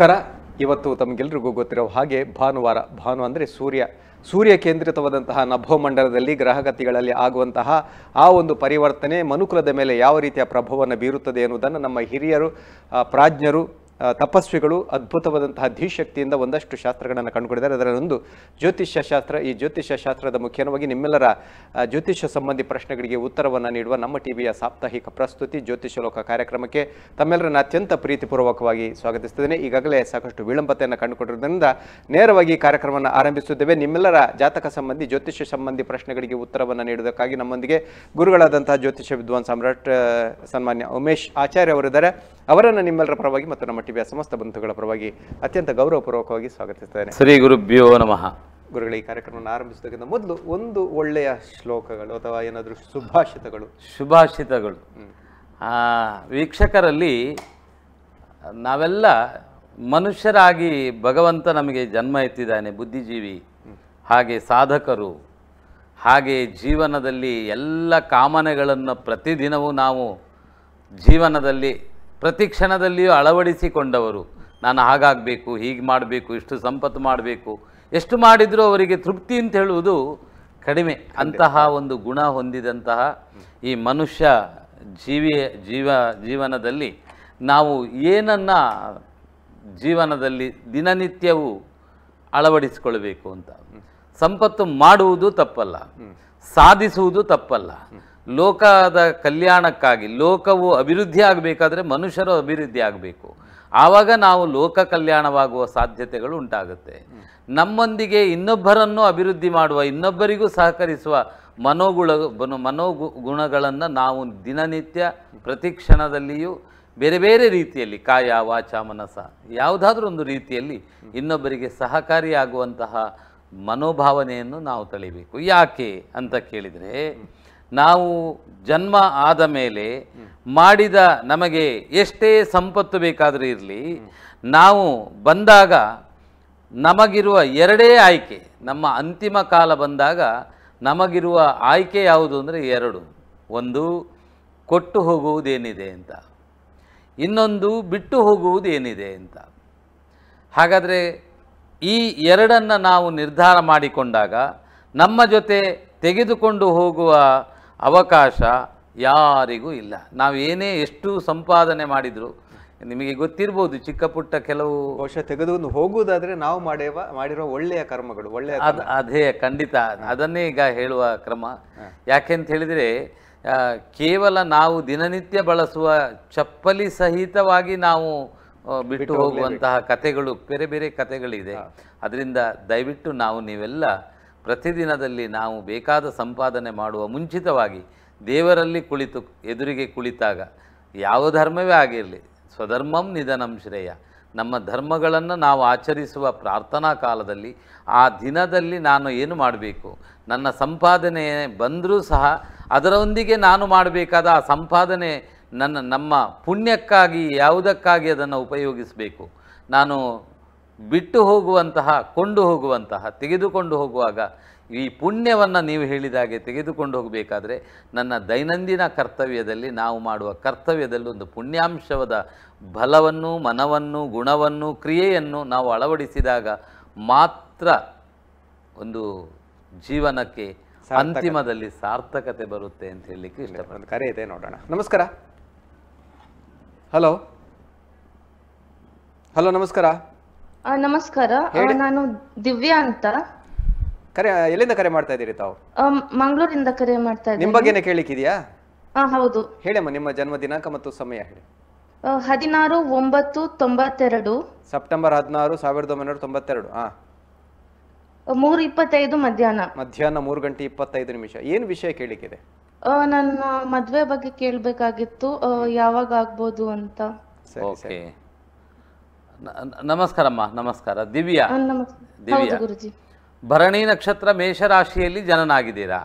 ನಮಸ್ಕಾರ ಇವತ್ತು ತಮಗೆಲ್ರಿಗೂ ಗೊತ್ತಿರೋ ಹಾಗೆ ಭಾನುವಾರ ಭಾನು ಅಂದರೆ ಸೂರ್ಯ ಸೂರ್ಯ ಕೇಂದ್ರಿತವಾದಂತಹ ನಭೋಮಂಡಲದಲ್ಲಿ ಗ್ರಹಗತಿಗಳಲ್ಲಿ ಆಗುವಂತಹ ಆ ಒಂದು ಪರಿವರ್ತನೆ ಮನುಕುಲದ ಮೇಲೆ ಯಾವ ರೀತಿಯ ಪ್ರಭಾವವನ್ನು ಬೀರುತ್ತದೆ ಎನ್ನುವುದನ್ನು ನಮ್ಮ ಹಿರಿಯರು ಪ್ರಾಜ್ಞರು ತಪಸ್ವಿಗಳು ಅದ್ಭುತವಾದಂತಹ ಧೀಶಕ್ತಿಯಿಂದ ಒಂದಷ್ಟು ಶಾಸ್ತ್ರಗಳನ್ನು ಕಂಡುಕೊಂಡಿದ್ದಾರೆ ಒಂದು ಜ್ಯೋತಿಷ್ಯ ಶಾಸ್ತ್ರ ಈ ಜ್ಯೋತಿಷ್ಯ ಶಾಸ್ತ್ರದ ಮುಖ್ಯವಾಗಿ ನಿಮ್ಮೆಲ್ಲರ ಜ್ಯೋತಿಷ್ಯ ಸಂಬಂಧಿ ಪ್ರಶ್ನೆಗಳಿಗೆ ಉತ್ತರವನ್ನು ನೀಡುವ ನಮ್ಮ ಟಿವಿಯ ಸಾಪ್ತಾಹಿಕ ಪ್ರಸ್ತುತಿ ಜ್ಯೋತಿಷ್ಯ ಲೋಕ ಕಾರ್ಯಕ್ರಮಕ್ಕೆ ತಮ್ಮೆಲ್ಲರನ್ನ ಅತ್ಯಂತ ಪ್ರೀತಿಪೂರ್ವಕವಾಗಿ ಸ್ವಾಗತಿಸುತ್ತೇನೆ ಈಗಾಗಲೇ ಸಾಕಷ್ಟು ವಿಳಂಬತೆಯನ್ನು ಕಂಡುಕೊಂಡಿರುವುದರಿಂದ ನೇರವಾಗಿ ಕಾರ್ಯಕ್ರಮವನ್ನು ಆರಂಭಿಸುತ್ತೇವೆ ನಿಮ್ಮೆಲ್ಲರ ಜಾತಕ ಸಂಬಂಧಿ ಜ್ಯೋತಿಷ್ಯ ಸಂಬಂಧಿ ಪ್ರಶ್ನೆಗಳಿಗೆ ಉತ್ತರವನ್ನು ನೀಡುವುದಕ್ಕಾಗಿ ನಮ್ಮೊಂದಿಗೆ ಗುರುಗಳಾದಂತಹ ಜ್ಯೋತಿಷ್ಯ ವಿದ್ವಾನ್ ಸಮ್ರಾಟ್ ಸನ್ಮಾನ್ಯ ಉಮೇಶ್ ಆಚಾರ್ಯ ಅವರಿದ್ದಾರೆ ಅವರನ್ನು ನಿಮ್ಮೆಲ್ಲರ ಪರವಾಗಿ ಮತ್ತು ನಮ್ಮ ಟಿವಿಯ ಸಮಸ್ತ ಬಂಧುಗಳ ಪರವಾಗಿ ಅತ್ಯಂತ ಗೌರವಪೂರ್ವಕವಾಗಿ ಸ್ವಾಗತಿಸ್ತೇನೆ ಗುರು ಗುರುಭ್ಯೋ ನಮಃ ಗುರುಗಳ ಈ ಕಾರ್ಯಕ್ರಮವನ್ನು ಆರಂಭಿಸೋದಕ್ಕಿಂತ ಮೊದಲು ಒಂದು ಒಳ್ಳೆಯ ಶ್ಲೋಕಗಳು ಅಥವಾ ಏನಾದರೂ ಸುಭಾಷಿತಗಳು ಶುಭಾಷಿತಗಳು ವೀಕ್ಷಕರಲ್ಲಿ ನಾವೆಲ್ಲ ಮನುಷ್ಯರಾಗಿ ಭಗವಂತ ನಮಗೆ ಜನ್ಮ ಎತ್ತಿದ್ದಾನೆ ಬುದ್ಧಿಜೀವಿ ಹಾಗೆ ಸಾಧಕರು ಹಾಗೆ ಜೀವನದಲ್ಲಿ ಎಲ್ಲ ಕಾಮನೆಗಳನ್ನು ಪ್ರತಿದಿನವೂ ನಾವು ಜೀವನದಲ್ಲಿ ಪ್ರತಿ ಕ್ಷಣದಲ್ಲಿಯೂ ಅಳವಡಿಸಿಕೊಂಡವರು ನಾನು ಹಾಗಾಗಬೇಕು ಹೀಗೆ ಮಾಡಬೇಕು ಇಷ್ಟು ಸಂಪತ್ತು ಮಾಡಬೇಕು ಎಷ್ಟು ಮಾಡಿದರೂ ಅವರಿಗೆ ತೃಪ್ತಿ ಅಂತ ಹೇಳುವುದು ಕಡಿಮೆ ಅಂತಹ ಒಂದು ಗುಣ ಹೊಂದಿದಂತಹ ಈ ಮನುಷ್ಯ ಜೀವಿಯ ಜೀವ ಜೀವನದಲ್ಲಿ ನಾವು ಏನನ್ನು ಜೀವನದಲ್ಲಿ ದಿನನಿತ್ಯವೂ ಅಳವಡಿಸಿಕೊಳ್ಬೇಕು ಅಂತ ಸಂಪತ್ತು ಮಾಡುವುದು ತಪ್ಪಲ್ಲ ಸಾಧಿಸುವುದು ತಪ್ಪಲ್ಲ ಲೋಕದ ಕಲ್ಯಾಣಕ್ಕಾಗಿ ಲೋಕವು ಅಭಿವೃದ್ಧಿ ಆಗಬೇಕಾದ್ರೆ ಮನುಷ್ಯರು ಅಭಿವೃದ್ಧಿ ಆಗಬೇಕು ಆವಾಗ ನಾವು ಲೋಕ ಕಲ್ಯಾಣವಾಗುವ ಸಾಧ್ಯತೆಗಳು ಉಂಟಾಗುತ್ತೆ ನಮ್ಮೊಂದಿಗೆ ಇನ್ನೊಬ್ಬರನ್ನು ಅಭಿವೃದ್ಧಿ ಮಾಡುವ ಇನ್ನೊಬ್ಬರಿಗೂ ಸಹಕರಿಸುವ ಮನೋಗುಣ ಮನೋಗು ಗುಣಗಳನ್ನು ನಾವು ದಿನನಿತ್ಯ ಪ್ರತಿ ಕ್ಷಣದಲ್ಲಿಯೂ ಬೇರೆ ಬೇರೆ ರೀತಿಯಲ್ಲಿ ಕಾಯ ವಾಚ ಮನಸ ಯಾವುದಾದ್ರೂ ಒಂದು ರೀತಿಯಲ್ಲಿ ಇನ್ನೊಬ್ಬರಿಗೆ ಸಹಕಾರಿಯಾಗುವಂತಹ ಮನೋಭಾವನೆಯನ್ನು ನಾವು ತಳಿಬೇಕು ಯಾಕೆ ಅಂತ ಕೇಳಿದರೆ ನಾವು ಜನ್ಮ ಆದ ಮೇಲೆ ಮಾಡಿದ ನಮಗೆ ಎಷ್ಟೇ ಸಂಪತ್ತು ಬೇಕಾದರೂ ಇರಲಿ ನಾವು ಬಂದಾಗ ನಮಗಿರುವ ಎರಡೇ ಆಯ್ಕೆ ನಮ್ಮ ಅಂತಿಮ ಕಾಲ ಬಂದಾಗ ನಮಗಿರುವ ಆಯ್ಕೆ ಯಾವುದು ಅಂದರೆ ಎರಡು ಒಂದು ಕೊಟ್ಟು ಹೋಗುವುದೇನಿದೆ ಅಂತ ಇನ್ನೊಂದು ಬಿಟ್ಟು ಹೋಗುವುದೇನಿದೆ ಅಂತ ಹಾಗಾದರೆ ಈ ಎರಡನ್ನು ನಾವು ನಿರ್ಧಾರ ಮಾಡಿಕೊಂಡಾಗ ನಮ್ಮ ಜೊತೆ ತೆಗೆದುಕೊಂಡು ಹೋಗುವ ಅವಕಾಶ ಯಾರಿಗೂ ಇಲ್ಲ ನಾವು ಏನೇ ಎಷ್ಟು ಸಂಪಾದನೆ ಮಾಡಿದ್ರು ನಿಮಗೆ ಗೊತ್ತಿರ್ಬೋದು ಚಿಕ್ಕ ಪುಟ್ಟ ಕೆಲವು ವರ್ಷ ತೆಗೆದುಕೊಂಡು ಹೋಗುವುದಾದ್ರೆ ನಾವು ಮಾಡೇವ ಮಾಡಿರುವ ಒಳ್ಳೆಯ ಕರ್ಮಗಳು ಒಳ್ಳೆಯ ಅದು ಅದೇ ಖಂಡಿತ ಅದನ್ನೇ ಈಗ ಹೇಳುವ ಕ್ರಮ ಯಾಕೆಂತ ಹೇಳಿದರೆ ಕೇವಲ ನಾವು ದಿನನಿತ್ಯ ಬಳಸುವ ಚಪ್ಪಲಿ ಸಹಿತವಾಗಿ ನಾವು ಬಿಟ್ಟು ಹೋಗುವಂತಹ ಕಥೆಗಳು ಬೇರೆ ಬೇರೆ ಕಥೆಗಳಿದೆ ಅದರಿಂದ ದಯವಿಟ್ಟು ನಾವು ನೀವೆಲ್ಲ ಪ್ರತಿದಿನದಲ್ಲಿ ನಾವು ಬೇಕಾದ ಸಂಪಾದನೆ ಮಾಡುವ ಮುಂಚಿತವಾಗಿ ದೇವರಲ್ಲಿ ಕುಳಿತು ಎದುರಿಗೆ ಕುಳಿತಾಗ ಯಾವ ಧರ್ಮವೇ ಆಗಿರಲಿ ಸ್ವಧರ್ಮಂ ನಿಧನಂ ಶ್ರೇಯ ನಮ್ಮ ಧರ್ಮಗಳನ್ನು ನಾವು ಆಚರಿಸುವ ಪ್ರಾರ್ಥನಾ ಕಾಲದಲ್ಲಿ ಆ ದಿನದಲ್ಲಿ ನಾನು ಏನು ಮಾಡಬೇಕು ನನ್ನ ಸಂಪಾದನೆ ಬಂದರೂ ಸಹ ಅದರೊಂದಿಗೆ ನಾನು ಮಾಡಬೇಕಾದ ಆ ಸಂಪಾದನೆ ನನ್ನ ನಮ್ಮ ಪುಣ್ಯಕ್ಕಾಗಿ ಯಾವುದಕ್ಕಾಗಿ ಅದನ್ನು ಉಪಯೋಗಿಸಬೇಕು ನಾನು ಬಿಟ್ಟು ಹೋಗುವಂತಹ ಕೊಂಡು ಹೋಗುವಂತಹ ತೆಗೆದುಕೊಂಡು ಹೋಗುವಾಗ ಈ ಪುಣ್ಯವನ್ನು ನೀವು ಹೇಳಿದಾಗೆ ತೆಗೆದುಕೊಂಡು ಹೋಗಬೇಕಾದ್ರೆ ನನ್ನ ದೈನಂದಿನ ಕರ್ತವ್ಯದಲ್ಲಿ ನಾವು ಮಾಡುವ ಕರ್ತವ್ಯದಲ್ಲಿ ಒಂದು ಪುಣ್ಯಾಂಶವದ ಬಲವನ್ನು ಮನವನ್ನು ಗುಣವನ್ನು ಕ್ರಿಯೆಯನ್ನು ನಾವು ಅಳವಡಿಸಿದಾಗ ಮಾತ್ರ ಒಂದು ಜೀವನಕ್ಕೆ ಅಂತಿಮದಲ್ಲಿ ಸಾರ್ಥಕತೆ ಬರುತ್ತೆ ಅಂತ ಹೇಳಲಿಕ್ಕೆ ಇಷ್ಟಪಡ್ತೀನಿ ಕರೆ ನೋಡೋಣ ನಮಸ್ಕಾರ ಹಲೋ ಹಲೋ ನಮಸ್ಕಾರ ನಮಸ್ಕಾರ ನಾನು ದಿವ್ಯಾ ಅಂತ ಕರೆ ಎಲ್ಲಿಂದ ಕರೆ ಮಾಡ್ತಾ ಇದ್ದೀರಿ ತಾವು ಮಂಗಳೂರಿಂದ ಕರೆ ಮಾಡ್ತಾ ನಿಮ್ ಬಗ್ಗೆನೇ ಕೇಳಿಕ್ಕಿದ್ಯಾ ಹಾ ಹೌದು ಹೇಳಮ್ಮ ನಿಮ್ಮ ಜನ್ಮ ದಿನಾಂಕ ಮತ್ತು ಸಮಯ ಹೇಳಿ ಆ, ಹದಿನಾರು ಒಂಬತ್ತು ತೊಂಬತ್ತೆರಡು ಸೆಪ್ಟೆಂಬರ್ ಹದಿನಾರು ಸಾವಿರದ ಒಂಬೈನೂರ ತೊಂಬತ್ತೆರಡು ಹಾ ಆ, ಮೂರು ಇಪ್ಪತ್ತೈದು ಮಧ್ಯಾಹ್ನ ಮಧ್ಯಾಹ್ನ ಮೂರು ಗಂಟೆ ಇಪ್ಪತ್ತೈದು ನಿಮಿಷ ಏನು ವಿಷಯ ಕೇಳಿಕ್ಕಿದೆ ಆ, ನನ್ನ ಮದ್ವೆ ಬಗ್ಗೆ ಕೇಳಬೇಕಾಗಿತ್ತು ಯಾವಾಗ ಆಗ್ಬೋದು ಅಂತ ಸರಿ ಓಕೆ ನಮಸ್ಕಾರಮ್ಮ ನಮಸ್ಕಾರ ದಿವ್ಯಾ ದಿವ್ಯಾ ಭರಣಿ ನಕ್ಷತ್ರ ಮೇಷರಾಶಿಯಲ್ಲಿ ಜನನಾಗಿದ್ದೀರಾ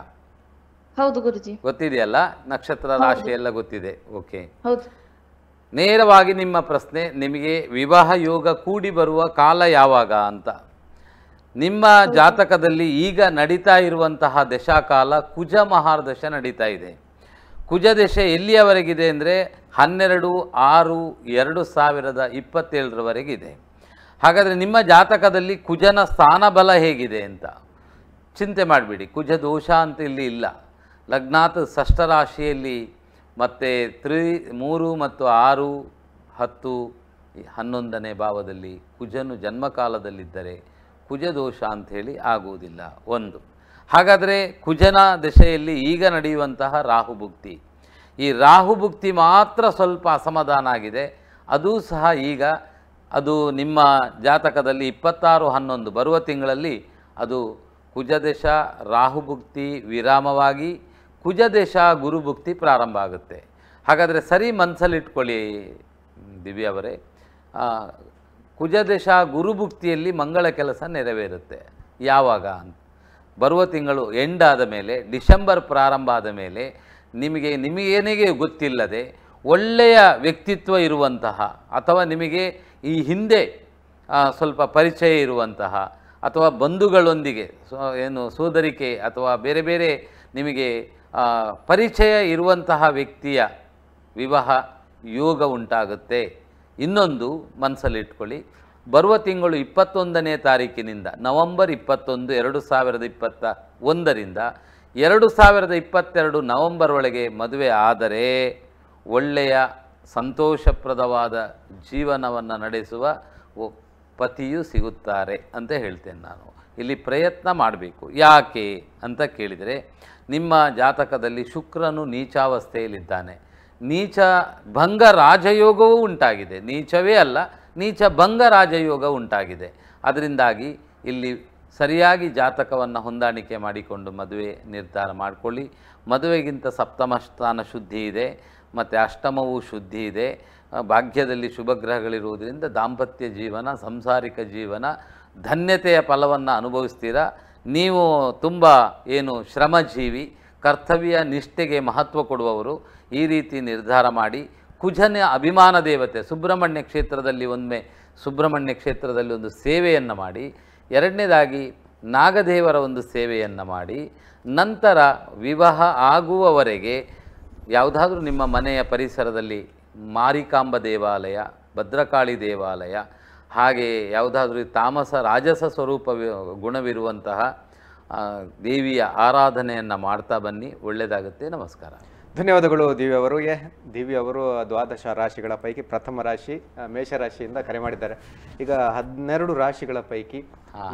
ಹೌದು ಗುರುಜಿ ಗೊತ್ತಿದೆಯಲ್ಲ ನಕ್ಷತ್ರ ರಾಶಿ ಎಲ್ಲ ಗೊತ್ತಿದೆ ಓಕೆ ನೇರವಾಗಿ ನಿಮ್ಮ ಪ್ರಶ್ನೆ ನಿಮಗೆ ವಿವಾಹ ಯೋಗ ಕೂಡಿ ಬರುವ ಕಾಲ ಯಾವಾಗ ಅಂತ ನಿಮ್ಮ ಜಾತಕದಲ್ಲಿ ಈಗ ನಡೀತಾ ಇರುವಂತಹ ದಶಾಕಾಲ ಕುಜ ಮಹಾರ್ದಶ ನಡೀತಾ ಇದೆ ಕುಜ ದಶೆ ಎಲ್ಲಿಯವರೆಗಿದೆ ಅಂದರೆ ಹನ್ನೆರಡು ಆರು ಎರಡು ಸಾವಿರದ ಇಪ್ಪತ್ತೇಳರವರೆಗಿದೆ ಹಾಗಾದರೆ ನಿಮ್ಮ ಜಾತಕದಲ್ಲಿ ಕುಜನ ಸ್ಥಾನಬಲ ಹೇಗಿದೆ ಅಂತ ಚಿಂತೆ ಮಾಡಬೇಡಿ ಕುಜ ದೋಷ ಅಂತ ಇಲ್ಲಿ ಇಲ್ಲ ಲಗ್ನಾಥ ಷಷ್ಠರಾಶಿಯಲ್ಲಿ ಮತ್ತು ತ್ರಿ ಮೂರು ಮತ್ತು ಆರು ಹತ್ತು ಹನ್ನೊಂದನೇ ಭಾವದಲ್ಲಿ ಕುಜನು ಜನ್ಮಕಾಲದಲ್ಲಿದ್ದರೆ ಕುಜ ದೋಷ ಅಂಥೇಳಿ ಆಗುವುದಿಲ್ಲ ಒಂದು ಹಾಗಾದರೆ ಕುಜನ ದಶೆಯಲ್ಲಿ ಈಗ ನಡೆಯುವಂತಹ ರಾಹುಭುಕ್ತಿ ಈ ರಾಹುಭುಕ್ತಿ ಮಾತ್ರ ಸ್ವಲ್ಪ ಅಸಮಾಧಾನ ಆಗಿದೆ ಅದೂ ಸಹ ಈಗ ಅದು ನಿಮ್ಮ ಜಾತಕದಲ್ಲಿ ಇಪ್ಪತ್ತಾರು ಹನ್ನೊಂದು ಬರುವ ತಿಂಗಳಲ್ಲಿ ಅದು ಕುಜದೇಶ ರಾಹುಭುಕ್ತಿ ವಿರಾಮವಾಗಿ ಕುಜದೇಶ ಗುರುಭುಕ್ತಿ ಪ್ರಾರಂಭ ಆಗುತ್ತೆ ಹಾಗಾದರೆ ಸರಿ ಮನಸ್ಸಲ್ಲಿಟ್ಕೊಳ್ಳಿ ದಿವ್ಯ ಅವರೇ ಕುಜದೇಶ ಗುರುಭುಕ್ತಿಯಲ್ಲಿ ಮಂಗಳ ಕೆಲಸ ನೆರವೇರುತ್ತೆ ಯಾವಾಗ ಅಂತ ಬರುವ ತಿಂಗಳು ಎಂಡ್ ಆದ ಮೇಲೆ ಡಿಸೆಂಬರ್ ಪ್ರಾರಂಭ ಆದ ಮೇಲೆ ನಿಮಗೆ ನಿಮಗೇನಿಗೆ ಗೊತ್ತಿಲ್ಲದೆ ಒಳ್ಳೆಯ ವ್ಯಕ್ತಿತ್ವ ಇರುವಂತಹ ಅಥವಾ ನಿಮಗೆ ಈ ಹಿಂದೆ ಸ್ವಲ್ಪ ಪರಿಚಯ ಇರುವಂತಹ ಅಥವಾ ಬಂಧುಗಳೊಂದಿಗೆ ಏನು ಸೋದರಿಕೆ ಅಥವಾ ಬೇರೆ ಬೇರೆ ನಿಮಗೆ ಪರಿಚಯ ಇರುವಂತಹ ವ್ಯಕ್ತಿಯ ವಿವಾಹ ಯೋಗ ಉಂಟಾಗುತ್ತೆ ಇನ್ನೊಂದು ಮನಸ್ಸಲ್ಲಿಟ್ಕೊಳ್ಳಿ ಬರುವ ತಿಂಗಳು ಇಪ್ಪತ್ತೊಂದನೇ ತಾರೀಕಿನಿಂದ ನವಂಬರ್ ಇಪ್ಪತ್ತೊಂದು ಎರಡು ಸಾವಿರದ ಇಪ್ಪತ್ತ ಒಂದರಿಂದ ಎರಡು ಸಾವಿರದ ಇಪ್ಪತ್ತೆರಡು ನವೆಂಬರ್ ಒಳಗೆ ಮದುವೆ ಆದರೆ ಒಳ್ಳೆಯ ಸಂತೋಷಪ್ರದವಾದ ಜೀವನವನ್ನು ನಡೆಸುವ ಪತಿಯು ಸಿಗುತ್ತಾರೆ ಅಂತ ಹೇಳ್ತೇನೆ ನಾನು ಇಲ್ಲಿ ಪ್ರಯತ್ನ ಮಾಡಬೇಕು ಯಾಕೆ ಅಂತ ಕೇಳಿದರೆ ನಿಮ್ಮ ಜಾತಕದಲ್ಲಿ ಶುಕ್ರನು ನೀಚಾವಸ್ಥೆಯಲ್ಲಿದ್ದಾನೆ ನೀಚ ಭಂಗ ರಾಜಯೋಗವೂ ಉಂಟಾಗಿದೆ ನೀಚವೇ ಅಲ್ಲ ನೀಚ ಭಂಗ ರಾಜಯೋಗ ಉಂಟಾಗಿದೆ ಅದರಿಂದಾಗಿ ಇಲ್ಲಿ ಸರಿಯಾಗಿ ಜಾತಕವನ್ನು ಹೊಂದಾಣಿಕೆ ಮಾಡಿಕೊಂಡು ಮದುವೆ ನಿರ್ಧಾರ ಮಾಡಿಕೊಳ್ಳಿ ಮದುವೆಗಿಂತ ಸಪ್ತಮ ಸ್ಥಾನ ಶುದ್ಧಿ ಇದೆ ಮತ್ತು ಅಷ್ಟಮವೂ ಶುದ್ಧಿ ಇದೆ ಭಾಗ್ಯದಲ್ಲಿ ಶುಭಗ್ರಹಗಳಿರುವುದರಿಂದ ದಾಂಪತ್ಯ ಜೀವನ ಸಂಸಾರಿಕ ಜೀವನ ಧನ್ಯತೆಯ ಫಲವನ್ನು ಅನುಭವಿಸ್ತೀರಾ ನೀವು ತುಂಬ ಏನು ಶ್ರಮಜೀವಿ ಕರ್ತವ್ಯ ನಿಷ್ಠೆಗೆ ಮಹತ್ವ ಕೊಡುವವರು ಈ ರೀತಿ ನಿರ್ಧಾರ ಮಾಡಿ ಕುಜನ ಅಭಿಮಾನ ದೇವತೆ ಸುಬ್ರಹ್ಮಣ್ಯ ಕ್ಷೇತ್ರದಲ್ಲಿ ಒಮ್ಮೆ ಸುಬ್ರಹ್ಮಣ್ಯ ಕ್ಷೇತ್ರದಲ್ಲಿ ಒಂದು ಸೇವೆಯನ್ನು ಮಾಡಿ ಎರಡನೇದಾಗಿ ನಾಗದೇವರ ಒಂದು ಸೇವೆಯನ್ನು ಮಾಡಿ ನಂತರ ವಿವಾಹ ಆಗುವವರೆಗೆ ಯಾವುದಾದ್ರೂ ನಿಮ್ಮ ಮನೆಯ ಪರಿಸರದಲ್ಲಿ ಮಾರಿಕಾಂಬ ದೇವಾಲಯ ಭದ್ರಕಾಳಿ ದೇವಾಲಯ ಹಾಗೆಯೇ ಯಾವುದಾದ್ರೂ ತಾಮಸ ರಾಜಸ ಸ್ವರೂಪ ಗುಣವಿರುವಂತಹ ದೇವಿಯ ಆರಾಧನೆಯನ್ನು ಮಾಡ್ತಾ ಬನ್ನಿ ಒಳ್ಳೆಯದಾಗುತ್ತೆ ನಮಸ್ಕಾರ ಧನ್ಯವಾದಗಳು ದಿವ್ಯ ಅವರಿಗೆ ದಿವ್ಯ ಅವರು ದ್ವಾದಶ ರಾಶಿಗಳ ಪೈಕಿ ಪ್ರಥಮ ರಾಶಿ ಮೇಷರಾಶಿಯಿಂದ ಕರೆ ಮಾಡಿದ್ದಾರೆ ಈಗ ಹನ್ನೆರಡು ರಾಶಿಗಳ ಪೈಕಿ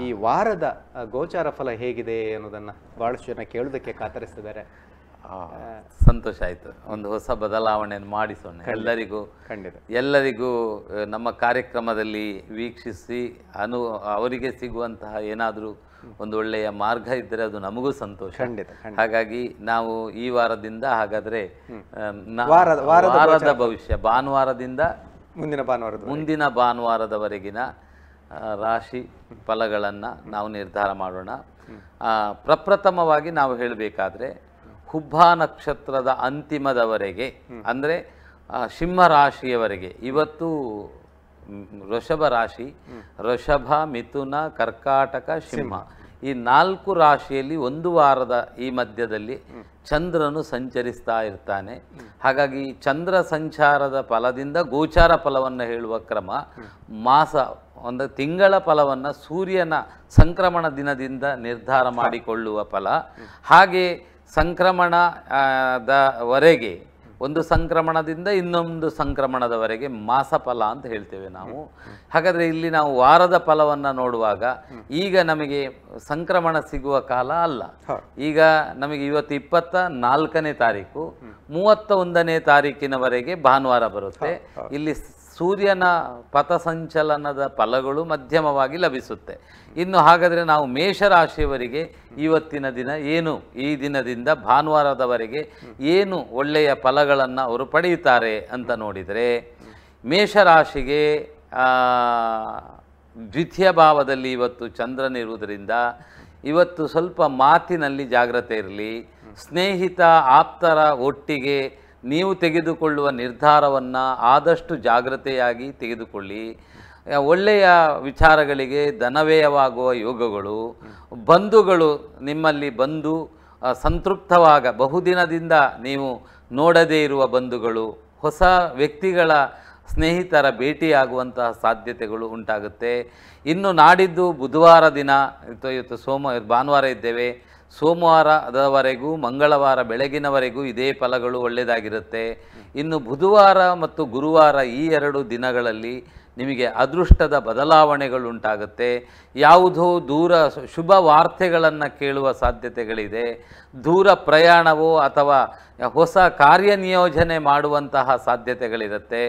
ಈ ವಾರದ ಗೋಚಾರ ಫಲ ಹೇಗಿದೆ ಅನ್ನೋದನ್ನ ಬಹಳಷ್ಟು ಜನ ಕೇಳೋದಕ್ಕೆ ಕಾತರಿಸ್ತಿದ್ದಾರೆ ಸಂತೋಷ ಆಯಿತು ಒಂದು ಹೊಸ ಬದಲಾವಣೆಯನ್ನು ಮಾಡಿಸೋಣ ಎಲ್ಲರಿಗೂ ಖಂಡಿತ ಎಲ್ಲರಿಗೂ ನಮ್ಮ ಕಾರ್ಯಕ್ರಮದಲ್ಲಿ ವೀಕ್ಷಿಸಿ ಅನು ಅವರಿಗೆ ಸಿಗುವಂತಹ ಏನಾದರೂ ಒಂದು ಒಳ್ಳೆಯ ಮಾರ್ಗ ಇದ್ದರೆ ಅದು ನಮಗೂ ಸಂತೋಷ ಖಂಡಿತ ಹಾಗಾಗಿ ನಾವು ಈ ವಾರದಿಂದ ಹಾಗಾದರೆ ವಾರದ ಭವಿಷ್ಯ ಭಾನುವಾರದಿಂದ ಮುಂದಿನ ಭಾನುವಾರ ಮುಂದಿನ ಭಾನುವಾರದವರೆಗಿನ ರಾಶಿ ಫಲಗಳನ್ನು ನಾವು ನಿರ್ಧಾರ ಮಾಡೋಣ ಪ್ರಪ್ರಥಮವಾಗಿ ನಾವು ಹೇಳಬೇಕಾದ್ರೆ ಕುಬ್ಬ ನಕ್ಷತ್ರದ ಅಂತಿಮದವರೆಗೆ ಅಂದರೆ ಸಿಂಹ ರಾಶಿಯವರೆಗೆ ಇವತ್ತು ಋಷಭ ರಾಶಿ ಋಷಭ ಮಿಥುನ ಕರ್ಕಾಟಕ ಸಿಂಹ ಈ ನಾಲ್ಕು ರಾಶಿಯಲ್ಲಿ ಒಂದು ವಾರದ ಈ ಮಧ್ಯದಲ್ಲಿ ಚಂದ್ರನು ಸಂಚರಿಸ್ತಾ ಇರ್ತಾನೆ ಹಾಗಾಗಿ ಚಂದ್ರ ಸಂಚಾರದ ಫಲದಿಂದ ಗೋಚಾರ ಫಲವನ್ನು ಹೇಳುವ ಕ್ರಮ ಮಾಸ ಒಂದು ತಿಂಗಳ ಫಲವನ್ನು ಸೂರ್ಯನ ಸಂಕ್ರಮಣ ದಿನದಿಂದ ನಿರ್ಧಾರ ಮಾಡಿಕೊಳ್ಳುವ ಫಲ ಹಾಗೆ ಸಂಕ್ರಮಣದವರೆಗೆ ಒಂದು ಸಂಕ್ರಮಣದಿಂದ ಇನ್ನೊಂದು ಸಂಕ್ರಮಣದವರೆಗೆ ಮಾಸ ಫಲ ಅಂತ ಹೇಳ್ತೇವೆ ನಾವು ಹಾಗಾದರೆ ಇಲ್ಲಿ ನಾವು ವಾರದ ಫಲವನ್ನು ನೋಡುವಾಗ ಈಗ ನಮಗೆ ಸಂಕ್ರಮಣ ಸಿಗುವ ಕಾಲ ಅಲ್ಲ ಈಗ ನಮಗೆ ಇವತ್ತು ಇಪ್ಪತ್ತ ನಾಲ್ಕನೇ ತಾರೀಕು ಮೂವತ್ತ ಒಂದನೇ ತಾರೀಕಿನವರೆಗೆ ಭಾನುವಾರ ಬರುತ್ತೆ ಇಲ್ಲಿ ಸೂರ್ಯನ ಪಥಸಂಚಲನದ ಫಲಗಳು ಮಧ್ಯಮವಾಗಿ ಲಭಿಸುತ್ತೆ ಇನ್ನು ಹಾಗಾದರೆ ನಾವು ಮೇಷರಾಶಿಯವರಿಗೆ ಇವತ್ತಿನ ದಿನ ಏನು ಈ ದಿನದಿಂದ ಭಾನುವಾರದವರೆಗೆ ಏನು ಒಳ್ಳೆಯ ಫಲಗಳನ್ನು ಅವರು ಪಡೆಯುತ್ತಾರೆ ಅಂತ ನೋಡಿದರೆ ಮೇಷರಾಶಿಗೆ ದ್ವಿತೀಯ ಭಾವದಲ್ಲಿ ಇವತ್ತು ಚಂದ್ರನಿರುವುದರಿಂದ ಇವತ್ತು ಸ್ವಲ್ಪ ಮಾತಿನಲ್ಲಿ ಜಾಗ್ರತೆ ಇರಲಿ ಸ್ನೇಹಿತ ಆಪ್ತರ ಒಟ್ಟಿಗೆ ನೀವು ತೆಗೆದುಕೊಳ್ಳುವ ನಿರ್ಧಾರವನ್ನು ಆದಷ್ಟು ಜಾಗ್ರತೆಯಾಗಿ ತೆಗೆದುಕೊಳ್ಳಿ ಒಳ್ಳೆಯ ವಿಚಾರಗಳಿಗೆ ಧನವ್ಯಯವಾಗುವ ಯೋಗಗಳು ಬಂಧುಗಳು ನಿಮ್ಮಲ್ಲಿ ಬಂದು ಸಂತೃಪ್ತವಾಗ ಬಹುದಿನದಿಂದ ನೀವು ನೋಡದೇ ಇರುವ ಬಂಧುಗಳು ಹೊಸ ವ್ಯಕ್ತಿಗಳ ಸ್ನೇಹಿತರ ಭೇಟಿಯಾಗುವಂತಹ ಸಾಧ್ಯತೆಗಳು ಉಂಟಾಗುತ್ತೆ ಇನ್ನು ನಾಡಿದ್ದು ಬುಧವಾರ ದಿನ ಇವತ್ತು ಸೋಮವಾರ ಭಾನುವಾರ ಇದ್ದೇವೆ ಸೋಮವಾರದವರೆಗೂ ಮಂಗಳವಾರ ಬೆಳಗಿನವರೆಗೂ ಇದೇ ಫಲಗಳು ಒಳ್ಳೆಯದಾಗಿರುತ್ತೆ ಇನ್ನು ಬುಧವಾರ ಮತ್ತು ಗುರುವಾರ ಈ ಎರಡು ದಿನಗಳಲ್ಲಿ ನಿಮಗೆ ಅದೃಷ್ಟದ ಬದಲಾವಣೆಗಳುಂಟಾಗುತ್ತೆ ಯಾವುದೋ ದೂರ ಶುಭ ವಾರ್ತೆಗಳನ್ನು ಕೇಳುವ ಸಾಧ್ಯತೆಗಳಿದೆ ದೂರ ಪ್ರಯಾಣವೋ ಅಥವಾ ಹೊಸ ಕಾರ್ಯನಿಯೋಜನೆ ಮಾಡುವಂತಹ ಸಾಧ್ಯತೆಗಳಿರುತ್ತೆ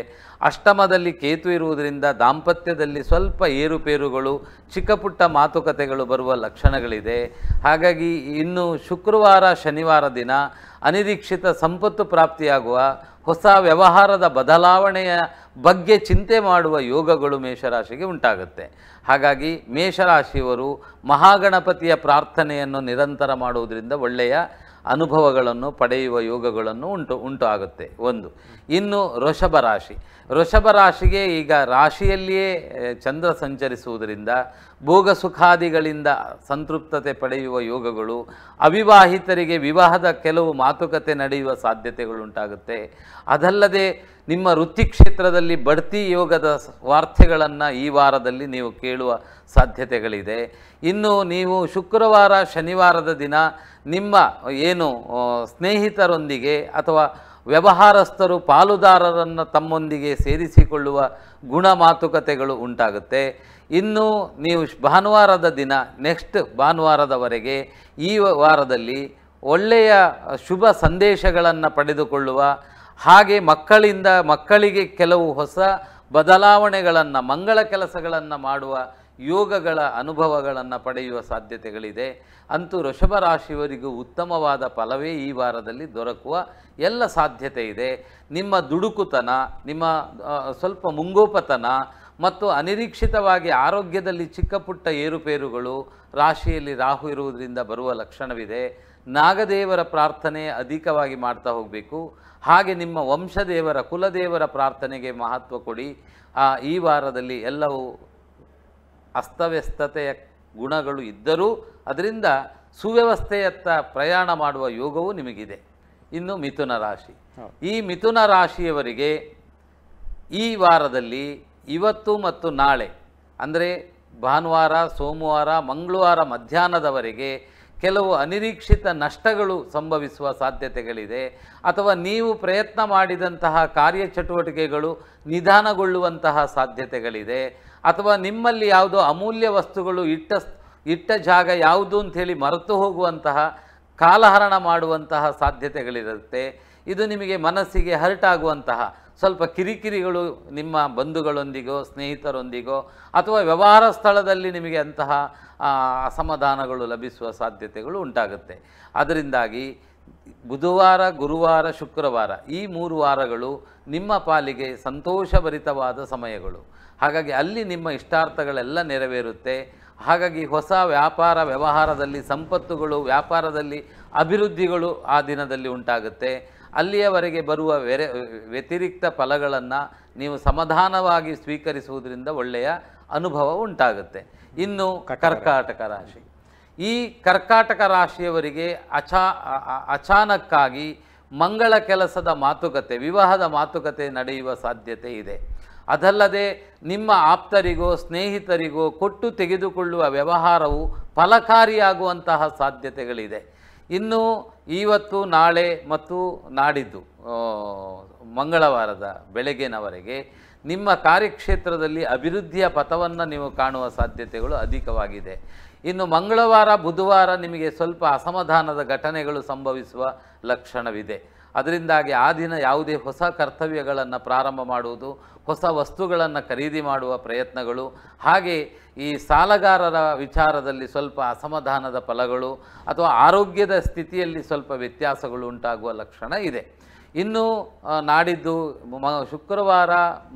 ಅಷ್ಟಮದಲ್ಲಿ ಕೇತು ಇರುವುದರಿಂದ ದಾಂಪತ್ಯದಲ್ಲಿ ಸ್ವಲ್ಪ ಏರುಪೇರುಗಳು ಚಿಕ್ಕ ಪುಟ್ಟ ಮಾತುಕತೆಗಳು ಬರುವ ಲಕ್ಷಣಗಳಿದೆ ಹಾಗಾಗಿ ಇನ್ನು ಶುಕ್ರವಾರ ಶನಿವಾರ ದಿನ ಅನಿರೀಕ್ಷಿತ ಸಂಪತ್ತು ಪ್ರಾಪ್ತಿಯಾಗುವ ಹೊಸ ವ್ಯವಹಾರದ ಬದಲಾವಣೆಯ ಬಗ್ಗೆ ಚಿಂತೆ ಮಾಡುವ ಯೋಗಗಳು ಮೇಷರಾಶಿಗೆ ಉಂಟಾಗುತ್ತೆ ಹಾಗಾಗಿ ಮೇಷರಾಶಿಯವರು ಮಹಾಗಣಪತಿಯ ಪ್ರಾರ್ಥನೆಯನ್ನು ನಿರಂತರ ಮಾಡುವುದರಿಂದ ಒಳ್ಳೆಯ ಅನುಭವಗಳನ್ನು ಪಡೆಯುವ ಯೋಗಗಳನ್ನು ಉಂಟು ಉಂಟು ಆಗುತ್ತೆ ಒಂದು ಇನ್ನು ವೃಷಭ ರಾಶಿ ವೃಷಭ ರಾಶಿಗೆ ಈಗ ರಾಶಿಯಲ್ಲಿಯೇ ಚಂದ್ರ ಸಂಚರಿಸುವುದರಿಂದ ಭೋಗ ಸುಖಾದಿಗಳಿಂದ ಸಂತೃಪ್ತತೆ ಪಡೆಯುವ ಯೋಗಗಳು ಅವಿವಾಹಿತರಿಗೆ ವಿವಾಹದ ಕೆಲವು ಮಾತುಕತೆ ನಡೆಯುವ ಸಾಧ್ಯತೆಗಳು ಉಂಟಾಗುತ್ತೆ ಅದಲ್ಲದೆ ನಿಮ್ಮ ವೃತ್ತಿ ಕ್ಷೇತ್ರದಲ್ಲಿ ಬಡ್ತಿ ಯೋಗದ ವಾರ್ತೆಗಳನ್ನು ಈ ವಾರದಲ್ಲಿ ನೀವು ಕೇಳುವ ಸಾಧ್ಯತೆಗಳಿದೆ ಇನ್ನು ನೀವು ಶುಕ್ರವಾರ ಶನಿವಾರದ ದಿನ ನಿಮ್ಮ ಏನು ಸ್ನೇಹಿತರೊಂದಿಗೆ ಅಥವಾ ವ್ಯವಹಾರಸ್ಥರು ಪಾಲುದಾರರನ್ನು ತಮ್ಮೊಂದಿಗೆ ಸೇರಿಸಿಕೊಳ್ಳುವ ಗುಣ ಮಾತುಕತೆಗಳು ಉಂಟಾಗುತ್ತೆ ಇನ್ನು ನೀವು ಭಾನುವಾರದ ದಿನ ನೆಕ್ಸ್ಟ್ ಭಾನುವಾರದವರೆಗೆ ಈ ವಾರದಲ್ಲಿ ಒಳ್ಳೆಯ ಶುಭ ಸಂದೇಶಗಳನ್ನು ಪಡೆದುಕೊಳ್ಳುವ ಹಾಗೆ ಮಕ್ಕಳಿಂದ ಮಕ್ಕಳಿಗೆ ಕೆಲವು ಹೊಸ ಬದಲಾವಣೆಗಳನ್ನು ಮಂಗಳ ಕೆಲಸಗಳನ್ನು ಮಾಡುವ ಯೋಗಗಳ ಅನುಭವಗಳನ್ನು ಪಡೆಯುವ ಸಾಧ್ಯತೆಗಳಿದೆ ಅಂತೂ ಋಷಭ ರಾಶಿಯವರಿಗೂ ಉತ್ತಮವಾದ ಫಲವೇ ಈ ವಾರದಲ್ಲಿ ದೊರಕುವ ಎಲ್ಲ ಸಾಧ್ಯತೆ ಇದೆ ನಿಮ್ಮ ದುಡುಕುತನ ನಿಮ್ಮ ಸ್ವಲ್ಪ ಮುಂಗೋಪತನ ಮತ್ತು ಅನಿರೀಕ್ಷಿತವಾಗಿ ಆರೋಗ್ಯದಲ್ಲಿ ಚಿಕ್ಕ ಪುಟ್ಟ ಏರುಪೇರುಗಳು ರಾಶಿಯಲ್ಲಿ ರಾಹು ಇರುವುದರಿಂದ ಬರುವ ಲಕ್ಷಣವಿದೆ ನಾಗದೇವರ ಪ್ರಾರ್ಥನೆ ಅಧಿಕವಾಗಿ ಮಾಡ್ತಾ ಹೋಗಬೇಕು ಹಾಗೆ ನಿಮ್ಮ ವಂಶದೇವರ ಕುಲದೇವರ ಪ್ರಾರ್ಥನೆಗೆ ಮಹತ್ವ ಕೊಡಿ ಈ ವಾರದಲ್ಲಿ ಎಲ್ಲವೂ ಅಸ್ತವ್ಯಸ್ತತೆಯ ಗುಣಗಳು ಇದ್ದರೂ ಅದರಿಂದ ಸುವ್ಯವಸ್ಥೆಯತ್ತ ಪ್ರಯಾಣ ಮಾಡುವ ಯೋಗವು ನಿಮಗಿದೆ ಇನ್ನು ಮಿಥುನ ರಾಶಿ ಈ ಮಿಥುನ ರಾಶಿಯವರಿಗೆ ಈ ವಾರದಲ್ಲಿ ಇವತ್ತು ಮತ್ತು ನಾಳೆ ಅಂದರೆ ಭಾನುವಾರ ಸೋಮವಾರ ಮಂಗಳವಾರ ಮಧ್ಯಾಹ್ನದವರೆಗೆ ಕೆಲವು ಅನಿರೀಕ್ಷಿತ ನಷ್ಟಗಳು ಸಂಭವಿಸುವ ಸಾಧ್ಯತೆಗಳಿದೆ ಅಥವಾ ನೀವು ಪ್ರಯತ್ನ ಮಾಡಿದಂತಹ ಕಾರ್ಯಚಟುವಟಿಕೆಗಳು ನಿಧಾನಗೊಳ್ಳುವಂತಹ ಸಾಧ್ಯತೆಗಳಿದೆ ಅಥವಾ ನಿಮ್ಮಲ್ಲಿ ಯಾವುದೋ ಅಮೂಲ್ಯ ವಸ್ತುಗಳು ಇಟ್ಟ ಇಟ್ಟ ಜಾಗ ಯಾವುದು ಅಂಥೇಳಿ ಮರೆತು ಹೋಗುವಂತಹ ಕಾಲಹರಣ ಮಾಡುವಂತಹ ಸಾಧ್ಯತೆಗಳಿರುತ್ತೆ ಇದು ನಿಮಗೆ ಮನಸ್ಸಿಗೆ ಹರ್ಟಾಗುವಂತಹ ಸ್ವಲ್ಪ ಕಿರಿಕಿರಿಗಳು ನಿಮ್ಮ ಬಂಧುಗಳೊಂದಿಗೋ ಸ್ನೇಹಿತರೊಂದಿಗೋ ಅಥವಾ ವ್ಯವಹಾರ ಸ್ಥಳದಲ್ಲಿ ನಿಮಗೆ ಅಂತಹ ಅಸಮಾಧಾನಗಳು ಲಭಿಸುವ ಸಾಧ್ಯತೆಗಳು ಉಂಟಾಗುತ್ತೆ ಅದರಿಂದಾಗಿ ಬುಧವಾರ ಗುರುವಾರ ಶುಕ್ರವಾರ ಈ ಮೂರು ವಾರಗಳು ನಿಮ್ಮ ಪಾಲಿಗೆ ಸಂತೋಷಭರಿತವಾದ ಸಮಯಗಳು ಹಾಗಾಗಿ ಅಲ್ಲಿ ನಿಮ್ಮ ಇಷ್ಟಾರ್ಥಗಳೆಲ್ಲ ನೆರವೇರುತ್ತೆ ಹಾಗಾಗಿ ಹೊಸ ವ್ಯಾಪಾರ ವ್ಯವಹಾರದಲ್ಲಿ ಸಂಪತ್ತುಗಳು ವ್ಯಾಪಾರದಲ್ಲಿ ಅಭಿವೃದ್ಧಿಗಳು ಆ ದಿನದಲ್ಲಿ ಉಂಟಾಗುತ್ತೆ ಅಲ್ಲಿಯವರೆಗೆ ಬರುವ ವೆರೆ ವ್ಯತಿರಿಕ್ತ ಫಲಗಳನ್ನು ನೀವು ಸಮಾಧಾನವಾಗಿ ಸ್ವೀಕರಿಸುವುದರಿಂದ ಒಳ್ಳೆಯ ಅನುಭವ ಉಂಟಾಗುತ್ತೆ ಇನ್ನು ಕರ್ಕಾಟಕ ರಾಶಿ ಈ ಕರ್ಕಾಟಕ ರಾಶಿಯವರಿಗೆ ಅಚಾ ಅಚಾನಕ್ಕಾಗಿ ಮಂಗಳ ಕೆಲಸದ ಮಾತುಕತೆ ವಿವಾಹದ ಮಾತುಕತೆ ನಡೆಯುವ ಸಾಧ್ಯತೆ ಇದೆ ಅದಲ್ಲದೆ ನಿಮ್ಮ ಆಪ್ತರಿಗೋ ಸ್ನೇಹಿತರಿಗೋ ಕೊಟ್ಟು ತೆಗೆದುಕೊಳ್ಳುವ ವ್ಯವಹಾರವು ಫಲಕಾರಿಯಾಗುವಂತಹ ಸಾಧ್ಯತೆಗಳಿದೆ ಇನ್ನು ಇವತ್ತು ನಾಳೆ ಮತ್ತು ನಾಡಿದ್ದು ಮಂಗಳವಾರದ ಬೆಳಗ್ಗೆನವರೆಗೆ ನಿಮ್ಮ ಕಾರ್ಯಕ್ಷೇತ್ರದಲ್ಲಿ ಅಭಿವೃದ್ಧಿಯ ಪಥವನ್ನು ನೀವು ಕಾಣುವ ಸಾಧ್ಯತೆಗಳು ಅಧಿಕವಾಗಿದೆ ಇನ್ನು ಮಂಗಳವಾರ ಬುಧವಾರ ನಿಮಗೆ ಸ್ವಲ್ಪ ಅಸಮಾಧಾನದ ಘಟನೆಗಳು ಸಂಭವಿಸುವ ಲಕ್ಷಣವಿದೆ ಅದರಿಂದಾಗಿ ಆ ದಿನ ಯಾವುದೇ ಹೊಸ ಕರ್ತವ್ಯಗಳನ್ನು ಪ್ರಾರಂಭ ಮಾಡುವುದು ಹೊಸ ವಸ್ತುಗಳನ್ನು ಖರೀದಿ ಮಾಡುವ ಪ್ರಯತ್ನಗಳು ಹಾಗೆ ಈ ಸಾಲಗಾರರ ವಿಚಾರದಲ್ಲಿ ಸ್ವಲ್ಪ ಅಸಮಾಧಾನದ ಫಲಗಳು ಅಥವಾ ಆರೋಗ್ಯದ ಸ್ಥಿತಿಯಲ್ಲಿ ಸ್ವಲ್ಪ ವ್ಯತ್ಯಾಸಗಳು ಉಂಟಾಗುವ ಲಕ್ಷಣ ಇದೆ ಇನ್ನು ನಾಡಿದ್ದು ಶುಕ್ರವಾರ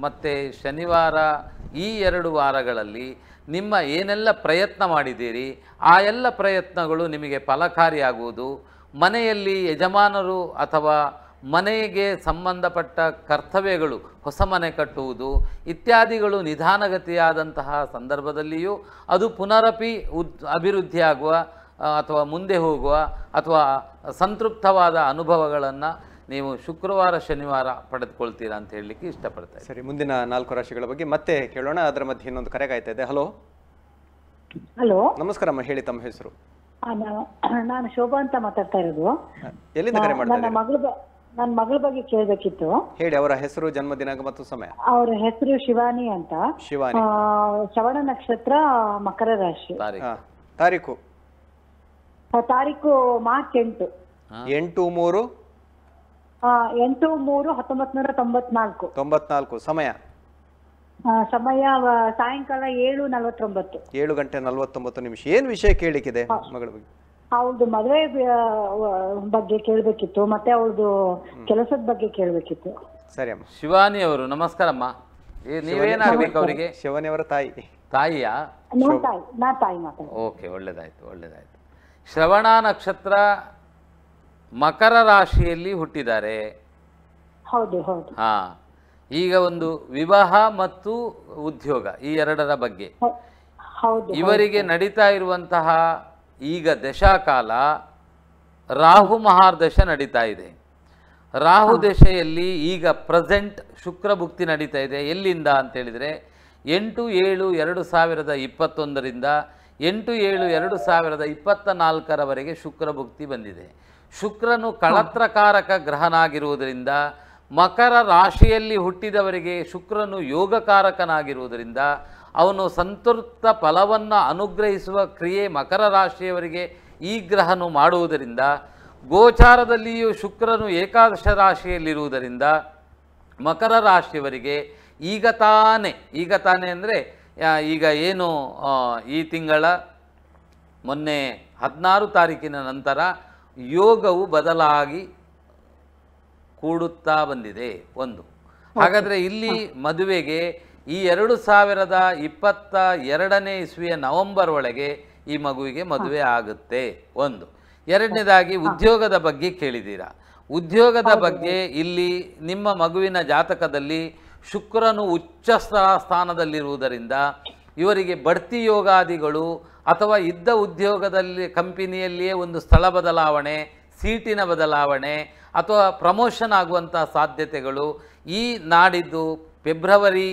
ಮತ್ತು ಶನಿವಾರ ಈ ಎರಡು ವಾರಗಳಲ್ಲಿ ನಿಮ್ಮ ಏನೆಲ್ಲ ಪ್ರಯತ್ನ ಮಾಡಿದ್ದೀರಿ ಆ ಎಲ್ಲ ಪ್ರಯತ್ನಗಳು ನಿಮಗೆ ಫಲಕಾರಿಯಾಗುವುದು ಮನೆಯಲ್ಲಿ ಯಜಮಾನರು ಅಥವಾ ಮನೆಗೆ ಸಂಬಂಧಪಟ್ಟ ಕರ್ತವ್ಯಗಳು ಹೊಸ ಮನೆ ಕಟ್ಟುವುದು ಇತ್ಯಾದಿಗಳು ನಿಧಾನಗತಿಯಾದಂತಹ ಸಂದರ್ಭದಲ್ಲಿಯೂ ಅದು ಪುನರಪಿ ಉದ್ ಅಭಿವೃದ್ಧಿಯಾಗುವ ಅಥವಾ ಮುಂದೆ ಹೋಗುವ ಅಥವಾ ಸಂತೃಪ್ತವಾದ ಅನುಭವಗಳನ್ನು ನೀವು ಶುಕ್ರವಾರ ಶನಿವಾರ ಪಡೆದುಕೊಳ್ತೀರಾ ಅಂತ ಹೇಳಲಿಕ್ಕೆ ಇಷ್ಟಪಡ್ತಾರೆ ಸರಿ ಮುಂದಿನ ನಾಲ್ಕು ರಾಶಿಗಳ ಬಗ್ಗೆ ಮತ್ತೆ ಕೇಳೋಣ ಅದರ ಮಧ್ಯೆ ಇನ್ನೊಂದು ಕರೆಗಾಯ್ತಾ ಇದೆ ಹಲೋ ಹಲೋ ನಮಸ್ಕಾರಮ್ಮ ಹೇಳಿ ತಮ್ಮ ಹೆಸರು ನಾನು ಶೋಭಾ ಅಂತ ಮಾತಾಡ್ತಾ ಇರೋದು ಎಲ್ಲಿಂದ ಕರೆ ನನ್ನ ಮಗಳ ನನ್ನ ಮಗಳ ಬಗ್ಗೆ ಕೇಳಬೇಕಿತ್ತು ಹೇಳಿ ಅವರ ಹೆಸರು ಜನ್ಮ ದಿನಾಂಕ ಮತ್ತು ಸಮಯ ಅವ್ರ ಹೆಸರು ಶಿವಾನಿ ಅಂತ ಶಿವಾನಿ. ಆ, ಶ್ರವಣ ನಕ್ಷತ್ರ ಮಕರ ರಾಶಿ ತಾರೀಕು ತಾರೀಕು ಮಾರ್ಚ್ ಎಂಟು ಎಂಟು ಮೂರು ಆ, ಎಂಟು ಮೂರು ಹತ್ತೊಂಬತ್ತು ನೂರ ತೊಂಬತ್ನಾಲ್ಕು ತೊಂಬತ್ನಾಲ್ಕು ಸಮಯ ಸಮಯ ಸಾಯಂಕಾಲ ಏಳು ನಲವತ್ತೊಂಬತ್ತು ಏಳು ಗಂಟೆ ನಲವತ್ತೊಂಬತ್ತು ನಿಮಿಷ ಏನ್ ವಿಷಯ ಕೇಳಿಕ್ಕಿದೆ ಮಗಳ ಬಗ್ಗೆ ಅವಳದು ಮದುವೆ ಬಗ್ಗೆ ಕೇಳಬೇಕಿತ್ತು ಮತ್ತೆ ಅವಳದು ಕೆಲಸದ ಬಗ್ಗೆ ಕೇಳಬೇಕಿತ್ತು ಸರಿ ಅಮ್ಮ ಶಿವಾನಿ ಅವರು ನಮಸ್ಕಾರಮ್ಮ ಅಮ್ಮ ನೀವೇನಾಗ್ಬೇಕು ಅವರಿಗೆ ಶಿವಾನಿ ಅವರ ತಾಯಿ ತಾಯಿಯಾ ತಾಯಿ ನಾ ತಾಯಿ ಓಕೆ ಒಳ್ಳೇದಾಯ್ತು ಒಳ್ಳೇದಾಯ್ತು ಶ್ರವಣ ನಕ್ಷತ್ರ ಮಕರ ರಾಶಿಯಲ್ಲಿ ಹುಟ್ಟಿದ್ದಾರೆ ಹೌದು ಹೌದು ಹಾ ಈಗ ಒಂದು ವಿವಾಹ ಮತ್ತು ಉದ್ಯೋಗ ಈ ಎರಡರ ಬಗ್ಗೆ ಇವರಿಗೆ ನಡೀತಾ ಇರುವಂತಹ ಈಗ ದಶಾಕಾಲ ರಾಹು ಮಹಾರ್ದಶ ನಡೀತಾ ಇದೆ ರಾಹು ದಶೆಯಲ್ಲಿ ಈಗ ಪ್ರೆಸೆಂಟ್ ಶುಕ್ರ ಭುಕ್ತಿ ನಡೀತಾ ಇದೆ ಎಲ್ಲಿಂದ ಅಂತೇಳಿದರೆ ಎಂಟು ಏಳು ಎರಡು ಸಾವಿರದ ಇಪ್ಪತ್ತೊಂದರಿಂದ ಎಂಟು ಏಳು ಎರಡು ಸಾವಿರದ ಇಪ್ಪತ್ತ ನಾಲ್ಕರವರೆಗೆ ಶುಕ್ರ ಭುಕ್ತಿ ಬಂದಿದೆ ಶುಕ್ರನು ಕಳತ್ರಕಾರಕ ಗ್ರಹನಾಗಿರುವುದರಿಂದ ಮಕರ ರಾಶಿಯಲ್ಲಿ ಹುಟ್ಟಿದವರಿಗೆ ಶುಕ್ರನು ಯೋಗಕಾರಕನಾಗಿರುವುದರಿಂದ ಅವನು ಸಂತೃಪ್ತ ಫಲವನ್ನು ಅನುಗ್ರಹಿಸುವ ಕ್ರಿಯೆ ಮಕರ ರಾಶಿಯವರಿಗೆ ಈ ಗ್ರಹನು ಮಾಡುವುದರಿಂದ ಗೋಚಾರದಲ್ಲಿಯೂ ಶುಕ್ರನು ಏಕಾದಶ ರಾಶಿಯಲ್ಲಿರುವುದರಿಂದ ಮಕರ ರಾಶಿಯವರಿಗೆ ಈಗ ತಾನೇ ಈಗ ತಾನೇ ಅಂದರೆ ಈಗ ಏನು ಈ ತಿಂಗಳ ಮೊನ್ನೆ ಹದಿನಾರು ತಾರೀಕಿನ ನಂತರ ಯೋಗವು ಬದಲಾಗಿ ಕೂಡುತ್ತಾ ಬಂದಿದೆ ಒಂದು ಹಾಗಾದರೆ ಇಲ್ಲಿ ಮದುವೆಗೆ ಈ ಎರಡು ಸಾವಿರದ ಇಪ್ಪತ್ತ ಎರಡನೇ ಇಸ್ವಿಯ ನವೆಂಬರ್ ಒಳಗೆ ಈ ಮಗುವಿಗೆ ಮದುವೆ ಆಗುತ್ತೆ ಒಂದು ಎರಡನೇದಾಗಿ ಉದ್ಯೋಗದ ಬಗ್ಗೆ ಕೇಳಿದ್ದೀರಾ ಉದ್ಯೋಗದ ಬಗ್ಗೆ ಇಲ್ಲಿ ನಿಮ್ಮ ಮಗುವಿನ ಜಾತಕದಲ್ಲಿ ಶುಕ್ರನು ಉಚ್ಚ ಸ್ಥಾನದಲ್ಲಿರುವುದರಿಂದ ಇವರಿಗೆ ಬಡ್ತಿ ಯೋಗಾದಿಗಳು ಅಥವಾ ಇದ್ದ ಉದ್ಯೋಗದಲ್ಲಿ ಕಂಪನಿಯಲ್ಲಿಯೇ ಒಂದು ಸ್ಥಳ ಬದಲಾವಣೆ ಸೀಟಿನ ಬದಲಾವಣೆ ಅಥವಾ ಪ್ರಮೋಷನ್ ಆಗುವಂಥ ಸಾಧ್ಯತೆಗಳು ಈ ನಾಡಿದ್ದು ಫೆಬ್ರವರಿ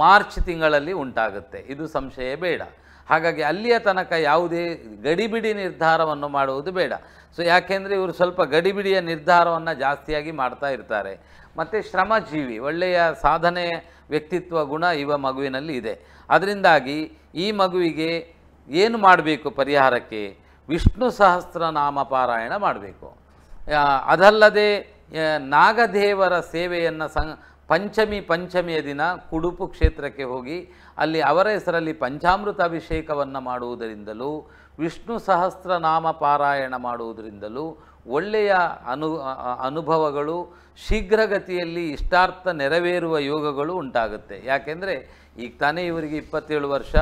ಮಾರ್ಚ್ ತಿಂಗಳಲ್ಲಿ ಉಂಟಾಗುತ್ತೆ ಇದು ಸಂಶಯ ಬೇಡ ಹಾಗಾಗಿ ಅಲ್ಲಿಯ ತನಕ ಯಾವುದೇ ಗಡಿಬಿಡಿ ನಿರ್ಧಾರವನ್ನು ಮಾಡುವುದು ಬೇಡ ಸೊ ಯಾಕೆಂದರೆ ಇವರು ಸ್ವಲ್ಪ ಗಡಿಬಿಡಿಯ ನಿರ್ಧಾರವನ್ನು ಜಾಸ್ತಿಯಾಗಿ ಮಾಡ್ತಾ ಇರ್ತಾರೆ ಮತ್ತು ಶ್ರಮಜೀವಿ ಒಳ್ಳೆಯ ಸಾಧನೆ ವ್ಯಕ್ತಿತ್ವ ಗುಣ ಇವ ಮಗುವಿನಲ್ಲಿ ಇದೆ ಅದರಿಂದಾಗಿ ಈ ಮಗುವಿಗೆ ಏನು ಮಾಡಬೇಕು ಪರಿಹಾರಕ್ಕೆ ವಿಷ್ಣು ಸಹಸ್ರನಾಮ ಪಾರಾಯಣ ಮಾಡಬೇಕು ಅದಲ್ಲದೆ ನಾಗದೇವರ ಸೇವೆಯನ್ನು ಸಂ ಪಂಚಮಿ ಪಂಚಮಿಯ ದಿನ ಕುಡುಪು ಕ್ಷೇತ್ರಕ್ಕೆ ಹೋಗಿ ಅಲ್ಲಿ ಅವರ ಹೆಸರಲ್ಲಿ ಪಂಚಾಮೃತ ಅಭಿಷೇಕವನ್ನು ಮಾಡುವುದರಿಂದಲೂ ವಿಷ್ಣು ಸಹಸ್ರನಾಮ ಪಾರಾಯಣ ಮಾಡುವುದರಿಂದಲೂ ಒಳ್ಳೆಯ ಅನು ಅನುಭವಗಳು ಶೀಘ್ರಗತಿಯಲ್ಲಿ ಇಷ್ಟಾರ್ಥ ನೆರವೇರುವ ಯೋಗಗಳು ಉಂಟಾಗುತ್ತೆ ಯಾಕೆಂದರೆ ಈಗ ತಾನೇ ಇವರಿಗೆ ಇಪ್ಪತ್ತೇಳು ವರ್ಷ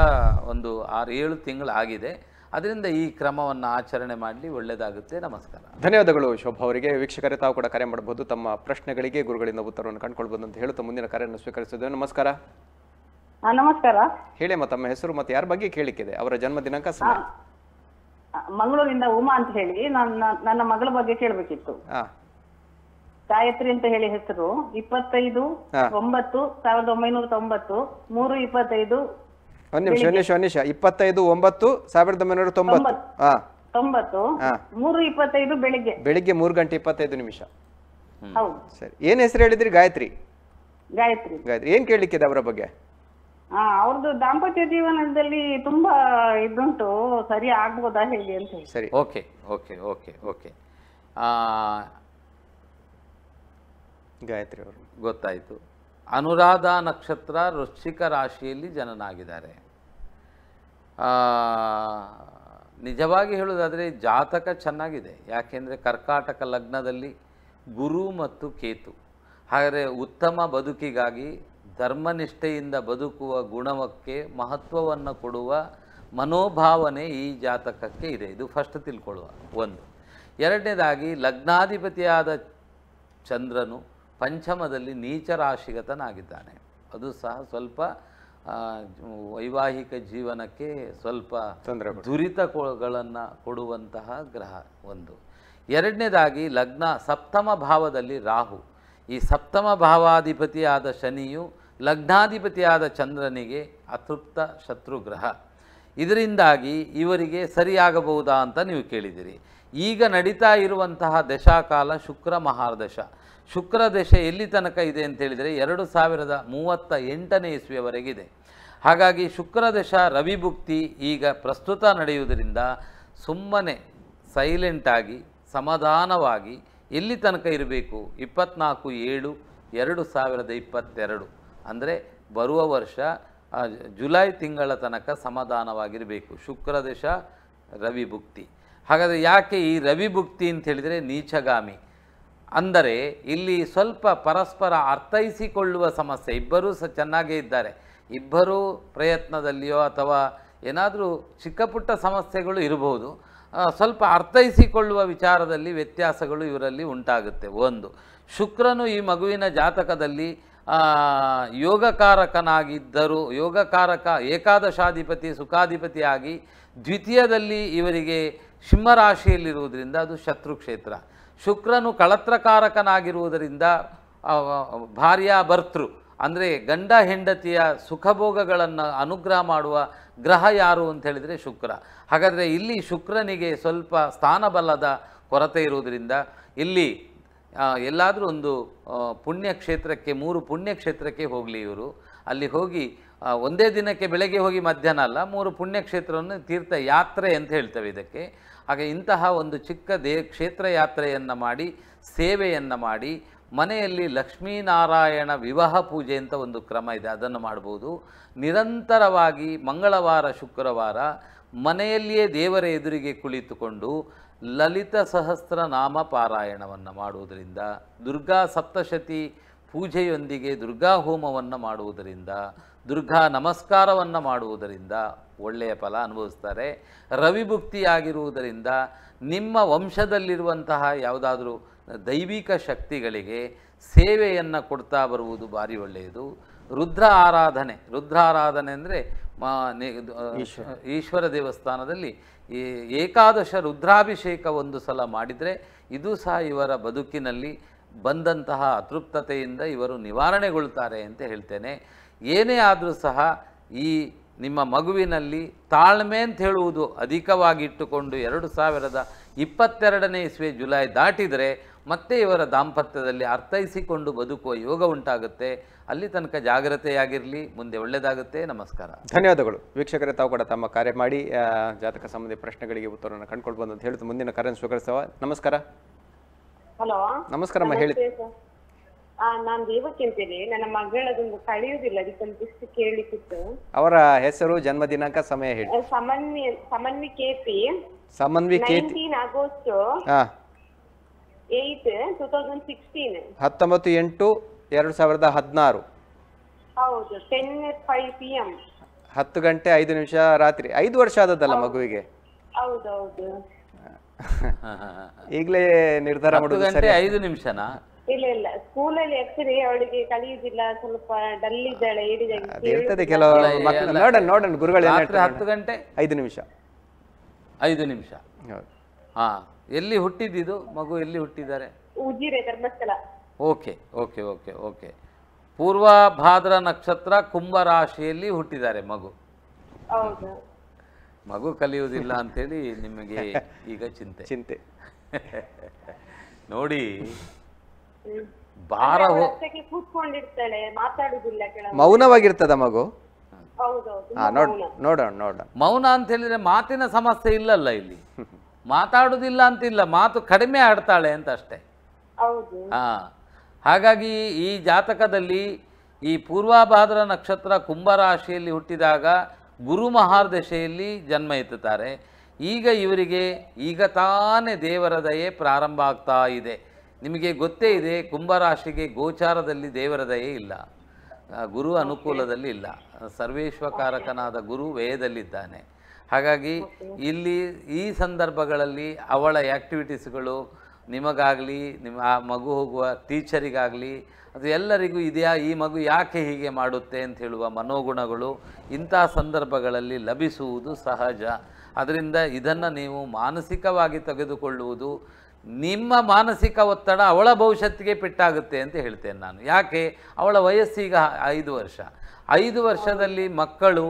ಒಂದು ಆರು ಏಳು ತಿಂಗಳಾಗಿದೆ ಅದರಿಂದ ಈ ಕ್ರಮವನ್ನು ಆಚರಣೆ ಮಾಡಲಿ ಒಳ್ಳೆಯದಾಗುತ್ತೆ ನಮಸ್ಕಾರ ಧನ್ಯವಾದಗಳು ಶೋಭಾ ಅವರಿಗೆ ವೀಕ್ಷಕರೇ ತಾವು ಕೂಡ ಕರೆ ಮಾಡಬಹುದು ತಮ್ಮ ಪ್ರಶ್ನೆಗಳಿಗೆ ಗುರುಗಳಿಂದ ಉತ್ತರವನ್ನು ಕಂಡುಕೊಳ್ಬಹುದು ಅಂತ ಹೇಳುತ್ತಾ ಮುಂದಿನ ಕರೆಯನ್ನು ಸ್ವೀಕರಿಸಿದ್ದೇವೆ ನಮಸ್ಕಾರ ನಮಸ್ಕಾರ ಹೇಳಿ ಮತ್ತೆ ತಮ್ಮ ಹೆಸರು ಮತ್ತೆ ಯಾರ ಬಗ್ಗೆ ಕೇಳಿಕ್ಕಿದೆ ಅವರ ಜನ್ಮ ದಿನಾಂಕ ಮಂಗಳೂರಿಂದ ಉಮಾ ಅಂತ ಹೇಳಿ ನನ್ನ ನನ್ನ ಮಗಳ ಬಗ್ಗೆ ಕೇಳಬೇಕಿತ್ತು ಗಾಯತ್ರಿ ಅಂತ ಹೇಳಿ ಹೆಸರು ಇಪ್ಪತ್ತೈದು ಒಂಬತ್ತು ಸಾವಿರದ ಒಂಬೈನೂರ ತೊಂಬತ್ತು ಮೂರು ಇಪ್ಪತ್ತೈದು ಒಂದು ನಿಮಿಷ ಒಂದು ನಿಮಿಷ ಒಂದು ನಿಮಿಷ ಇಪ್ಪತ್ತೈದು ಒಂಬತ್ತು ಸಾವಿರದ ಒಂಬೈನೂರ ತೊಂಬತ್ತು ತೊಂಬತ್ತು ಮೂರು ಇಪ್ಪತ್ತೈದು ಬೆಳಿಗ್ಗೆ ಬೆಳಿಗ್ಗೆ ಮೂರು ಗಂಟೆ ಇಪ್ಪತ್ತೈದು ನಿಮಿಷ ಹೌದು ಸರಿ ಏನ್ ಹೆಸರು ಹೇಳಿದ್ರಿ ಗಾಯತ್ರಿ ಗಾಯತ್ರಿ ಗಾಯತ್ರಿ ಏನ್ ಏನು ಇದೆ ಅವರ ಬಗ್ಗೆ ಹಾ ಅವ್ರದ್ದು ದಾಂಪತ್ಯ ಜೀವನದಲ್ಲಿ ತುಂಬಾ ಇದುಂಟು ಸರಿ ಆಗ್ಬೋದಾ ಹೇಳಿ ಅಂತ ಹೇಳಿ ಸರಿ okay okay okay okay Gayathri ಅವರು ಗೊತ್ತಾಯ್ತು ಅನುರಾಧ ನಕ್ಷತ್ರ ವೃಶ್ಚಿಕ ರಾಶಿಯಲ್ಲಿ ಜನನಾಗಿದ್ದಾರೆ ನಿಜವಾಗಿ ಹೇಳೋದಾದರೆ ಜಾತಕ ಚೆನ್ನಾಗಿದೆ ಯಾಕೆಂದರೆ ಕರ್ಕಾಟಕ ಲಗ್ನದಲ್ಲಿ ಗುರು ಮತ್ತು ಕೇತು ಹಾಗಾದರೆ ಉತ್ತಮ ಬದುಕಿಗಾಗಿ ಧರ್ಮನಿಷ್ಠೆಯಿಂದ ಬದುಕುವ ಗುಣವಕ್ಕೆ ಮಹತ್ವವನ್ನು ಕೊಡುವ ಮನೋಭಾವನೆ ಈ ಜಾತಕಕ್ಕೆ ಇದೆ ಇದು ಫಸ್ಟ್ ತಿಳ್ಕೊಳ್ಳುವ ಒಂದು ಎರಡನೇದಾಗಿ ಲಗ್ನಾಧಿಪತಿಯಾದ ಚಂದ್ರನು ಪಂಚಮದಲ್ಲಿ ನೀಚ ರಾಶಿಗತನಾಗಿದ್ದಾನೆ ಅದು ಸಹ ಸ್ವಲ್ಪ ವೈವಾಹಿಕ ಜೀವನಕ್ಕೆ ಸ್ವಲ್ಪ ದುರಿತಗಳನ್ನು ಕೊಡುವಂತಹ ಗ್ರಹ ಒಂದು ಎರಡನೇದಾಗಿ ಲಗ್ನ ಸಪ್ತಮ ಭಾವದಲ್ಲಿ ರಾಹು ಈ ಸಪ್ತಮ ಭಾವಾಧಿಪತಿಯಾದ ಶನಿಯು ಲಗ್ನಾಧಿಪತಿಯಾದ ಚಂದ್ರನಿಗೆ ಅತೃಪ್ತ ಶತ್ರು ಗ್ರಹ ಇದರಿಂದಾಗಿ ಇವರಿಗೆ ಸರಿಯಾಗಬಹುದಾ ಅಂತ ನೀವು ಕೇಳಿದಿರಿ ಈಗ ನಡೀತಾ ಇರುವಂತಹ ದಶಾಕಾಲ ಶುಕ್ರ ಮಹಾರ್ದಶ ಶುಕ್ರ ದಶೆ ಎಲ್ಲಿ ತನಕ ಇದೆ ಅಂತೇಳಿದರೆ ಎರಡು ಸಾವಿರದ ಮೂವತ್ತ ಎಂಟನೇ ಇಸ್ವಿಯವರೆಗಿದೆ ಹಾಗಾಗಿ ಶುಕ್ರ ದಶ ರವಿಭುಕ್ತಿ ಈಗ ಪ್ರಸ್ತುತ ನಡೆಯುವುದರಿಂದ ಸುಮ್ಮನೆ ಸೈಲೆಂಟಾಗಿ ಸಮಾಧಾನವಾಗಿ ಎಲ್ಲಿ ತನಕ ಇರಬೇಕು ಇಪ್ಪತ್ನಾಲ್ಕು ಏಳು ಎರಡು ಸಾವಿರದ ಇಪ್ಪತ್ತೆರಡು ಅಂದರೆ ಬರುವ ವರ್ಷ ಜುಲೈ ತಿಂಗಳ ತನಕ ಸಮಾಧಾನವಾಗಿರಬೇಕು ಶುಕ್ರ ದಶ ರವಿಭುಕ್ತಿ ಹಾಗಾದರೆ ಯಾಕೆ ಈ ರವಿಭುಕ್ತಿ ಅಂತ ಹೇಳಿದರೆ ನೀಚಗಾಮಿ ಅಂದರೆ ಇಲ್ಲಿ ಸ್ವಲ್ಪ ಪರಸ್ಪರ ಅರ್ಥೈಸಿಕೊಳ್ಳುವ ಸಮಸ್ಯೆ ಇಬ್ಬರೂ ಸಹ ಚೆನ್ನಾಗೇ ಇದ್ದಾರೆ ಇಬ್ಬರೂ ಪ್ರಯತ್ನದಲ್ಲಿಯೋ ಅಥವಾ ಏನಾದರೂ ಚಿಕ್ಕ ಪುಟ್ಟ ಸಮಸ್ಯೆಗಳು ಇರಬಹುದು ಸ್ವಲ್ಪ ಅರ್ಥೈಸಿಕೊಳ್ಳುವ ವಿಚಾರದಲ್ಲಿ ವ್ಯತ್ಯಾಸಗಳು ಇವರಲ್ಲಿ ಉಂಟಾಗುತ್ತೆ ಒಂದು ಶುಕ್ರನು ಈ ಮಗುವಿನ ಜಾತಕದಲ್ಲಿ ಯೋಗಕಾರಕನಾಗಿದ್ದರೂ ಯೋಗಕಾರಕ ಏಕಾದಶಾಧಿಪತಿ ಸುಖಾಧಿಪತಿಯಾಗಿ ದ್ವಿತೀಯದಲ್ಲಿ ಇವರಿಗೆ ಸಿಂಹರಾಶಿಯಲ್ಲಿರುವುದರಿಂದ ಅದು ಶತ್ರು ಕ್ಷೇತ್ರ ಶುಕ್ರನು ಕಳತ್ರಕಾರಕನಾಗಿರುವುದರಿಂದ ಭಾರ್ಯ ಭರ್ತೃ ಅಂದರೆ ಗಂಡ ಹೆಂಡತಿಯ ಸುಖಭೋಗಗಳನ್ನು ಅನುಗ್ರಹ ಮಾಡುವ ಗ್ರಹ ಯಾರು ಅಂತ ಹೇಳಿದರೆ ಶುಕ್ರ ಹಾಗಾದರೆ ಇಲ್ಲಿ ಶುಕ್ರನಿಗೆ ಸ್ವಲ್ಪ ಸ್ಥಾನಬಲದ ಕೊರತೆ ಇರುವುದರಿಂದ ಇಲ್ಲಿ ಎಲ್ಲಾದರೂ ಒಂದು ಪುಣ್ಯಕ್ಷೇತ್ರಕ್ಕೆ ಮೂರು ಪುಣ್ಯಕ್ಷೇತ್ರಕ್ಕೆ ಹೋಗಲಿ ಇವರು ಅಲ್ಲಿ ಹೋಗಿ ಒಂದೇ ದಿನಕ್ಕೆ ಬೆಳಗ್ಗೆ ಹೋಗಿ ಮಧ್ಯಾಹ್ನ ಅಲ್ಲ ಮೂರು ಪುಣ್ಯಕ್ಷೇತ್ರವನ್ನು ತೀರ್ಥ ಯಾತ್ರೆ ಅಂತ ಹೇಳ್ತೇವೆ ಇದಕ್ಕೆ ಹಾಗೆ ಇಂತಹ ಒಂದು ಚಿಕ್ಕ ದೇ ಕ್ಷೇತ್ರ ಯಾತ್ರೆಯನ್ನು ಮಾಡಿ ಸೇವೆಯನ್ನು ಮಾಡಿ ಮನೆಯಲ್ಲಿ ಲಕ್ಷ್ಮೀನಾರಾಯಣ ವಿವಾಹ ಪೂಜೆ ಅಂತ ಒಂದು ಕ್ರಮ ಇದೆ ಅದನ್ನು ಮಾಡ್ಬೋದು ನಿರಂತರವಾಗಿ ಮಂಗಳವಾರ ಶುಕ್ರವಾರ ಮನೆಯಲ್ಲಿಯೇ ದೇವರ ಎದುರಿಗೆ ಕುಳಿತುಕೊಂಡು ಲಲಿತ ಸಹಸ್ರನಾಮ ಪಾರಾಯಣವನ್ನು ಮಾಡುವುದರಿಂದ ದುರ್ಗಾ ಸಪ್ತಶತಿ ಪೂಜೆಯೊಂದಿಗೆ ದುರ್ಗಾ ಹೋಮವನ್ನು ಮಾಡುವುದರಿಂದ ದುರ್ಗಾ ನಮಸ್ಕಾರವನ್ನು ಮಾಡುವುದರಿಂದ ಒಳ್ಳೆಯ ಫಲ ಅನುಭವಿಸ್ತಾರೆ ರವಿಭುಕ್ತಿಯಾಗಿರುವುದರಿಂದ ನಿಮ್ಮ ವಂಶದಲ್ಲಿರುವಂತಹ ಯಾವುದಾದರೂ ದೈವಿಕ ಶಕ್ತಿಗಳಿಗೆ ಸೇವೆಯನ್ನು ಕೊಡ್ತಾ ಬರುವುದು ಭಾರಿ ಒಳ್ಳೆಯದು ರುದ್ರ ಆರಾಧನೆ ರುದ್ರ ಆರಾಧನೆ ಅಂದರೆ ಈಶ್ವರ ದೇವಸ್ಥಾನದಲ್ಲಿ ಈ ಏಕಾದಶ ರುದ್ರಾಭಿಷೇಕ ಒಂದು ಸಲ ಮಾಡಿದರೆ ಇದು ಸಹ ಇವರ ಬದುಕಿನಲ್ಲಿ ಬಂದಂತಹ ಅತೃಪ್ತತೆಯಿಂದ ಇವರು ನಿವಾರಣೆಗೊಳ್ತಾರೆ ಅಂತ ಹೇಳ್ತೇನೆ ಏನೇ ಆದರೂ ಸಹ ಈ ನಿಮ್ಮ ಮಗುವಿನಲ್ಲಿ ತಾಳ್ಮೆ ಅಂತ ಹೇಳುವುದು ಅಧಿಕವಾಗಿಟ್ಟುಕೊಂಡು ಎರಡು ಸಾವಿರದ ಇಪ್ಪತ್ತೆರಡನೇ ಇಸ್ವಿ ಜುಲೈ ದಾಟಿದರೆ ಮತ್ತೆ ಇವರ ದಾಂಪತ್ಯದಲ್ಲಿ ಅರ್ಥೈಸಿಕೊಂಡು ಬದುಕುವ ಯೋಗ ಉಂಟಾಗುತ್ತೆ ಅಲ್ಲಿ ತನಕ ಜಾಗ್ರತೆಯಾಗಿರಲಿ ಮುಂದೆ ಒಳ್ಳೆಯದಾಗುತ್ತೆ ನಮಸ್ಕಾರ ಧನ್ಯವಾದಗಳು ವೀಕ್ಷಕರೇ ತಾವು ಕೂಡ ತಮ್ಮ ಕಾರ್ಯ ಮಾಡಿ ಜಾತಕ ಸಂಬಂಧಿ ಪ್ರಶ್ನೆಗಳಿಗೆ ಉತ್ತರವನ್ನು ಕಂಡುಕೊಳ್ಬೋದು ಅಂತ ಮುಂದಿನ ಕಾರ್ಯ ಸ್ವೀಕರಿಸುವ ನಮಸ್ಕಾರ ಹಲೋ ನಮಸ್ಕಾರಮ್ಮ ಹೇಳಿ ನಾನ್ ದೇವಕ್ಕಿಂತೇಳಿ ನನ್ನ ಮಗಳದೊಂದು ಕಳೆಯುವುದಿಲ್ಲ ಅದಕ್ಕೊಂದು ಪುಸ್ತಕ ಕೇಳಲಿಕ್ಕಿತ್ತು ಅವರ ಹೆಸರು ಜನ್ಮ ದಿನಾಂಕ ಸಮಯ ಹೇಳಿ Samanvi Samanvi KP Samanvi KP August eight two thousand sixteen ಹತ್ತೊಂಬತ್ತು ಎಂಟು ಎರಡು ಸಾವಿರದ ಹದಿನಾರು ಹೌದು ಟೆನ್ ಫೈವ್ ಪಿ ಎಂ ಹತ್ತು ಗಂಟೆ ಐದು ನಿಮಿಷ ರಾತ್ರಿ ಐದು ವರ್ಷ ಆದದ್ದಲ್ಲ ಮಗುವಿಗೆ ಹೌದೌದು ಈಗಲೇ ನಿರ್ಧಾರ ಮಾಡೋದು ಐದು ನಿಮಿಷನಾ ಇಲ್ಲ ಇಲ್ಲ ಸ್ಕೂಲಲ್ಲಿ ಆಕ್ಚುಲಿ ಅವಳಿಗೆ ಕಲಿಯುದಿಲ್ಲ ಸ್ವಲ್ಪ ಇದ್ದಾಳೆ ಇರ್ತದೆ ಕೆಲವು ನೋಡೋಣ ನೋಡೋಣ ಗುರುಗಳು ಹತ್ತು ಗಂಟೆ ಐದು ನಿಮಿಷ ಐದು ನಿಮಿಷ ಹೌದು ಹಾ ಎಲ್ಲಿ ಹುಟ್ಟಿದ್ದು ಮಗು ಎಲ್ಲಿ ಹುಟ್ಟಿದ್ದಾರೆ Ujire okay okay okay okay Purva Bhadra ನಕ್ಷತ್ರ ಕುಂಭ ರಾಶಿಯಲ್ಲಿ ಹುಟ್ಟಿದ್ದಾರೆ ಮಗು ಹೌದು ಮಗು ಕಲಿಯುವುದಿಲ್ಲ ಅಂತೇಳಿ ನಿಮಗೆ ಈಗ ಚಿಂತೆ ಚಿಂತೆ ನೋಡಿ ಭಾರ ಮೌನವಾಗಿರ್ತದ ಮಗು ನೋಡೋಣ ನೋಡೋಣ ಮೌನ ಅಂತ ಹೇಳಿದ್ರೆ ಮಾತಿನ ಸಮಸ್ಯೆ ಇಲ್ಲಲ್ಲ ಇಲ್ಲಿ ಮಾತಾಡುದಿಲ್ಲ ಅಂತಿಲ್ಲ ಮಾತು ಕಡಿಮೆ ಆಡ್ತಾಳೆ ಅಂತ ಅಷ್ಟೇ ಹಾ ಹಾಗಾಗಿ ಈ ಜಾತಕದಲ್ಲಿ ಈ ಪೂರ್ವಾಭಾದ್ರ ನಕ್ಷತ್ರ ಕುಂಭರಾಶಿಯಲ್ಲಿ ಹುಟ್ಟಿದಾಗ ಗುರು ದಶೆಯಲ್ಲಿ ಜನ್ಮ ಎತ್ತುತ್ತಾರೆ ಈಗ ಇವರಿಗೆ ಈಗ ತಾನೇ ದೇವರ ದಯೆ ಪ್ರಾರಂಭ ಆಗ್ತಾ ಇದೆ ನಿಮಗೆ ಗೊತ್ತೇ ಇದೆ ಕುಂಭರಾಶಿಗೆ ಗೋಚಾರದಲ್ಲಿ ದೇವರ ದಯೆ ಇಲ್ಲ ಗುರು ಅನುಕೂಲದಲ್ಲಿ ಇಲ್ಲ ಸರ್ವೇಶ್ವಕಾರಕನಾದ ಗುರು ವ್ಯಯದಲ್ಲಿದ್ದಾನೆ ಹಾಗಾಗಿ ಇಲ್ಲಿ ಈ ಸಂದರ್ಭಗಳಲ್ಲಿ ಅವಳ ಆ್ಯಕ್ಟಿವಿಟೀಸ್ಗಳು ನಿಮಗಾಗಲಿ ನಿಮ್ಮ ಆ ಮಗು ಹೋಗುವ ಟೀಚರಿಗಾಗಲಿ ಅದು ಎಲ್ಲರಿಗೂ ಇದೆಯಾ ಈ ಮಗು ಯಾಕೆ ಹೀಗೆ ಮಾಡುತ್ತೆ ಅಂತ ಹೇಳುವ ಮನೋಗುಣಗಳು ಇಂಥ ಸಂದರ್ಭಗಳಲ್ಲಿ ಲಭಿಸುವುದು ಸಹಜ ಅದರಿಂದ ಇದನ್ನು ನೀವು ಮಾನಸಿಕವಾಗಿ ತೆಗೆದುಕೊಳ್ಳುವುದು ನಿಮ್ಮ ಮಾನಸಿಕ ಒತ್ತಡ ಅವಳ ಭವಿಷ್ಯತ್ತಿಗೆ ಪೆಟ್ಟಾಗುತ್ತೆ ಅಂತ ಹೇಳ್ತೇನೆ ನಾನು ಯಾಕೆ ಅವಳ ವಯಸ್ಸೀಗ ಐದು ವರ್ಷ ಐದು ವರ್ಷದಲ್ಲಿ ಮಕ್ಕಳು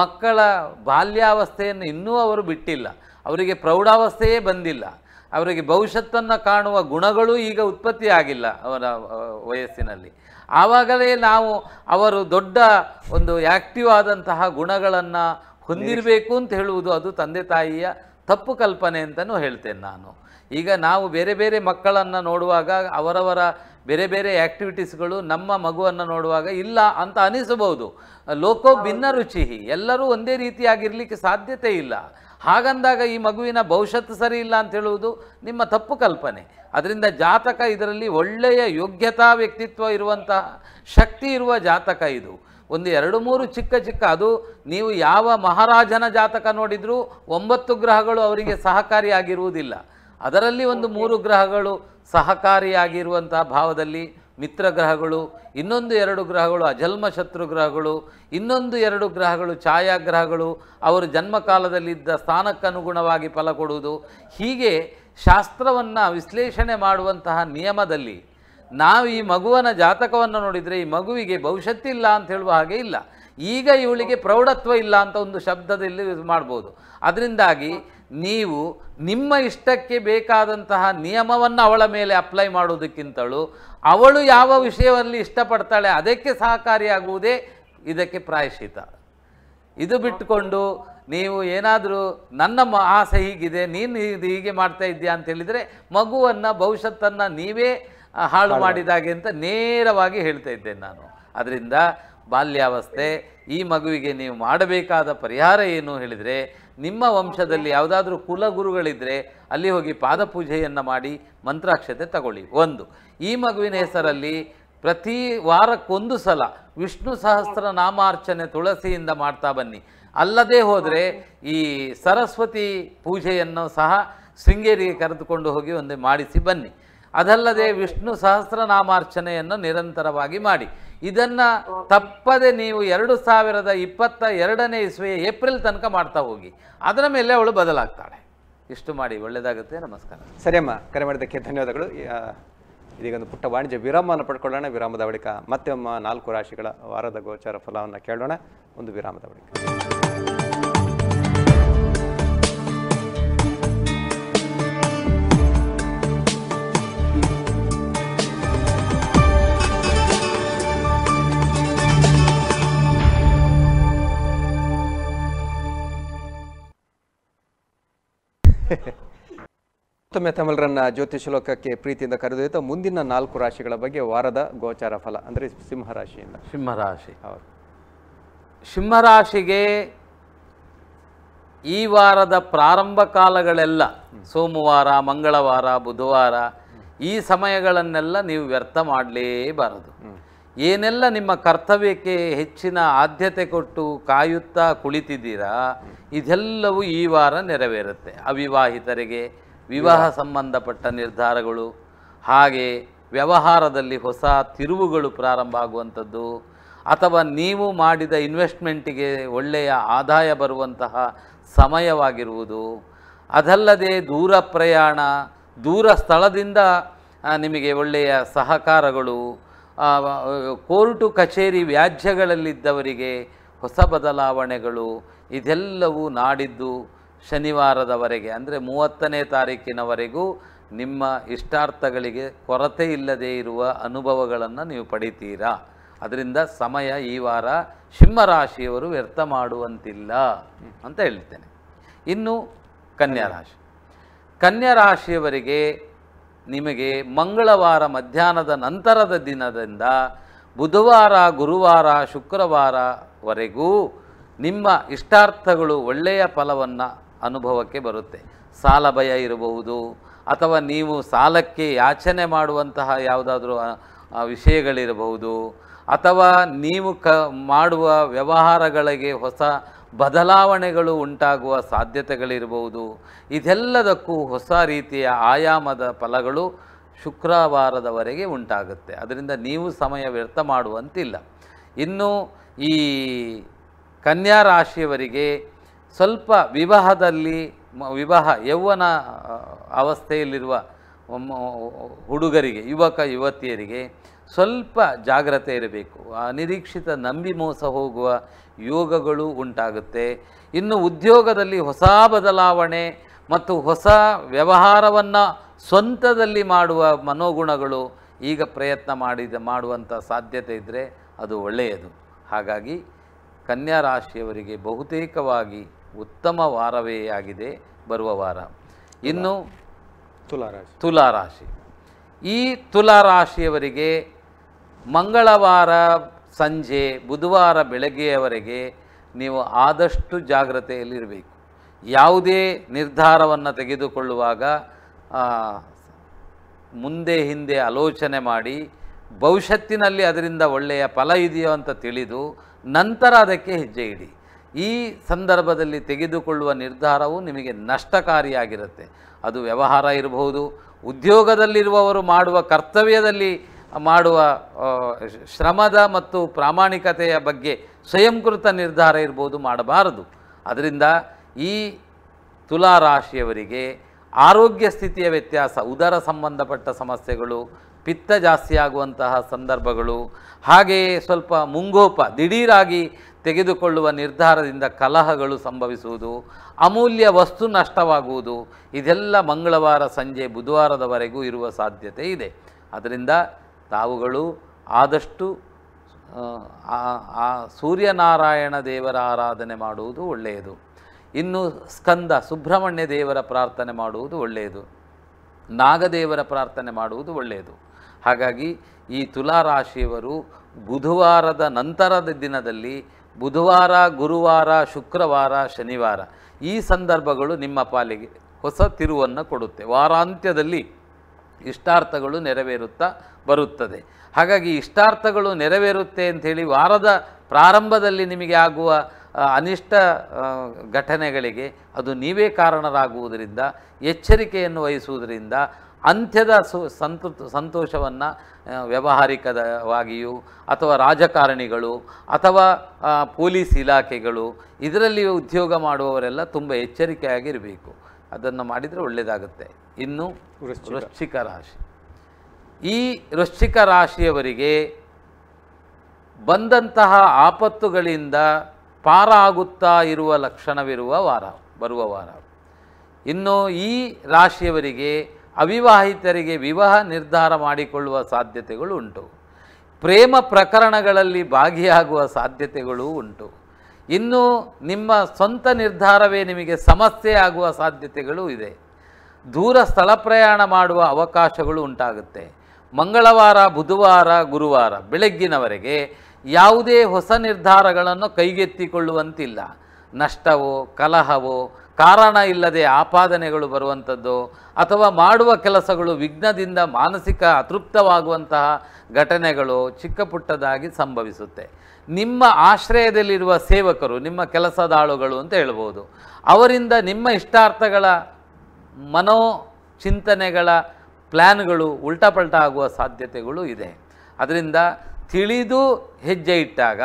ಮಕ್ಕಳ ಬಾಲ್ಯಾವಸ್ಥೆಯನ್ನು ಇನ್ನೂ ಅವರು ಬಿಟ್ಟಿಲ್ಲ ಅವರಿಗೆ ಪ್ರೌಢಾವಸ್ಥೆಯೇ ಬಂದಿಲ್ಲ ಅವರಿಗೆ ಭವಿಷ್ಯತ್ತನ್ನು ಕಾಣುವ ಗುಣಗಳು ಈಗ ಉತ್ಪತ್ತಿ ಆಗಿಲ್ಲ ಅವರ ವಯಸ್ಸಿನಲ್ಲಿ ಆವಾಗಲೇ ನಾವು ಅವರು ದೊಡ್ಡ ಒಂದು ಆ್ಯಕ್ಟಿವ್ ಆದಂತಹ ಗುಣಗಳನ್ನು ಹೊಂದಿರಬೇಕು ಅಂತ ಹೇಳುವುದು ಅದು ತಂದೆ ತಾಯಿಯ ತಪ್ಪು ಕಲ್ಪನೆ ಅಂತಲೂ ಹೇಳ್ತೇನೆ ನಾನು ಈಗ ನಾವು ಬೇರೆ ಬೇರೆ ಮಕ್ಕಳನ್ನು ನೋಡುವಾಗ ಅವರವರ ಬೇರೆ ಬೇರೆ ಆ್ಯಕ್ಟಿವಿಟೀಸ್ಗಳು ನಮ್ಮ ಮಗುವನ್ನು ನೋಡುವಾಗ ಇಲ್ಲ ಅಂತ ಅನಿಸಬಹುದು ಲೋಕೋ ಭಿನ್ನ ರುಚಿ ಎಲ್ಲರೂ ಒಂದೇ ರೀತಿಯಾಗಿರಲಿಕ್ಕೆ ಸಾಧ್ಯತೆ ಇಲ್ಲ ಹಾಗಂದಾಗ ಈ ಮಗುವಿನ ಭವಿಷ್ಯತ್ತು ಸರಿ ಇಲ್ಲ ಅಂತ ಹೇಳುವುದು ನಿಮ್ಮ ತಪ್ಪು ಕಲ್ಪನೆ ಅದರಿಂದ ಜಾತಕ ಇದರಲ್ಲಿ ಒಳ್ಳೆಯ ಯೋಗ್ಯತಾ ವ್ಯಕ್ತಿತ್ವ ಇರುವಂತಹ ಶಕ್ತಿ ಇರುವ ಜಾತಕ ಇದು ಒಂದು ಎರಡು ಮೂರು ಚಿಕ್ಕ ಚಿಕ್ಕ ಅದು ನೀವು ಯಾವ ಮಹಾರಾಜನ ಜಾತಕ ನೋಡಿದರೂ ಒಂಬತ್ತು ಗ್ರಹಗಳು ಅವರಿಗೆ ಸಹಕಾರಿಯಾಗಿರುವುದಿಲ್ಲ ಅದರಲ್ಲಿ ಒಂದು ಮೂರು ಗ್ರಹಗಳು ಸಹಕಾರಿಯಾಗಿರುವಂತಹ ಭಾವದಲ್ಲಿ ಮಿತ್ರ ಗ್ರಹಗಳು ಇನ್ನೊಂದು ಎರಡು ಗ್ರಹಗಳು ಅಜಲ್ಮ ಶತ್ರು ಗ್ರಹಗಳು ಇನ್ನೊಂದು ಎರಡು ಗ್ರಹಗಳು ಛಾಯಾಗ್ರಹಗಳು ಅವರು ಜನ್ಮಕಾಲದಲ್ಲಿದ್ದ ಸ್ಥಾನಕ್ಕನುಗುಣವಾಗಿ ಫಲ ಕೊಡುವುದು ಹೀಗೆ ಶಾಸ್ತ್ರವನ್ನು ವಿಶ್ಲೇಷಣೆ ಮಾಡುವಂತಹ ನಿಯಮದಲ್ಲಿ ನಾವು ಈ ಮಗುವನ ಜಾತಕವನ್ನು ನೋಡಿದರೆ ಈ ಮಗುವಿಗೆ ಭವಿಷ್ಯತ್ತಿಲ್ಲ ಅಂತ ಹೇಳುವ ಹಾಗೆ ಇಲ್ಲ ಈಗ ಇವಳಿಗೆ ಪ್ರೌಢತ್ವ ಇಲ್ಲ ಅಂತ ಒಂದು ಶಬ್ದದಲ್ಲಿ ಇದು ಮಾಡ್ಬೋದು ಅದರಿಂದಾಗಿ ನೀವು ನಿಮ್ಮ ಇಷ್ಟಕ್ಕೆ ಬೇಕಾದಂತಹ ನಿಯಮವನ್ನು ಅವಳ ಮೇಲೆ ಅಪ್ಲೈ ಮಾಡುವುದಕ್ಕಿಂತಳು ಅವಳು ಯಾವ ವಿಷಯದಲ್ಲಿ ಇಷ್ಟಪಡ್ತಾಳೆ ಅದಕ್ಕೆ ಸಹಕಾರಿಯಾಗುವುದೇ ಇದಕ್ಕೆ ಪ್ರಾಯಶೀತ ಇದು ಬಿಟ್ಟುಕೊಂಡು ನೀವು ಏನಾದರೂ ನನ್ನ ಮ ಆಸೆ ಹೀಗಿದೆ ನೀನು ಇದು ಹೀಗೆ ಮಾಡ್ತಾ ಇದ್ದೀಯಾ ಅಂತ ಹೇಳಿದರೆ ಮಗುವನ್ನು ಭವಿಷ್ಯತ್ತನ್ನು ನೀವೇ ಹಾಳು ಮಾಡಿದಾಗೆ ಅಂತ ನೇರವಾಗಿ ಹೇಳ್ತಾ ಇದ್ದೇನೆ ನಾನು ಅದರಿಂದ ಬಾಲ್ಯಾವಸ್ಥೆ ಈ ಮಗುವಿಗೆ ನೀವು ಮಾಡಬೇಕಾದ ಪರಿಹಾರ ಏನು ಹೇಳಿದರೆ ನಿಮ್ಮ ವಂಶದಲ್ಲಿ ಯಾವುದಾದ್ರೂ ಕುಲಗುರುಗಳಿದ್ದರೆ ಅಲ್ಲಿ ಹೋಗಿ ಪಾದಪೂಜೆಯನ್ನು ಮಾಡಿ ಮಂತ್ರಾಕ್ಷತೆ ತಗೊಳ್ಳಿ ಒಂದು ಈ ಮಗುವಿನ ಹೆಸರಲ್ಲಿ ಪ್ರತಿ ವಾರಕ್ಕೊಂದು ಸಲ ವಿಷ್ಣು ಸಹಸ್ರ ನಾಮಾರ್ಚನೆ ತುಳಸಿಯಿಂದ ಮಾಡ್ತಾ ಬನ್ನಿ ಅಲ್ಲದೆ ಹೋದರೆ ಈ ಸರಸ್ವತಿ ಪೂಜೆಯನ್ನು ಸಹ ಶೃಂಗೇರಿಗೆ ಕರೆದುಕೊಂಡು ಹೋಗಿ ಒಂದು ಮಾಡಿಸಿ ಬನ್ನಿ ಅದಲ್ಲದೆ ವಿಷ್ಣು ಸಹಸ್ರನಾಮಾರ್ಚನೆಯನ್ನು ನಿರಂತರವಾಗಿ ಮಾಡಿ ಇದನ್ನು ತಪ್ಪದೆ ನೀವು ಎರಡು ಸಾವಿರದ ಇಪ್ಪತ್ತ ಎರಡನೇ ಇಸ್ವೆಯ ಏಪ್ರಿಲ್ ತನಕ ಮಾಡ್ತಾ ಹೋಗಿ ಅದರ ಮೇಲೆ ಅವಳು ಬದಲಾಗ್ತಾಳೆ ಇಷ್ಟು ಮಾಡಿ ಒಳ್ಳೆಯದಾಗುತ್ತೆ ನಮಸ್ಕಾರ ಸರಿಯಮ್ಮ ಕರೆ ಮಾಡಿದ್ದಕ್ಕೆ ಧನ್ಯವಾದಗಳು ಒಂದು ಪುಟ್ಟ ವಾಣಿಜ್ಯ ವಿರಾಮವನ್ನು ಪಡ್ಕೊಳ್ಳೋಣ ವಿರಾಮದ ಬಳಿಕ ಮತ್ತೆ ನಾಲ್ಕು ರಾಶಿಗಳ ವಾರದ ಗೋಚಾರ ಫಲವನ್ನು ಕೇಳೋಣ ಒಂದು ವಿರಾಮದ ಬಳಿಕ ಮತ್ತೊಮ್ಮೆ ತಮಿಳರನ್ನ ಜ್ಯೋತಿಷ್ಲೋಕಕ್ಕೆ ಪ್ರೀತಿಯಿಂದ ಕರೆದೊಯ್ದು ಮುಂದಿನ ನಾಲ್ಕು ರಾಶಿಗಳ ಬಗ್ಗೆ ವಾರದ ಗೋಚಾರ ಫಲ ಅಂದರೆ ಸಿಂಹರಾಶಿಯಿಂದ ಸಿಂಹರಾಶಿ ಹೌದು ಸಿಂಹರಾಶಿಗೆ ಈ ವಾರದ ಪ್ರಾರಂಭ ಕಾಲಗಳೆಲ್ಲ ಸೋಮವಾರ ಮಂಗಳವಾರ ಬುಧವಾರ ಈ ಸಮಯಗಳನ್ನೆಲ್ಲ ನೀವು ವ್ಯರ್ಥ ಮಾಡಲೇಬಾರದು ಏನೆಲ್ಲ ನಿಮ್ಮ ಕರ್ತವ್ಯಕ್ಕೆ ಹೆಚ್ಚಿನ ಆದ್ಯತೆ ಕೊಟ್ಟು ಕಾಯುತ್ತಾ ಕುಳಿತಿದ್ದೀರಾ ಇದೆಲ್ಲವೂ ಈ ವಾರ ನೆರವೇರುತ್ತೆ ಅವಿವಾಹಿತರಿಗೆ ವಿವಾಹ ಸಂಬಂಧಪಟ್ಟ ನಿರ್ಧಾರಗಳು ಹಾಗೆ ವ್ಯವಹಾರದಲ್ಲಿ ಹೊಸ ತಿರುವುಗಳು ಪ್ರಾರಂಭ ಆಗುವಂಥದ್ದು ಅಥವಾ ನೀವು ಮಾಡಿದ ಇನ್ವೆಸ್ಟ್ಮೆಂಟಿಗೆ ಒಳ್ಳೆಯ ಆದಾಯ ಬರುವಂತಹ ಸಮಯವಾಗಿರುವುದು ಅದಲ್ಲದೆ ದೂರ ಪ್ರಯಾಣ ದೂರ ಸ್ಥಳದಿಂದ ನಿಮಗೆ ಒಳ್ಳೆಯ ಸಹಕಾರಗಳು ಕೋರ್ಟು ಕಚೇರಿ ವ್ಯಾಜ್ಯಗಳಲ್ಲಿದ್ದವರಿಗೆ ಹೊಸ ಬದಲಾವಣೆಗಳು ಇದೆಲ್ಲವೂ ನಾಡಿದ್ದು ಶನಿವಾರದವರೆಗೆ ಅಂದರೆ ಮೂವತ್ತನೇ ತಾರೀಕಿನವರೆಗೂ ನಿಮ್ಮ ಇಷ್ಟಾರ್ಥಗಳಿಗೆ ಕೊರತೆ ಇಲ್ಲದೇ ಇರುವ ಅನುಭವಗಳನ್ನು ನೀವು ಪಡಿತೀರಾ ಅದರಿಂದ ಸಮಯ ಈ ವಾರ ಸಿಂಹರಾಶಿಯವರು ವ್ಯರ್ಥ ಮಾಡುವಂತಿಲ್ಲ ಅಂತ ಹೇಳ್ತೇನೆ ಇನ್ನು ಕನ್ಯಾರಾಶಿ ಕನ್ಯಾರಾಶಿಯವರಿಗೆ ರಾಶಿಯವರಿಗೆ ನಿಮಗೆ ಮಂಗಳವಾರ ಮಧ್ಯಾಹ್ನದ ನಂತರದ ದಿನದಿಂದ ಬುಧವಾರ ಗುರುವಾರ ಶುಕ್ರವಾರವರೆಗೂ ನಿಮ್ಮ ಇಷ್ಟಾರ್ಥಗಳು ಒಳ್ಳೆಯ ಫಲವನ್ನು ಅನುಭವಕ್ಕೆ ಬರುತ್ತೆ ಸಾಲ ಭಯ ಇರಬಹುದು ಅಥವಾ ನೀವು ಸಾಲಕ್ಕೆ ಯಾಚನೆ ಮಾಡುವಂತಹ ಯಾವುದಾದ್ರೂ ವಿಷಯಗಳಿರಬಹುದು ಅಥವಾ ನೀವು ಕ ಮಾಡುವ ವ್ಯವಹಾರಗಳಿಗೆ ಹೊಸ ಬದಲಾವಣೆಗಳು ಉಂಟಾಗುವ ಸಾಧ್ಯತೆಗಳಿರಬಹುದು ಇದೆಲ್ಲದಕ್ಕೂ ಹೊಸ ರೀತಿಯ ಆಯಾಮದ ಫಲಗಳು ಶುಕ್ರವಾರದವರೆಗೆ ಉಂಟಾಗುತ್ತೆ ಅದರಿಂದ ನೀವು ಸಮಯ ವ್ಯರ್ಥ ಮಾಡುವಂತಿಲ್ಲ ಇನ್ನು ಈ ಕನ್ಯಾ ರಾಶಿಯವರಿಗೆ ಸ್ವಲ್ಪ ವಿವಾಹದಲ್ಲಿ ವಿವಾಹ ಯೌವನ ಅವಸ್ಥೆಯಲ್ಲಿರುವ ಹುಡುಗರಿಗೆ ಯುವಕ ಯುವತಿಯರಿಗೆ ಸ್ವಲ್ಪ ಜಾಗ್ರತೆ ಇರಬೇಕು ಅನಿರೀಕ್ಷಿತ ನಂಬಿ ಮೋಸ ಹೋಗುವ ಯೋಗಗಳು ಉಂಟಾಗುತ್ತೆ ಇನ್ನು ಉದ್ಯೋಗದಲ್ಲಿ ಹೊಸ ಬದಲಾವಣೆ ಮತ್ತು ಹೊಸ ವ್ಯವಹಾರವನ್ನು ಸ್ವಂತದಲ್ಲಿ ಮಾಡುವ ಮನೋಗುಣಗಳು ಈಗ ಪ್ರಯತ್ನ ಮಾಡಿದ ಮಾಡುವಂಥ ಸಾಧ್ಯತೆ ಇದ್ದರೆ ಅದು ಒಳ್ಳೆಯದು ಹಾಗಾಗಿ ಕನ್ಯಾ ರಾಶಿಯವರಿಗೆ ಬಹುತೇಕವಾಗಿ ಉತ್ತಮ ವಾರವೇ ಆಗಿದೆ ಬರುವ ವಾರ ಇನ್ನು ತುಲಾರಾಶಿ ತುಲಾರಾಶಿ ಈ ತುಲಾರಾಶಿಯವರಿಗೆ ಮಂಗಳವಾರ ಸಂಜೆ ಬುಧವಾರ ಬೆಳಗ್ಗೆಯವರೆಗೆ ನೀವು ಆದಷ್ಟು ಜಾಗ್ರತೆಯಲ್ಲಿರಬೇಕು ಯಾವುದೇ ನಿರ್ಧಾರವನ್ನು ತೆಗೆದುಕೊಳ್ಳುವಾಗ ಮುಂದೆ ಹಿಂದೆ ಆಲೋಚನೆ ಮಾಡಿ ಭವಿಷ್ಯತ್ತಿನಲ್ಲಿ ಅದರಿಂದ ಒಳ್ಳೆಯ ಫಲ ಇದೆಯೋ ಅಂತ ತಿಳಿದು ನಂತರ ಅದಕ್ಕೆ ಹೆಜ್ಜೆ ಇಡಿ ಈ ಸಂದರ್ಭದಲ್ಲಿ ತೆಗೆದುಕೊಳ್ಳುವ ನಿರ್ಧಾರವು ನಿಮಗೆ ನಷ್ಟಕಾರಿಯಾಗಿರುತ್ತೆ ಅದು ವ್ಯವಹಾರ ಇರಬಹುದು ಉದ್ಯೋಗದಲ್ಲಿರುವವರು ಮಾಡುವ ಕರ್ತವ್ಯದಲ್ಲಿ ಮಾಡುವ ಶ್ರಮದ ಮತ್ತು ಪ್ರಾಮಾಣಿಕತೆಯ ಬಗ್ಗೆ ಸ್ವಯಂಕೃತ ನಿರ್ಧಾರ ಇರ್ಬೋದು ಮಾಡಬಾರದು ಅದರಿಂದ ಈ ತುಲಾರಾಶಿಯವರಿಗೆ ಆರೋಗ್ಯ ಸ್ಥಿತಿಯ ವ್ಯತ್ಯಾಸ ಉದರ ಸಂಬಂಧಪಟ್ಟ ಸಮಸ್ಯೆಗಳು ಪಿತ್ತ ಜಾಸ್ತಿ ಆಗುವಂತಹ ಸಂದರ್ಭಗಳು ಹಾಗೆಯೇ ಸ್ವಲ್ಪ ಮುಂಗೋಪ ದಿಢೀರಾಗಿ ತೆಗೆದುಕೊಳ್ಳುವ ನಿರ್ಧಾರದಿಂದ ಕಲಹಗಳು ಸಂಭವಿಸುವುದು ಅಮೂಲ್ಯ ವಸ್ತು ನಷ್ಟವಾಗುವುದು ಇದೆಲ್ಲ ಮಂಗಳವಾರ ಸಂಜೆ ಬುಧವಾರದವರೆಗೂ ಇರುವ ಸಾಧ್ಯತೆ ಇದೆ ಅದರಿಂದ ತಾವುಗಳು ಆದಷ್ಟು ಆ ಸೂರ್ಯನಾರಾಯಣ ದೇವರ ಆರಾಧನೆ ಮಾಡುವುದು ಒಳ್ಳೆಯದು ಇನ್ನು ಸ್ಕಂದ ಸುಬ್ರಹ್ಮಣ್ಯ ದೇವರ ಪ್ರಾರ್ಥನೆ ಮಾಡುವುದು ಒಳ್ಳೆಯದು ನಾಗದೇವರ ಪ್ರಾರ್ಥನೆ ಮಾಡುವುದು ಒಳ್ಳೆಯದು ಹಾಗಾಗಿ ಈ ತುಲಾರಾಶಿಯವರು ಬುಧವಾರದ ನಂತರದ ದಿನದಲ್ಲಿ ಬುಧವಾರ ಗುರುವಾರ ಶುಕ್ರವಾರ ಶನಿವಾರ ಈ ಸಂದರ್ಭಗಳು ನಿಮ್ಮ ಪಾಲಿಗೆ ಹೊಸ ತಿರುವನ್ನು ಕೊಡುತ್ತೆ ವಾರಾಂತ್ಯದಲ್ಲಿ ಇಷ್ಟಾರ್ಥಗಳು ನೆರವೇರುತ್ತಾ ಬರುತ್ತದೆ ಹಾಗಾಗಿ ಇಷ್ಟಾರ್ಥಗಳು ನೆರವೇರುತ್ತೆ ಅಂಥೇಳಿ ವಾರದ ಪ್ರಾರಂಭದಲ್ಲಿ ನಿಮಗೆ ಆಗುವ ಅನಿಷ್ಟ ಘಟನೆಗಳಿಗೆ ಅದು ನೀವೇ ಕಾರಣರಾಗುವುದರಿಂದ ಎಚ್ಚರಿಕೆಯನ್ನು ವಹಿಸುವುದರಿಂದ ಅಂತ್ಯದ ಸು ಸಂತು ಸಂತೋಷವನ್ನು ವ್ಯವಹಾರಿಕವಾಗಿಯೂ ಅಥವಾ ರಾಜಕಾರಣಿಗಳು ಅಥವಾ ಪೊಲೀಸ್ ಇಲಾಖೆಗಳು ಇದರಲ್ಲಿ ಉದ್ಯೋಗ ಮಾಡುವವರೆಲ್ಲ ತುಂಬ ಎಚ್ಚರಿಕೆಯಾಗಿರಬೇಕು ಅದನ್ನು ಮಾಡಿದರೆ ಒಳ್ಳೆಯದಾಗುತ್ತೆ ಇನ್ನು ವೃಶ್ಚಿಕ ರಾಶಿ ಈ ವೃಶ್ಚಿಕ ರಾಶಿಯವರಿಗೆ ಬಂದಂತಹ ಆಪತ್ತುಗಳಿಂದ ಪಾರಾಗುತ್ತಾ ಇರುವ ಲಕ್ಷಣವಿರುವ ವಾರ ಬರುವ ವಾರ ಇನ್ನು ಈ ರಾಶಿಯವರಿಗೆ ಅವಿವಾಹಿತರಿಗೆ ವಿವಾಹ ನಿರ್ಧಾರ ಮಾಡಿಕೊಳ್ಳುವ ಸಾಧ್ಯತೆಗಳು ಉಂಟು ಪ್ರೇಮ ಪ್ರಕರಣಗಳಲ್ಲಿ ಭಾಗಿಯಾಗುವ ಸಾಧ್ಯತೆಗಳು ಉಂಟು ಇನ್ನು ನಿಮ್ಮ ಸ್ವಂತ ನಿರ್ಧಾರವೇ ನಿಮಗೆ ಸಮಸ್ಯೆ ಆಗುವ ಸಾಧ್ಯತೆಗಳು ಇದೆ ದೂರ ಸ್ಥಳ ಪ್ರಯಾಣ ಮಾಡುವ ಅವಕಾಶಗಳು ಉಂಟಾಗುತ್ತೆ ಮಂಗಳವಾರ ಬುಧವಾರ ಗುರುವಾರ ಬೆಳಗ್ಗಿನವರೆಗೆ ಯಾವುದೇ ಹೊಸ ನಿರ್ಧಾರಗಳನ್ನು ಕೈಗೆತ್ತಿಕೊಳ್ಳುವಂತಿಲ್ಲ ನಷ್ಟವೋ ಕಲಹವೋ ಕಾರಣ ಇಲ್ಲದೆ ಆಪಾದನೆಗಳು ಬರುವಂಥದ್ದು ಅಥವಾ ಮಾಡುವ ಕೆಲಸಗಳು ವಿಘ್ನದಿಂದ ಮಾನಸಿಕ ಅತೃಪ್ತವಾಗುವಂತಹ ಘಟನೆಗಳು ಚಿಕ್ಕ ಪುಟ್ಟದಾಗಿ ಸಂಭವಿಸುತ್ತೆ ನಿಮ್ಮ ಆಶ್ರಯದಲ್ಲಿರುವ ಸೇವಕರು ನಿಮ್ಮ ಕೆಲಸದಾಳುಗಳು ಅಂತ ಹೇಳ್ಬೋದು ಅವರಿಂದ ನಿಮ್ಮ ಇಷ್ಟಾರ್ಥಗಳ ಮನೋ ಚಿಂತನೆಗಳ ಪ್ಲ್ಯಾನ್ಗಳು ಉಲ್ಟಾಪಲ್ಟ ಆಗುವ ಸಾಧ್ಯತೆಗಳು ಇದೆ ಅದರಿಂದ ತಿಳಿದು ಹೆಜ್ಜೆ ಇಟ್ಟಾಗ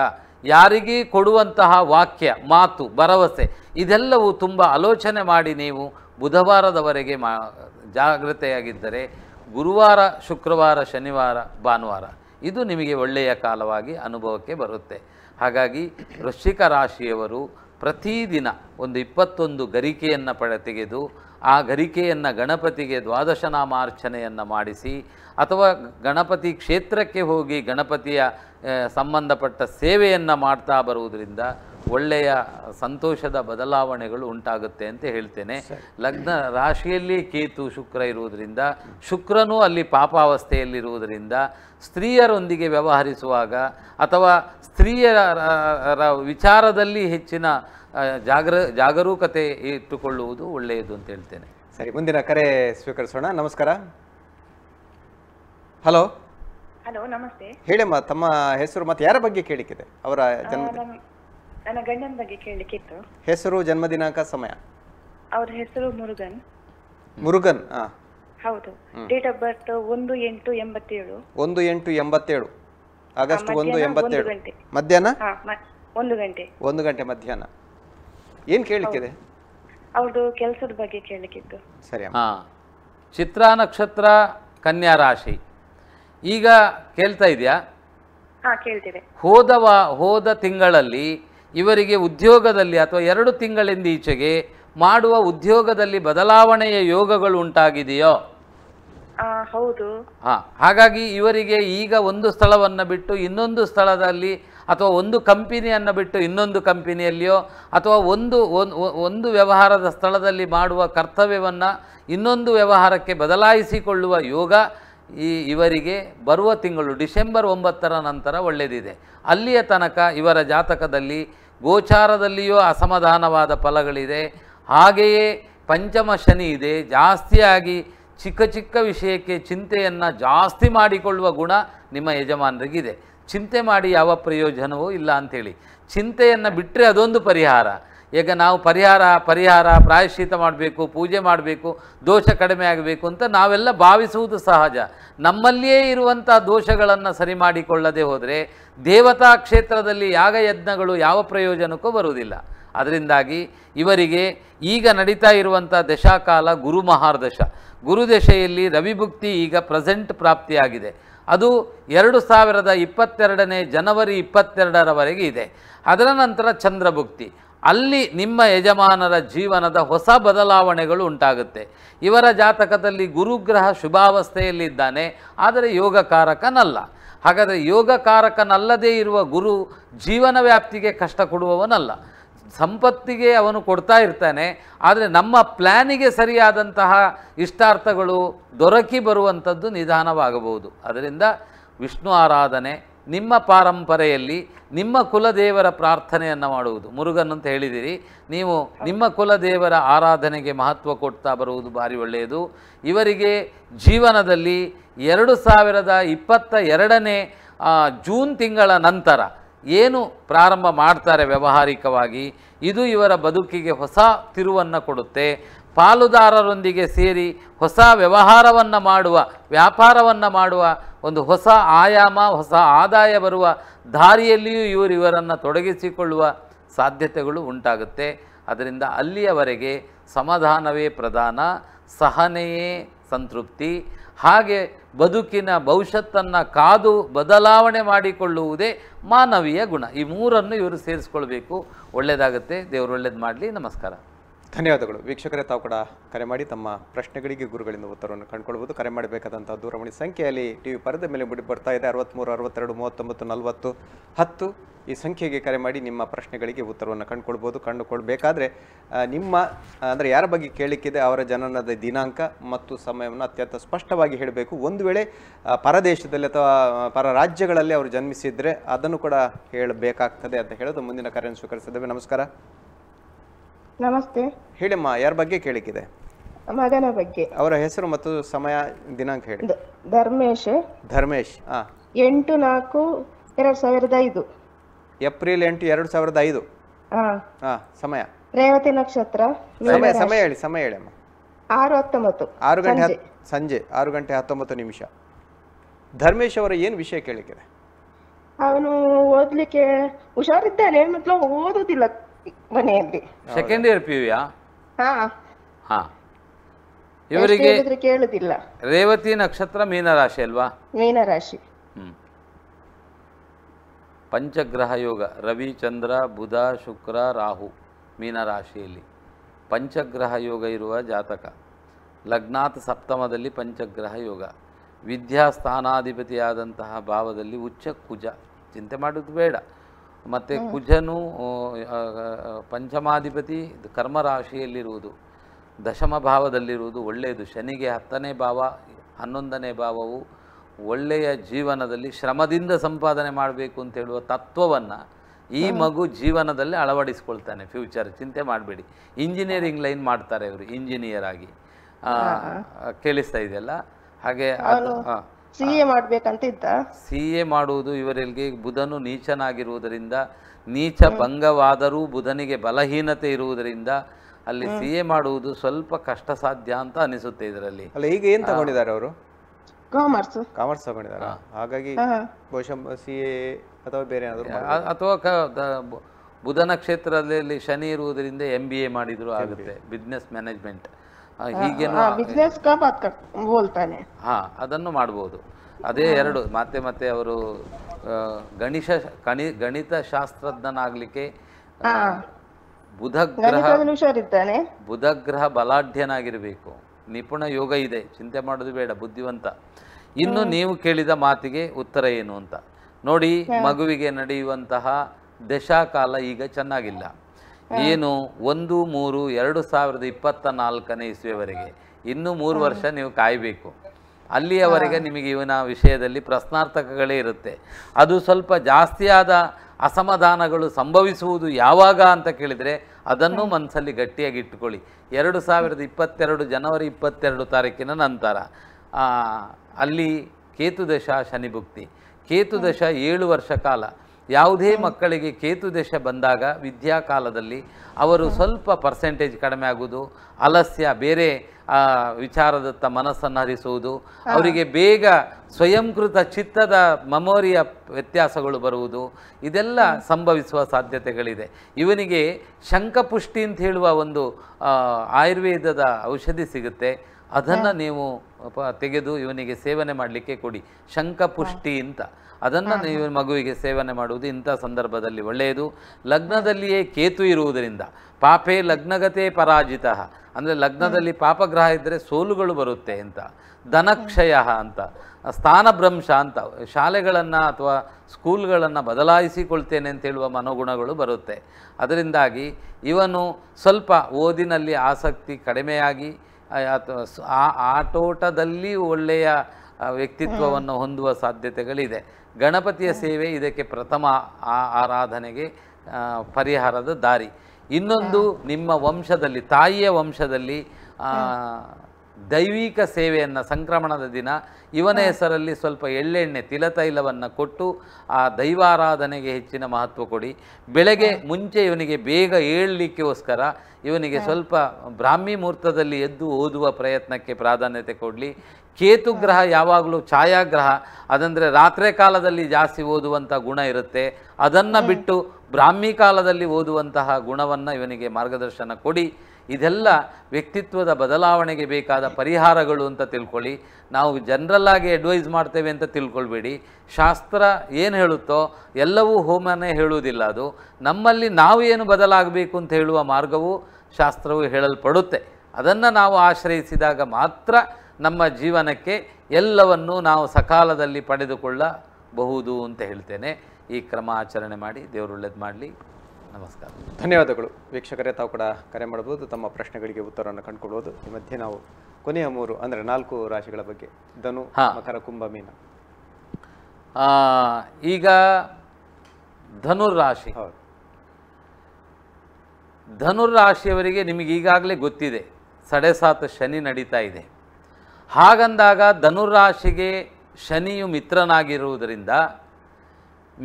ಯಾರಿಗೆ ಕೊಡುವಂತಹ ವಾಕ್ಯ ಮಾತು ಭರವಸೆ ಇದೆಲ್ಲವೂ ತುಂಬ ಆಲೋಚನೆ ಮಾಡಿ ನೀವು ಬುಧವಾರದವರೆಗೆ ಮಾ ಜಾಗ್ರತೆಯಾಗಿದ್ದರೆ ಗುರುವಾರ ಶುಕ್ರವಾರ ಶನಿವಾರ ಭಾನುವಾರ ಇದು ನಿಮಗೆ ಒಳ್ಳೆಯ ಕಾಲವಾಗಿ ಅನುಭವಕ್ಕೆ ಬರುತ್ತೆ ಹಾಗಾಗಿ ವೃಶ್ಚಿಕ ರಾಶಿಯವರು ಪ್ರತಿದಿನ ಒಂದು ಇಪ್ಪತ್ತೊಂದು ಗರಿಕೆಯನ್ನು ಪಡೆ ತೆಗೆದು ಆ ಗರಿಕೆಯನ್ನು ಗಣಪತಿಗೆ ದ್ವಾದಶನಾಮಾರ್ಚನೆಯನ್ನು ಮಾಡಿಸಿ ಅಥವಾ ಗಣಪತಿ ಕ್ಷೇತ್ರಕ್ಕೆ ಹೋಗಿ ಗಣಪತಿಯ ಸಂಬಂಧಪಟ್ಟ ಸೇವೆಯನ್ನು ಮಾಡ್ತಾ ಬರುವುದರಿಂದ ಒಳ್ಳೆಯ ಸಂತೋಷದ ಬದಲಾವಣೆಗಳು ಉಂಟಾಗುತ್ತೆ ಅಂತ ಹೇಳ್ತೇನೆ ಲಗ್ನ ರಾಶಿಯಲ್ಲಿ ಕೇತು ಶುಕ್ರ ಇರುವುದರಿಂದ ಶುಕ್ರನೂ ಅಲ್ಲಿ ಪಾಪಾವಸ್ಥೆಯಲ್ಲಿರುವುದರಿಂದ ಸ್ತ್ರೀಯರೊಂದಿಗೆ ವ್ಯವಹರಿಸುವಾಗ ಅಥವಾ ಸ್ತ್ರೀಯರ ವಿಚಾರದಲ್ಲಿ ಹೆಚ್ಚಿನ ಜಾಗರ ಜಾಗರೂಕತೆ ಇಟ್ಟುಕೊಳ್ಳುವುದು ಒಳ್ಳೆಯದು ಅಂತ ಹೇಳ್ತೇನೆ ಸರಿ ಮುಂದಿನ ಕರೆ ಸ್ವೀಕರಿಸೋಣ ನಮಸ್ಕಾರ ಹಲೋ ಹಲೋ ನಮಸ್ತೆ ಹೇಳಿಮ್ಮ ತಮ್ಮ ಹೆಸರು ಮತ್ತೆ ಯಾರ ಬಗ್ಗೆ ಕೇಳಿಕ್ಕಿದೆ ಅವರ ಜನ್ಮದಿನ ನನ್ನ ಗಂಡನ ಬಗ್ಗೆ ಕೇಳಲಿಕ್ಕಿತ್ತು ಹೆಸರು ಜನ್ಮದಿನಾಂಕ ಸಮಯ ಅವರ ಹೆಸರು ಮುರುಗನ್ ಮುರುಗನ್ ಹೌದು ಡೇಟ್ ಆಫ್ ಬರ್ತ್ ಒಂದು ಎಂಟು ಎಂಬತ್ತೇಳು ಒಂದು ಎಂಟು ಎಂಬತ್ತೇಳು ಆಗಸ್ಟ್ ಒಂದು ಎಂಬತ್ತೇಳು ಮಧ್ಯಾಹ್ನ ಒಂದು ಗಂಟೆ ಒಂದು ಗಂಟೆ ಮಧ್ಯಾಹ್ನ ಏನು ಕೇಳಲಿಕ್ಕಿದೆ ಅವ್ರದ್ದು ಕೆಲಸದ ಬಗ್ಗೆ ಸರಿ ಹಾ ಚಿತ್ರ ನಕ್ಷತ್ರ ಕನ್ಯಾ ರಾಶಿ ಈಗ ಕೇಳ್ತಾ ಇದೆಯಾ ಹಾ ಹೋದವ ಹೋದ ತಿಂಗಳಲ್ಲಿ ಇವರಿಗೆ ಉದ್ಯೋಗದಲ್ಲಿ ಅಥವಾ ಎರಡು ತಿಂಗಳಿಂದ ಈಚೆಗೆ ಮಾಡುವ ಉದ್ಯೋಗದಲ್ಲಿ ಬದಲಾವಣೆಯ ಯೋಗಗಳು ಉಂಟಾಗಿದೆಯೋ ಹೌದು ಹಾ ಹಾಗಾಗಿ ಇವರಿಗೆ ಈಗ ಒಂದು ಸ್ಥಳವನ್ನು ಬಿಟ್ಟು ಇನ್ನೊಂದು ಸ್ಥಳದಲ್ಲಿ ಅಥವಾ ಒಂದು ಕಂಪನಿಯನ್ನು ಬಿಟ್ಟು ಇನ್ನೊಂದು ಕಂಪನಿಯಲ್ಲಿಯೋ ಅಥವಾ ಒಂದು ಒಂದು ವ್ಯವಹಾರದ ಸ್ಥಳದಲ್ಲಿ ಮಾಡುವ ಕರ್ತವ್ಯವನ್ನು ಇನ್ನೊಂದು ವ್ಯವಹಾರಕ್ಕೆ ಬದಲಾಯಿಸಿಕೊಳ್ಳುವ ಯೋಗ ಈ ಇವರಿಗೆ ಬರುವ ತಿಂಗಳು ಡಿಸೆಂಬರ್ ಒಂಬತ್ತರ ನಂತರ ಒಳ್ಳೆಯದಿದೆ ಅಲ್ಲಿಯ ತನಕ ಇವರ ಜಾತಕದಲ್ಲಿ ಗೋಚಾರದಲ್ಲಿಯೂ ಅಸಮಾಧಾನವಾದ ಫಲಗಳಿದೆ ಹಾಗೆಯೇ ಪಂಚಮ ಶನಿ ಇದೆ ಜಾಸ್ತಿಯಾಗಿ ಚಿಕ್ಕ ಚಿಕ್ಕ ವಿಷಯಕ್ಕೆ ಚಿಂತೆಯನ್ನು ಜಾಸ್ತಿ ಮಾಡಿಕೊಳ್ಳುವ ಗುಣ ನಿಮ್ಮ ಯಜಮಾನರಿಗಿದೆ ಚಿಂತೆ ಮಾಡಿ ಯಾವ ಪ್ರಯೋಜನವೂ ಇಲ್ಲ ಅಂಥೇಳಿ ಚಿಂತೆಯನ್ನು ಬಿಟ್ಟರೆ ಅದೊಂದು ಪರಿಹಾರ ಈಗ ನಾವು ಪರಿಹಾರ ಪರಿಹಾರ ಪ್ರಾಯಶ್ಚಿತ ಮಾಡಬೇಕು ಪೂಜೆ ಮಾಡಬೇಕು ದೋಷ ಕಡಿಮೆ ಆಗಬೇಕು ಅಂತ ನಾವೆಲ್ಲ ಭಾವಿಸುವುದು ಸಹಜ ನಮ್ಮಲ್ಲಿಯೇ ಇರುವಂಥ ದೋಷಗಳನ್ನು ಸರಿ ಮಾಡಿಕೊಳ್ಳದೆ ಹೋದರೆ ದೇವತಾ ಕ್ಷೇತ್ರದಲ್ಲಿ ಯಾಗ ಯಜ್ಞಗಳು ಯಾವ ಪ್ರಯೋಜನಕ್ಕೂ ಬರುವುದಿಲ್ಲ ಅದರಿಂದಾಗಿ ಇವರಿಗೆ ಈಗ ನಡೀತಾ ಇರುವಂಥ ದಶಾಕಾಲ ಗುರು ಮಹಾರ್ದಶ ಗುರುದಶೆಯಲ್ಲಿ ರವಿಭುಕ್ತಿ ಈಗ ಪ್ರೆಸೆಂಟ್ ಪ್ರಾಪ್ತಿಯಾಗಿದೆ ಅದು ಎರಡು ಸಾವಿರದ ಇಪ್ಪತ್ತೆರಡನೇ ಜನವರಿ ಇಪ್ಪತ್ತೆರಡರವರೆಗೆ ಇದೆ ಅದರ ನಂತರ ಚಂದ್ರಭುಕ್ತಿ ಅಲ್ಲಿ ನಿಮ್ಮ ಯಜಮಾನರ ಜೀವನದ ಹೊಸ ಬದಲಾವಣೆಗಳು ಉಂಟಾಗುತ್ತೆ ಇವರ ಜಾತಕದಲ್ಲಿ ಗುರುಗ್ರಹ ಶುಭಾವಸ್ಥೆಯಲ್ಲಿದ್ದಾನೆ ಆದರೆ ಯೋಗಕಾರಕನಲ್ಲ ಹಾಗಾದರೆ ಯೋಗಕಾರಕನಲ್ಲದೇ ಇರುವ ಗುರು ಜೀವನ ವ್ಯಾಪ್ತಿಗೆ ಕಷ್ಟ ಕೊಡುವವನಲ್ಲ ಸಂಪತ್ತಿಗೆ ಅವನು ಕೊಡ್ತಾ ಇರ್ತಾನೆ ಆದರೆ ನಮ್ಮ ಪ್ಲ್ಯಾನಿಗೆ ಸರಿಯಾದಂತಹ ಇಷ್ಟಾರ್ಥಗಳು ದೊರಕಿ ಬರುವಂಥದ್ದು ನಿಧಾನವಾಗಬಹುದು ಅದರಿಂದ ವಿಷ್ಣು ಆರಾಧನೆ ನಿಮ್ಮ ಪಾರಂಪರೆಯಲ್ಲಿ ನಿಮ್ಮ ಕುಲದೇವರ ಪ್ರಾರ್ಥನೆಯನ್ನು ಮಾಡುವುದು ಮುರುಗನ್ ಅಂತ ಹೇಳಿದಿರಿ ನೀವು ನಿಮ್ಮ ಕುಲದೇವರ ಆರಾಧನೆಗೆ ಮಹತ್ವ ಕೊಡ್ತಾ ಬರುವುದು ಭಾರಿ ಒಳ್ಳೆಯದು ಇವರಿಗೆ ಜೀವನದಲ್ಲಿ ಎರಡು ಸಾವಿರದ ಇಪ್ಪತ್ತ ಎರಡನೇ ಜೂನ್ ತಿಂಗಳ ನಂತರ ಏನು ಪ್ರಾರಂಭ ಮಾಡ್ತಾರೆ ವ್ಯಾವಹಾರಿಕವಾಗಿ ಇದು ಇವರ ಬದುಕಿಗೆ ಹೊಸ ತಿರುವನ್ನು ಕೊಡುತ್ತೆ ಪಾಲುದಾರರೊಂದಿಗೆ ಸೇರಿ ಹೊಸ ವ್ಯವಹಾರವನ್ನು ಮಾಡುವ ವ್ಯಾಪಾರವನ್ನು ಮಾಡುವ ಒಂದು ಹೊಸ ಆಯಾಮ ಹೊಸ ಆದಾಯ ಬರುವ ದಾರಿಯಲ್ಲಿಯೂ ಇವರು ಇವರನ್ನು ತೊಡಗಿಸಿಕೊಳ್ಳುವ ಸಾಧ್ಯತೆಗಳು ಉಂಟಾಗುತ್ತೆ ಅದರಿಂದ ಅಲ್ಲಿಯವರೆಗೆ ಸಮಾಧಾನವೇ ಪ್ರಧಾನ ಸಹನೆಯೇ ಸಂತೃಪ್ತಿ ಹಾಗೆ ಬದುಕಿನ ಭವಿಷ್ಯತ್ತನ್ನು ಕಾದು ಬದಲಾವಣೆ ಮಾಡಿಕೊಳ್ಳುವುದೇ ಮಾನವೀಯ ಗುಣ ಈ ಮೂರನ್ನು ಇವರು ಸೇರಿಸ್ಕೊಳ್ಬೇಕು ಒಳ್ಳೆಯದಾಗುತ್ತೆ ದೇವರು ಒಳ್ಳೇದು ಮಾಡಲಿ ನಮಸ್ಕಾರ ಧನ್ಯವಾದಗಳು ವೀಕ್ಷಕರೇ ತಾವು ಕೂಡ ಕರೆ ಮಾಡಿ ತಮ್ಮ ಪ್ರಶ್ನೆಗಳಿಗೆ ಗುರುಗಳಿಂದ ಉತ್ತರವನ್ನು ಕಂಡುಕೊಳ್ಬೋದು ಕರೆ ಮಾಡಬೇಕಾದಂಥ ದೂರವಾಣಿ ಸಂಖ್ಯೆಯಲ್ಲಿ ಟಿ ವಿ ಪರದೆ ಮೇಲೆ ಬಿಡಿ ಬರ್ತಾ ಇದೆ ಅರವತ್ತ್ಮೂರು ಅರವತ್ತೆರಡು ಮೂವತ್ತೊಂಬತ್ತು ನಲವತ್ತು ಹತ್ತು ಈ ಸಂಖ್ಯೆಗೆ ಕರೆ ಮಾಡಿ ನಿಮ್ಮ ಪ್ರಶ್ನೆಗಳಿಗೆ ಉತ್ತರವನ್ನು ಕಂಡುಕೊಳ್ಬೋದು ಕಂಡುಕೊಳ್ಬೇಕಾದ್ರೆ ನಿಮ್ಮ ಅಂದರೆ ಯಾರ ಬಗ್ಗೆ ಕೇಳಿಕ್ಕಿದೆ ಅವರ ಜನನದ ದಿನಾಂಕ ಮತ್ತು ಸಮಯವನ್ನು ಅತ್ಯಂತ ಸ್ಪಷ್ಟವಾಗಿ ಹೇಳಬೇಕು ಒಂದು ವೇಳೆ ಪರದೇಶದಲ್ಲಿ ಅಥವಾ ಪರ ರಾಜ್ಯಗಳಲ್ಲಿ ಅವರು ಜನ್ಮಿಸಿದ್ರೆ ಅದನ್ನು ಕೂಡ ಹೇಳಬೇಕಾಗ್ತದೆ ಅಂತ ಹೇಳೋದು ಮುಂದಿನ ಕರೆಯನ್ನು ಸ್ವೀಕರಿಸಿದ್ದೇವೆ ನಮಸ್ಕಾರ ನಮಸ್ತೆ ಹೇಳಮ್ಮ ಯಾರ ಬಗ್ಗೆ ಕೇಳಿಕ್ಕಿದೆ ಮಗನ ಬಗ್ಗೆ ಅವರ ಹೆಸರು ಮತ್ತು ಸಮಯ ದಿನಾಂಕ ಹೇಳಿ ಧರ್ಮೇಶ್ ಧರ್ಮೇಶ್ ಎಂಟು ನಾಲ್ಕು ಎರಡ್ ಸಾವಿರದ ಐದು ಏಪ್ರಿಲ್ ಎಂಟು ಎರಡು ಸಾವಿರದ ಐದು ಸಮಯ ರೇವತಿ ನಕ್ಷತ್ರ ಸಮಯ ಸಮಯ ಹೇಳಿ ಸಮಯ ಹೇಳಿ ಅಮ್ಮ ಆರು ಹತ್ತೊಂಬತ್ತು ಆರು ಗಂಟೆ ಸಂಜೆ ಆರು ಗಂಟೆ ಹತ್ತೊಂಬತ್ತು ನಿಮಿಷ ಧರ್ಮೇಶ್ ಅವರ ಏನು ವಿಷಯ ಕೇಳಿಕ್ಕಿದೆ ಅವನು ಓದ್ಲಿಕ್ಕೆ ಹುಷಾರಿದ್ದಾನೆ ಮತ್ತೆ ಓದುದಿಲ್ಲ ಮನೆಯಲ್ಲಿ ಸೆಕೆಂಡ್ ಇಯರ್ ಪಿ ಹಾ ಹಾ ಇವರಿಗೆ ಕೇಳುದಿಲ್ಲ ರೇವತಿ ನಕ್ಷತ್ರ ಮೀನ ರಾಶಿ ಅಲ್ವಾ ರಾಶಿ ಪಂಚಗ್ರಹ ಯೋಗ ರವಿ ಚಂದ್ರ ಬುಧ ಶುಕ್ರ ರಾಹು ಮೀನರಾಶಿಯಲ್ಲಿ ಪಂಚಗ್ರಹ ಯೋಗ ಇರುವ ಜಾತಕ ಲಗ್ನಾಥ ಸಪ್ತಮದಲ್ಲಿ ಪಂಚಗ್ರಹ ಯೋಗ ವಿದ್ಯಾ ವಿದ್ಯಾಸ್ಥಾನಾಧಿಪತಿಯಾದಂತಹ ಭಾವದಲ್ಲಿ ಉಚ್ಚ ಕುಜ ಚಿಂತೆ ಮಾಡೋದು ಬೇಡ ಮತ್ತು ಕುಜನು ಪಂಚಮಾಧಿಪತಿ ಕರ್ಮರಾಶಿಯಲ್ಲಿರುವುದು ದಶಮ ಭಾವದಲ್ಲಿರುವುದು ಒಳ್ಳೆಯದು ಶನಿಗೆ ಹತ್ತನೇ ಭಾವ ಹನ್ನೊಂದನೇ ಭಾವವು ಒಳ್ಳೆಯ ಜೀವನದಲ್ಲಿ ಶ್ರಮದಿಂದ ಸಂಪಾದನೆ ಮಾಡಬೇಕು ಅಂತ ಹೇಳುವ ತತ್ವವನ್ನು ಈ ಮಗು ಜೀವನದಲ್ಲಿ ಅಳವಡಿಸ್ಕೊಳ್ತಾನೆ ಫ್ಯೂಚರ್ ಚಿಂತೆ ಮಾಡಬೇಡಿ ಇಂಜಿನಿಯರಿಂಗ್ ಲೈನ್ ಮಾಡ್ತಾರೆ ಇವರು ಇಂಜಿನಿಯರ್ ಆಗಿ ಕೇಳಿಸ್ತಾ ಇದೆಯಲ್ಲ ಹಾಗೆ ಸಿ ಎ ಮಾಡಬೇಕಂತ ಇದ್ದ ಸಿ ಎ ಮಾಡುವುದು ಇವರಿಗೆ ಬುಧನು ನೀಚನಾಗಿರುವುದರಿಂದ ನೀಚ ಭಂಗವಾದರೂ ಬುಧನಿಗೆ ಬಲಹೀನತೆ ಇರುವುದರಿಂದ ಅಲ್ಲಿ ಸಿ ಎ ಮಾಡುವುದು ಸ್ವಲ್ಪ ಕಷ್ಟ ಸಾಧ್ಯ ಅಂತ ಅನಿಸುತ್ತೆ ಇದರಲ್ಲಿ ಅಲ್ಲ ಈಗ ಏನು ತಗೊಂಡಿದ್ದಾರೆ ಅವರು ಕಾಮರ್ಸ್ ಕಾಮರ್ಸ್ ಹಾಗಾಗಿ ಬಹುಶಃ ಸಿ ಅಥವಾ ಬೇರೆ ಅಥವಾ ಬುಧನ ಕ್ಷೇತ್ರದಲ್ಲಿ ಶನಿ ಇರುವುದರಿಂದ ಎಂ ಬಿ ಎ ಮಾಡಿದ್ರು ಆಗುತ್ತೆ ಬಿಸ್ನೆಸ್ ಮ್ಯಾನೇಜ್ಮೆಂಟ್ ಹೀಗೇನು ಹಾ ಅದನ್ನು ಮಾಡಬಹುದು ಅದೇ ಎರಡು ಮತ್ತೆ ಮತ್ತೆ ಅವರು ಗಣಿಶ ಗಣಿ ಗಣಿತ ಶಾಸ್ತ್ರಜ್ಞನಾಗ್ಲಿಕ್ಕೆ ಬುಧಗ್ರಹ ಬುಧಗ್ರಹ ಬಲಾಢ್ಯನಾಗಿರಬೇಕು ನಿಪುಣ ಯೋಗ ಇದೆ ಚಿಂತೆ ಮಾಡೋದು ಬೇಡ ಬುದ್ಧಿವಂತ ಇನ್ನು ನೀವು ಕೇಳಿದ ಮಾತಿಗೆ ಉತ್ತರ ಏನು ಅಂತ ನೋಡಿ ಮಗುವಿಗೆ ನಡೆಯುವಂತಹ ದಶಾಕಾಲ ಈಗ ಚೆನ್ನಾಗಿಲ್ಲ ಏನು ಒಂದು ಮೂರು ಎರಡು ಸಾವಿರದ ಇಪ್ಪತ್ತ ನಾಲ್ಕನೇ ಇಸುವವರೆಗೆ ಇನ್ನೂ ಮೂರು ವರ್ಷ ನೀವು ಕಾಯಬೇಕು ಅಲ್ಲಿಯವರೆಗೆ ನಿಮಗೆ ಇವನ ವಿಷಯದಲ್ಲಿ ಪ್ರಶ್ನಾರ್ಥಕಗಳೇ ಇರುತ್ತೆ ಅದು ಸ್ವಲ್ಪ ಜಾಸ್ತಿಯಾದ ಅಸಮಾಧಾನಗಳು ಸಂಭವಿಸುವುದು ಯಾವಾಗ ಅಂತ ಕೇಳಿದರೆ ಅದನ್ನು ಮನಸ್ಸಲ್ಲಿ ಗಟ್ಟಿಯಾಗಿ ಇಟ್ಟುಕೊಳ್ಳಿ ಎರಡು ಸಾವಿರದ ಇಪ್ಪತ್ತೆರಡು ಜನವರಿ ಇಪ್ಪತ್ತೆರಡು ತಾರೀಕಿನ ನಂತರ ಅಲ್ಲಿ ಕೇತುದಶ ಶನಿಭುಕ್ತಿ ಕೇತುದಶ ಏಳು ವರ್ಷ ಕಾಲ ಯಾವುದೇ ಮಕ್ಕಳಿಗೆ ಕೇತುದಶ ಬಂದಾಗ ವಿದ್ಯಾಕಾಲದಲ್ಲಿ ಅವರು ಸ್ವಲ್ಪ ಪರ್ಸೆಂಟೇಜ್ ಕಡಿಮೆ ಆಗುವುದು ಅಲಸ್ಯ ಬೇರೆ ವಿಚಾರದತ್ತ ಮನಸ್ಸನ್ನು ಹರಿಸುವುದು ಅವರಿಗೆ ಬೇಗ ಸ್ವಯಂಕೃತ ಚಿತ್ತದ ಮೆಮೋರಿಯ ವ್ಯತ್ಯಾಸಗಳು ಬರುವುದು ಇದೆಲ್ಲ ಸಂಭವಿಸುವ ಸಾಧ್ಯತೆಗಳಿದೆ ಇವನಿಗೆ ಶಂಕಪುಷ್ಟಿ ಅಂತ ಹೇಳುವ ಒಂದು ಆಯುರ್ವೇದದ ಔಷಧಿ ಸಿಗುತ್ತೆ ಅದನ್ನು ನೀವು ತೆಗೆದು ಇವನಿಗೆ ಸೇವನೆ ಮಾಡಲಿಕ್ಕೆ ಕೊಡಿ ಶಂಕಪುಷ್ಟಿ ಅಂತ ಅದನ್ನು ನೀವು ಮಗುವಿಗೆ ಸೇವನೆ ಮಾಡುವುದು ಇಂಥ ಸಂದರ್ಭದಲ್ಲಿ ಒಳ್ಳೆಯದು ಲಗ್ನದಲ್ಲಿಯೇ ಕೇತು ಇರುವುದರಿಂದ ಪಾಪೇ ಲಗ್ನಗತೆ ಪರಾಜಿತ ಅಂದರೆ ಲಗ್ನದಲ್ಲಿ ಪಾಪಗ್ರಹ ಇದ್ದರೆ ಸೋಲುಗಳು ಬರುತ್ತೆ ಅಂತ ಧನಕ್ಷಯ ಅಂತ ಸ್ಥಾನಭ್ರಂಶ ಅಂತ ಶಾಲೆಗಳನ್ನು ಅಥವಾ ಸ್ಕೂಲ್ಗಳನ್ನು ಬದಲಾಯಿಸಿಕೊಳ್ತೇನೆ ಅಂತ ಹೇಳುವ ಮನೋಗುಣಗಳು ಬರುತ್ತೆ ಅದರಿಂದಾಗಿ ಇವನು ಸ್ವಲ್ಪ ಓದಿನಲ್ಲಿ ಆಸಕ್ತಿ ಕಡಿಮೆಯಾಗಿ ಆ ಆಟೋಟದಲ್ಲಿ ಒಳ್ಳೆಯ ವ್ಯಕ್ತಿತ್ವವನ್ನು ಹೊಂದುವ ಸಾಧ್ಯತೆಗಳಿದೆ ಗಣಪತಿಯ ಸೇವೆ ಇದಕ್ಕೆ ಪ್ರಥಮ ಆರಾಧನೆಗೆ ಪರಿಹಾರದ ದಾರಿ ಇನ್ನೊಂದು ನಿಮ್ಮ ವಂಶದಲ್ಲಿ ತಾಯಿಯ ವಂಶದಲ್ಲಿ ದೈವಿಕ ಸೇವೆಯನ್ನು ಸಂಕ್ರಮಣದ ದಿನ ಇವನ ಹೆಸರಲ್ಲಿ ಸ್ವಲ್ಪ ಎಳ್ಳೆಣ್ಣೆ ತಿಲತೈಲವನ್ನು ಕೊಟ್ಟು ಆ ದೈವಾರಾಧನೆಗೆ ಹೆಚ್ಚಿನ ಮಹತ್ವ ಕೊಡಿ ಬೆಳಗ್ಗೆ ಮುಂಚೆ ಇವನಿಗೆ ಬೇಗ ಏಳಲಿಕ್ಕೋಸ್ಕರ ಇವನಿಗೆ ಸ್ವಲ್ಪ ಬ್ರಾಹ್ಮಿ ಮುಹೂರ್ತದಲ್ಲಿ ಎದ್ದು ಓದುವ ಪ್ರಯತ್ನಕ್ಕೆ ಪ್ರಾಧಾನ್ಯತೆ ಕೊಡಲಿ ಕೇತುಗ್ರಹ ಯಾವಾಗಲೂ ಛಾಯಾಗ್ರಹ ಅದಂದರೆ ರಾತ್ರಿ ಕಾಲದಲ್ಲಿ ಜಾಸ್ತಿ ಓದುವಂಥ ಗುಣ ಇರುತ್ತೆ ಅದನ್ನು ಬಿಟ್ಟು ಬ್ರಾಹ್ಮಿ ಕಾಲದಲ್ಲಿ ಓದುವಂತಹ ಗುಣವನ್ನು ಇವನಿಗೆ ಮಾರ್ಗದರ್ಶನ ಕೊಡಿ ಇದೆಲ್ಲ ವ್ಯಕ್ತಿತ್ವದ ಬದಲಾವಣೆಗೆ ಬೇಕಾದ ಪರಿಹಾರಗಳು ಅಂತ ತಿಳ್ಕೊಳ್ಳಿ ನಾವು ಜನರಲ್ಲಾಗಿ ಅಡ್ವೈಸ್ ಮಾಡ್ತೇವೆ ಅಂತ ತಿಳ್ಕೊಳ್ಬೇಡಿ ಶಾಸ್ತ್ರ ಏನು ಹೇಳುತ್ತೋ ಎಲ್ಲವೂ ಹೋಮನೇ ಹೇಳುವುದಿಲ್ಲ ಅದು ನಮ್ಮಲ್ಲಿ ನಾವು ಏನು ಬದಲಾಗಬೇಕು ಅಂತ ಹೇಳುವ ಮಾರ್ಗವು ಶಾಸ್ತ್ರವು ಹೇಳಲ್ಪಡುತ್ತೆ ಅದನ್ನು ನಾವು ಆಶ್ರಯಿಸಿದಾಗ ಮಾತ್ರ ನಮ್ಮ ಜೀವನಕ್ಕೆ ಎಲ್ಲವನ್ನು ನಾವು ಸಕಾಲದಲ್ಲಿ ಪಡೆದುಕೊಳ್ಳಬಹುದು ಅಂತ ಹೇಳ್ತೇನೆ ಈ ಕ್ರಮ ಆಚರಣೆ ಮಾಡಿ ದೇವರು ಒಳ್ಳೇದು ಮಾಡಲಿ ನಮಸ್ಕಾರ ಧನ್ಯವಾದಗಳು ವೀಕ್ಷಕರೇ ತಾವು ಕೂಡ ಕರೆ ಮಾಡಬಹುದು ತಮ್ಮ ಪ್ರಶ್ನೆಗಳಿಗೆ ಉತ್ತರವನ್ನು ಕಂಡುಕೊಳ್ಬೋದು ಈ ಮಧ್ಯೆ ನಾವು ಕೊನೆಯ ಮೂರು ಅಂದರೆ ನಾಲ್ಕು ರಾಶಿಗಳ ಬಗ್ಗೆ ಧನು ಮಕರ ಕುಂಭ ಮೀನ ಈಗ ಧನುರ್ ರಾಶಿ ಧನುರ್ ರಾಶಿಯವರಿಗೆ ನಿಮಗೆ ಈಗಾಗಲೇ ಗೊತ್ತಿದೆ ಸಡೆ ಶನಿ ನಡೀತಾ ಇದೆ ಹಾಗಂದಾಗ ಧನುರ್ ರಾಶಿಗೆ ಶನಿಯು ಮಿತ್ರನಾಗಿರುವುದರಿಂದ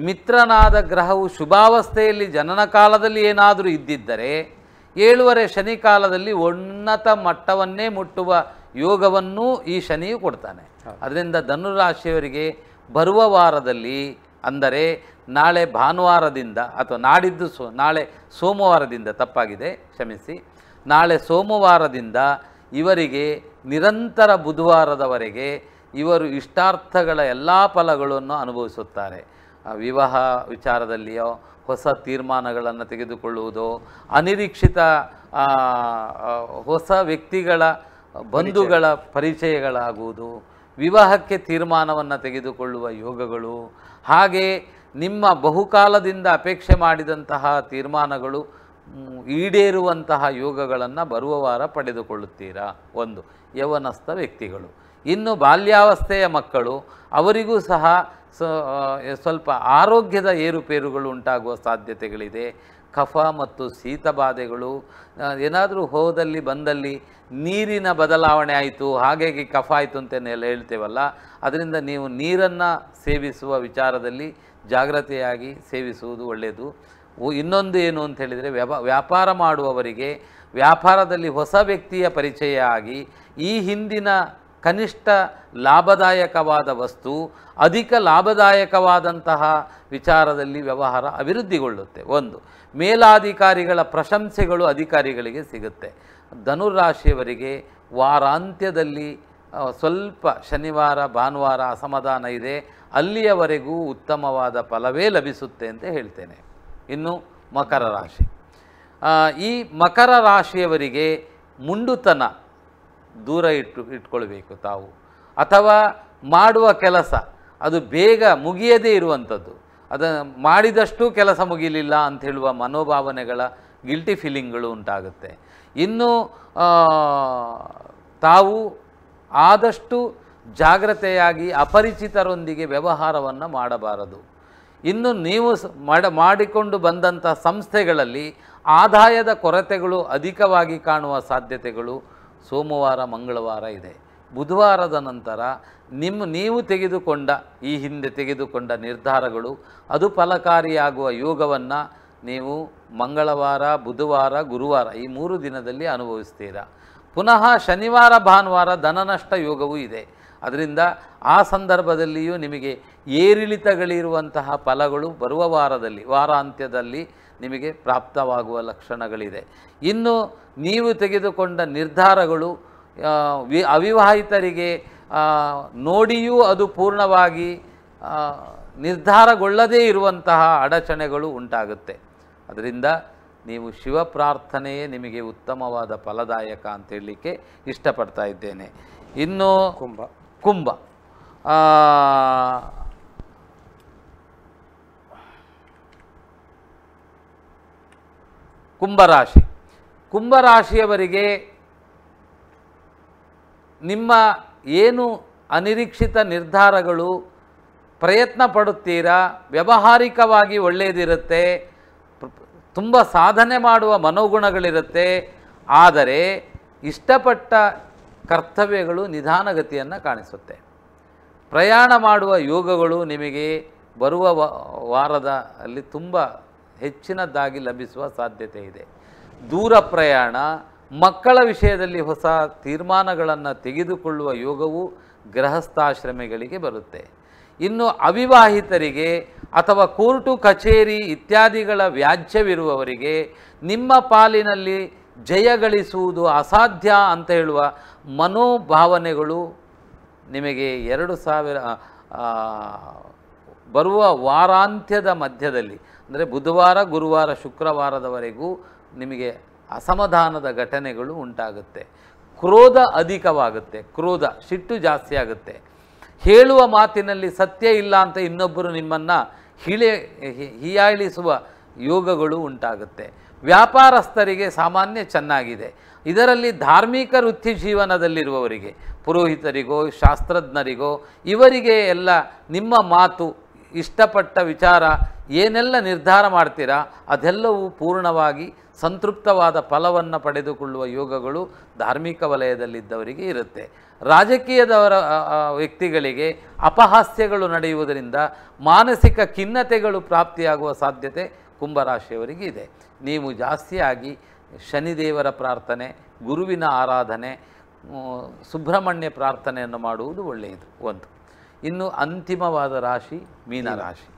ಮಿತ್ರನಾದ ಗ್ರಹವು ಶುಭಾವಸ್ಥೆಯಲ್ಲಿ ಜನನ ಕಾಲದಲ್ಲಿ ಏನಾದರೂ ಇದ್ದಿದ್ದರೆ ಏಳುವರೆ ಶನಿ ಕಾಲದಲ್ಲಿ ಉನ್ನತ ಮಟ್ಟವನ್ನೇ ಮುಟ್ಟುವ ಯೋಗವನ್ನು ಈ ಶನಿಯು ಕೊಡ್ತಾನೆ ಅದರಿಂದ ಧನುರಾಶಿಯವರಿಗೆ ಬರುವ ವಾರದಲ್ಲಿ ಅಂದರೆ ನಾಳೆ ಭಾನುವಾರದಿಂದ ಅಥವಾ ನಾಡಿದ್ದು ಸೋ ನಾಳೆ ಸೋಮವಾರದಿಂದ ತಪ್ಪಾಗಿದೆ ಕ್ಷಮಿಸಿ ನಾಳೆ ಸೋಮವಾರದಿಂದ ಇವರಿಗೆ ನಿರಂತರ ಬುಧವಾರದವರೆಗೆ ಇವರು ಇಷ್ಟಾರ್ಥಗಳ ಎಲ್ಲ ಫಲಗಳನ್ನು ಅನುಭವಿಸುತ್ತಾರೆ ವಿವಾಹ ವಿಚಾರದಲ್ಲಿಯೋ ಹೊಸ ತೀರ್ಮಾನಗಳನ್ನು ತೆಗೆದುಕೊಳ್ಳುವುದು ಅನಿರೀಕ್ಷಿತ ಹೊಸ ವ್ಯಕ್ತಿಗಳ ಬಂಧುಗಳ ಪರಿಚಯಗಳಾಗುವುದು ವಿವಾಹಕ್ಕೆ ತೀರ್ಮಾನವನ್ನು ತೆಗೆದುಕೊಳ್ಳುವ ಯೋಗಗಳು ಹಾಗೆ ನಿಮ್ಮ ಬಹುಕಾಲದಿಂದ ಅಪೇಕ್ಷೆ ಮಾಡಿದಂತಹ ತೀರ್ಮಾನಗಳು ಈಡೇರುವಂತಹ ಯೋಗಗಳನ್ನು ಬರುವ ವಾರ ಪಡೆದುಕೊಳ್ಳುತ್ತೀರಾ ಒಂದು ಯವನಸ್ಥ ವ್ಯಕ್ತಿಗಳು ಇನ್ನು ಬಾಲ್ಯಾವಸ್ಥೆಯ ಮಕ್ಕಳು ಅವರಿಗೂ ಸಹ ಸೊ ಸ್ವಲ್ಪ ಆರೋಗ್ಯದ ಏರುಪೇರುಗಳು ಉಂಟಾಗುವ ಸಾಧ್ಯತೆಗಳಿದೆ ಕಫ ಮತ್ತು ಶೀತಬಾಧೆಗಳು ಏನಾದರೂ ಹೋದಲ್ಲಿ ಬಂದಲ್ಲಿ ನೀರಿನ ಬದಲಾವಣೆ ಆಯಿತು ಹಾಗಾಗಿ ಕಫ ಆಯಿತು ಅಂತೇನೆಲ್ಲ ಹೇಳ್ತೇವಲ್ಲ ಅದರಿಂದ ನೀವು ನೀರನ್ನು ಸೇವಿಸುವ ವಿಚಾರದಲ್ಲಿ ಜಾಗ್ರತೆಯಾಗಿ ಸೇವಿಸುವುದು ಒಳ್ಳೆಯದು ಇನ್ನೊಂದು ಏನು ಅಂತ ಹೇಳಿದರೆ ವ್ಯಾಪಾರ ಮಾಡುವವರಿಗೆ ವ್ಯಾಪಾರದಲ್ಲಿ ಹೊಸ ವ್ಯಕ್ತಿಯ ಪರಿಚಯ ಆಗಿ ಈ ಹಿಂದಿನ ಕನಿಷ್ಠ ಲಾಭದಾಯಕವಾದ ವಸ್ತು ಅಧಿಕ ಲಾಭದಾಯಕವಾದಂತಹ ವಿಚಾರದಲ್ಲಿ ವ್ಯವಹಾರ ಅಭಿವೃದ್ಧಿಗೊಳ್ಳುತ್ತೆ ಒಂದು ಮೇಲಾಧಿಕಾರಿಗಳ ಪ್ರಶಂಸೆಗಳು ಅಧಿಕಾರಿಗಳಿಗೆ ಸಿಗುತ್ತೆ ಧನುರಾಶಿಯವರಿಗೆ ವಾರಾಂತ್ಯದಲ್ಲಿ ಸ್ವಲ್ಪ ಶನಿವಾರ ಭಾನುವಾರ ಅಸಮಾಧಾನ ಇದೆ ಅಲ್ಲಿಯವರೆಗೂ ಉತ್ತಮವಾದ ಫಲವೇ ಲಭಿಸುತ್ತೆ ಅಂತ ಹೇಳ್ತೇನೆ ಇನ್ನು ಮಕರ ರಾಶಿ ಈ ಮಕರ ರಾಶಿಯವರಿಗೆ ಮುಂಡುತನ ದೂರ ಇಟ್ಟು ಇಟ್ಕೊಳ್ಬೇಕು ತಾವು ಅಥವಾ ಮಾಡುವ ಕೆಲಸ ಅದು ಬೇಗ ಮುಗಿಯದೇ ಇರುವಂಥದ್ದು ಅದನ್ನು ಮಾಡಿದಷ್ಟು ಕೆಲಸ ಮುಗಿಯಲಿಲ್ಲ ಅಂತ ಹೇಳುವ ಮನೋಭಾವನೆಗಳ ಗಿಲ್ಟಿ ಫೀಲಿಂಗ್ಗಳು ಉಂಟಾಗುತ್ತೆ ಇನ್ನು ತಾವು ಆದಷ್ಟು ಜಾಗ್ರತೆಯಾಗಿ ಅಪರಿಚಿತರೊಂದಿಗೆ ವ್ಯವಹಾರವನ್ನು ಮಾಡಬಾರದು ಇನ್ನು ನೀವು ಮಾಡ ಮಾಡಿಕೊಂಡು ಬಂದಂಥ ಸಂಸ್ಥೆಗಳಲ್ಲಿ ಆದಾಯದ ಕೊರತೆಗಳು ಅಧಿಕವಾಗಿ ಕಾಣುವ ಸಾಧ್ಯತೆಗಳು ಸೋಮವಾರ ಮಂಗಳವಾರ ಇದೆ ಬುಧವಾರದ ನಂತರ ನಿಮ್ಮ ನೀವು ತೆಗೆದುಕೊಂಡ ಈ ಹಿಂದೆ ತೆಗೆದುಕೊಂಡ ನಿರ್ಧಾರಗಳು ಅದು ಫಲಕಾರಿಯಾಗುವ ಯೋಗವನ್ನು ನೀವು ಮಂಗಳವಾರ ಬುಧವಾರ ಗುರುವಾರ ಈ ಮೂರು ದಿನದಲ್ಲಿ ಅನುಭವಿಸ್ತೀರಾ ಪುನಃ ಶನಿವಾರ ಭಾನುವಾರ ಧನನಷ್ಟ ಯೋಗವೂ ಇದೆ ಅದರಿಂದ ಆ ಸಂದರ್ಭದಲ್ಲಿಯೂ ನಿಮಗೆ ಏರಿಳಿತಗಳಿರುವಂತಹ ಫಲಗಳು ಬರುವ ವಾರದಲ್ಲಿ ವಾರಾಂತ್ಯದಲ್ಲಿ ನಿಮಗೆ ಪ್ರಾಪ್ತವಾಗುವ ಲಕ್ಷಣಗಳಿದೆ ಇನ್ನು ನೀವು ತೆಗೆದುಕೊಂಡ ನಿರ್ಧಾರಗಳು ವಿ ಅವಿವಾಹಿತರಿಗೆ ನೋಡಿಯೂ ಅದು ಪೂರ್ಣವಾಗಿ ನಿರ್ಧಾರಗೊಳ್ಳದೇ ಇರುವಂತಹ ಅಡಚಣೆಗಳು ಉಂಟಾಗುತ್ತೆ ಅದರಿಂದ ನೀವು ಶಿವ ಪ್ರಾರ್ಥನೆಯೇ ನಿಮಗೆ ಉತ್ತಮವಾದ ಫಲದಾಯಕ ಅಂತ ಹೇಳಲಿಕ್ಕೆ ಇಷ್ಟಪಡ್ತಾ ಇದ್ದೇನೆ ಇನ್ನು ಕುಂಭ ಕುಂಭ ಕುಂಭರಾಶಿ ಕುಂಭರಾಶಿಯವರಿಗೆ ನಿಮ್ಮ ಏನು ಅನಿರೀಕ್ಷಿತ ನಿರ್ಧಾರಗಳು ಪ್ರಯತ್ನ ಪಡುತ್ತೀರಾ ವ್ಯಾವಹಾರಿಕವಾಗಿ ಒಳ್ಳೆಯದಿರುತ್ತೆ ತುಂಬ ಸಾಧನೆ ಮಾಡುವ ಮನೋಗುಣಗಳಿರುತ್ತೆ ಆದರೆ ಇಷ್ಟಪಟ್ಟ ಕರ್ತವ್ಯಗಳು ನಿಧಾನಗತಿಯನ್ನು ಕಾಣಿಸುತ್ತೆ ಪ್ರಯಾಣ ಮಾಡುವ ಯೋಗಗಳು ನಿಮಗೆ ಬರುವ ವಾರದ ಅಲ್ಲಿ ತುಂಬ ಹೆಚ್ಚಿನದಾಗಿ ಲಭಿಸುವ ಸಾಧ್ಯತೆ ಇದೆ ದೂರ ಪ್ರಯಾಣ ಮಕ್ಕಳ ವಿಷಯದಲ್ಲಿ ಹೊಸ ತೀರ್ಮಾನಗಳನ್ನು ತೆಗೆದುಕೊಳ್ಳುವ ಯೋಗವು ಗೃಹಸ್ಥಾಶ್ರಮಗಳಿಗೆ ಬರುತ್ತೆ ಇನ್ನು ಅವಿವಾಹಿತರಿಗೆ ಅಥವಾ ಕೋರ್ಟು ಕಚೇರಿ ಇತ್ಯಾದಿಗಳ ವ್ಯಾಜ್ಯವಿರುವವರಿಗೆ ನಿಮ್ಮ ಪಾಲಿನಲ್ಲಿ ಜಯಗಳಿಸುವುದು ಅಸಾಧ್ಯ ಅಂತ ಹೇಳುವ ಮನೋಭಾವನೆಗಳು ನಿಮಗೆ ಎರಡು ಸಾವಿರ ಬರುವ ವಾರಾಂತ್ಯದ ಮಧ್ಯದಲ್ಲಿ ಅಂದರೆ ಬುಧವಾರ ಗುರುವಾರ ಶುಕ್ರವಾರದವರೆಗೂ ನಿಮಗೆ ಅಸಮಾಧಾನದ ಘಟನೆಗಳು ಉಂಟಾಗುತ್ತೆ ಕ್ರೋಧ ಅಧಿಕವಾಗುತ್ತೆ ಕ್ರೋಧ ಸಿಟ್ಟು ಜಾಸ್ತಿ ಆಗುತ್ತೆ ಹೇಳುವ ಮಾತಿನಲ್ಲಿ ಸತ್ಯ ಇಲ್ಲ ಅಂತ ಇನ್ನೊಬ್ಬರು ನಿಮ್ಮನ್ನು ಹಿಳೆ ಹೀಯಾಳಿಸುವ ಯೋಗಗಳು ಉಂಟಾಗುತ್ತೆ ವ್ಯಾಪಾರಸ್ಥರಿಗೆ ಸಾಮಾನ್ಯ ಚೆನ್ನಾಗಿದೆ ಇದರಲ್ಲಿ ಧಾರ್ಮಿಕ ವೃತ್ತಿ ಜೀವನದಲ್ಲಿರುವವರಿಗೆ ಪುರೋಹಿತರಿಗೋ ಶಾಸ್ತ್ರಜ್ಞರಿಗೋ ಇವರಿಗೆ ಎಲ್ಲ ನಿಮ್ಮ ಮಾತು ಇಷ್ಟಪಟ್ಟ ವಿಚಾರ ಏನೆಲ್ಲ ನಿರ್ಧಾರ ಮಾಡ್ತೀರಾ ಅದೆಲ್ಲವೂ ಪೂರ್ಣವಾಗಿ ಸಂತೃಪ್ತವಾದ ಫಲವನ್ನು ಪಡೆದುಕೊಳ್ಳುವ ಯೋಗಗಳು ಧಾರ್ಮಿಕ ವಲಯದಲ್ಲಿದ್ದವರಿಗೆ ಇರುತ್ತೆ ರಾಜಕೀಯದವರ ವ್ಯಕ್ತಿಗಳಿಗೆ ಅಪಹಾಸ್ಯಗಳು ನಡೆಯುವುದರಿಂದ ಮಾನಸಿಕ ಖಿನ್ನತೆಗಳು ಪ್ರಾಪ್ತಿಯಾಗುವ ಸಾಧ್ಯತೆ ಕುಂಭರಾಶಿಯವರಿಗೆ ಇದೆ ನೀವು ಜಾಸ್ತಿಯಾಗಿ ಶನಿದೇವರ ಪ್ರಾರ್ಥನೆ ಗುರುವಿನ ಆರಾಧನೆ ಸುಬ್ರಹ್ಮಣ್ಯ ಪ್ರಾರ್ಥನೆಯನ್ನು ಮಾಡುವುದು ಒಳ್ಳೆಯದು ಒಂದು ಇನ್ನು ಅಂತಿಮವಾದ ರಾಶಿ ಮೀನರಾಶಿ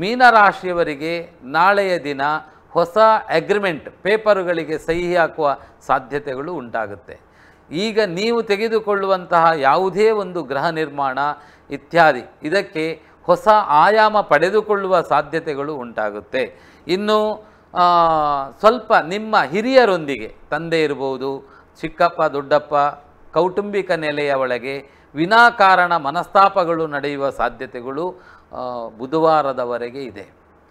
ಮೀನರಾಶಿಯವರಿಗೆ ನಾಳೆಯ ದಿನ ಹೊಸ ಅಗ್ರಿಮೆಂಟ್ ಪೇಪರುಗಳಿಗೆ ಸಹಿ ಹಾಕುವ ಸಾಧ್ಯತೆಗಳು ಉಂಟಾಗುತ್ತೆ ಈಗ ನೀವು ತೆಗೆದುಕೊಳ್ಳುವಂತಹ ಯಾವುದೇ ಒಂದು ಗೃಹ ನಿರ್ಮಾಣ ಇತ್ಯಾದಿ ಇದಕ್ಕೆ ಹೊಸ ಆಯಾಮ ಪಡೆದುಕೊಳ್ಳುವ ಸಾಧ್ಯತೆಗಳು ಉಂಟಾಗುತ್ತೆ ಇನ್ನು ಸ್ವಲ್ಪ ನಿಮ್ಮ ಹಿರಿಯರೊಂದಿಗೆ ತಂದೆ ಇರ್ಬೋದು ಚಿಕ್ಕಪ್ಪ ದೊಡ್ಡಪ್ಪ ಕೌಟುಂಬಿಕ ನೆಲೆಯ ಒಳಗೆ ವಿನಾಕಾರಣ ಮನಸ್ತಾಪಗಳು ನಡೆಯುವ ಸಾಧ್ಯತೆಗಳು ಬುಧವಾರದವರೆಗೆ ಇದೆ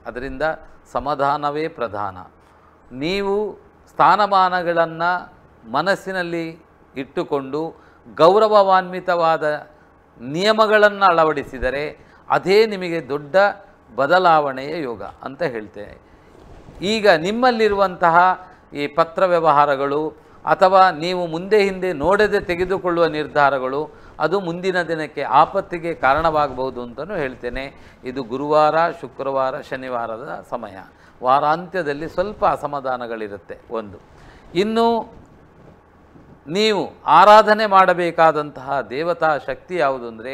ಅದರಿಂದ ಸಮಾಧಾನವೇ ಪ್ರಧಾನ ನೀವು ಸ್ಥಾನಮಾನಗಳನ್ನು ಮನಸ್ಸಿನಲ್ಲಿ ಇಟ್ಟುಕೊಂಡು ಗೌರವಾನ್ವಿತವಾದ ನಿಯಮಗಳನ್ನು ಅಳವಡಿಸಿದರೆ ಅದೇ ನಿಮಗೆ ದೊಡ್ಡ ಬದಲಾವಣೆಯ ಯೋಗ ಅಂತ ಹೇಳ್ತೇನೆ ಈಗ ನಿಮ್ಮಲ್ಲಿರುವಂತಹ ಈ ಪತ್ರ ವ್ಯವಹಾರಗಳು ಅಥವಾ ನೀವು ಮುಂದೆ ಹಿಂದೆ ನೋಡದೆ ತೆಗೆದುಕೊಳ್ಳುವ ನಿರ್ಧಾರಗಳು ಅದು ಮುಂದಿನ ದಿನಕ್ಕೆ ಆಪತ್ತಿಗೆ ಕಾರಣವಾಗಬಹುದು ಅಂತಲೂ ಹೇಳ್ತೇನೆ ಇದು ಗುರುವಾರ ಶುಕ್ರವಾರ ಶನಿವಾರದ ಸಮಯ ವಾರಾಂತ್ಯದಲ್ಲಿ ಸ್ವಲ್ಪ ಅಸಮಾಧಾನಗಳಿರುತ್ತೆ ಒಂದು ಇನ್ನು ನೀವು ಆರಾಧನೆ ಮಾಡಬೇಕಾದಂತಹ ದೇವತಾ ಶಕ್ತಿ ಯಾವುದು ಅಂದರೆ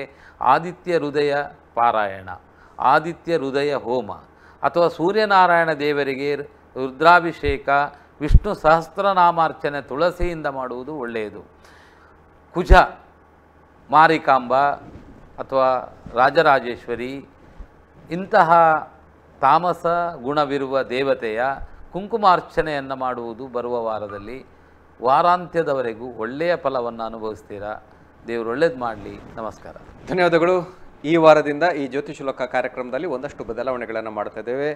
ಆದಿತ್ಯ ಹೃದಯ ಪಾರಾಯಣ ಆದಿತ್ಯ ಹೃದಯ ಹೋಮ ಅಥವಾ ಸೂರ್ಯನಾರಾಯಣ ದೇವರಿಗೆ ರುದ್ರಾಭಿಷೇಕ ವಿಷ್ಣು ಸಹಸ್ರನಾಮಾರ್ಚನೆ ತುಳಸಿಯಿಂದ ಮಾಡುವುದು ಒಳ್ಳೆಯದು ಕುಜ ಮಾರಿಕಾಂಬ ಅಥವಾ ರಾಜರಾಜೇಶ್ವರಿ ಇಂತಹ ತಾಮಸ ಗುಣವಿರುವ ದೇವತೆಯ ಕುಂಕುಮಾರ್ಚನೆಯನ್ನು ಮಾಡುವುದು ಬರುವ ವಾರದಲ್ಲಿ ವಾರಾಂತ್ಯದವರೆಗೂ ಒಳ್ಳೆಯ ಫಲವನ್ನು ಅನುಭವಿಸ್ತೀರಾ ದೇವರು ಒಳ್ಳೇದು ಮಾಡಲಿ ನಮಸ್ಕಾರ ಧನ್ಯವಾದಗಳು ಈ ವಾರದಿಂದ ಈ ಜ್ಯೋತಿಷ್ಯ ಲೋಕ ಕಾರ್ಯಕ್ರಮದಲ್ಲಿ ಒಂದಷ್ಟು ಬದಲಾವಣೆಗಳನ್ನು ಮಾಡ್ತಾ ಇದ್ದೇವೆ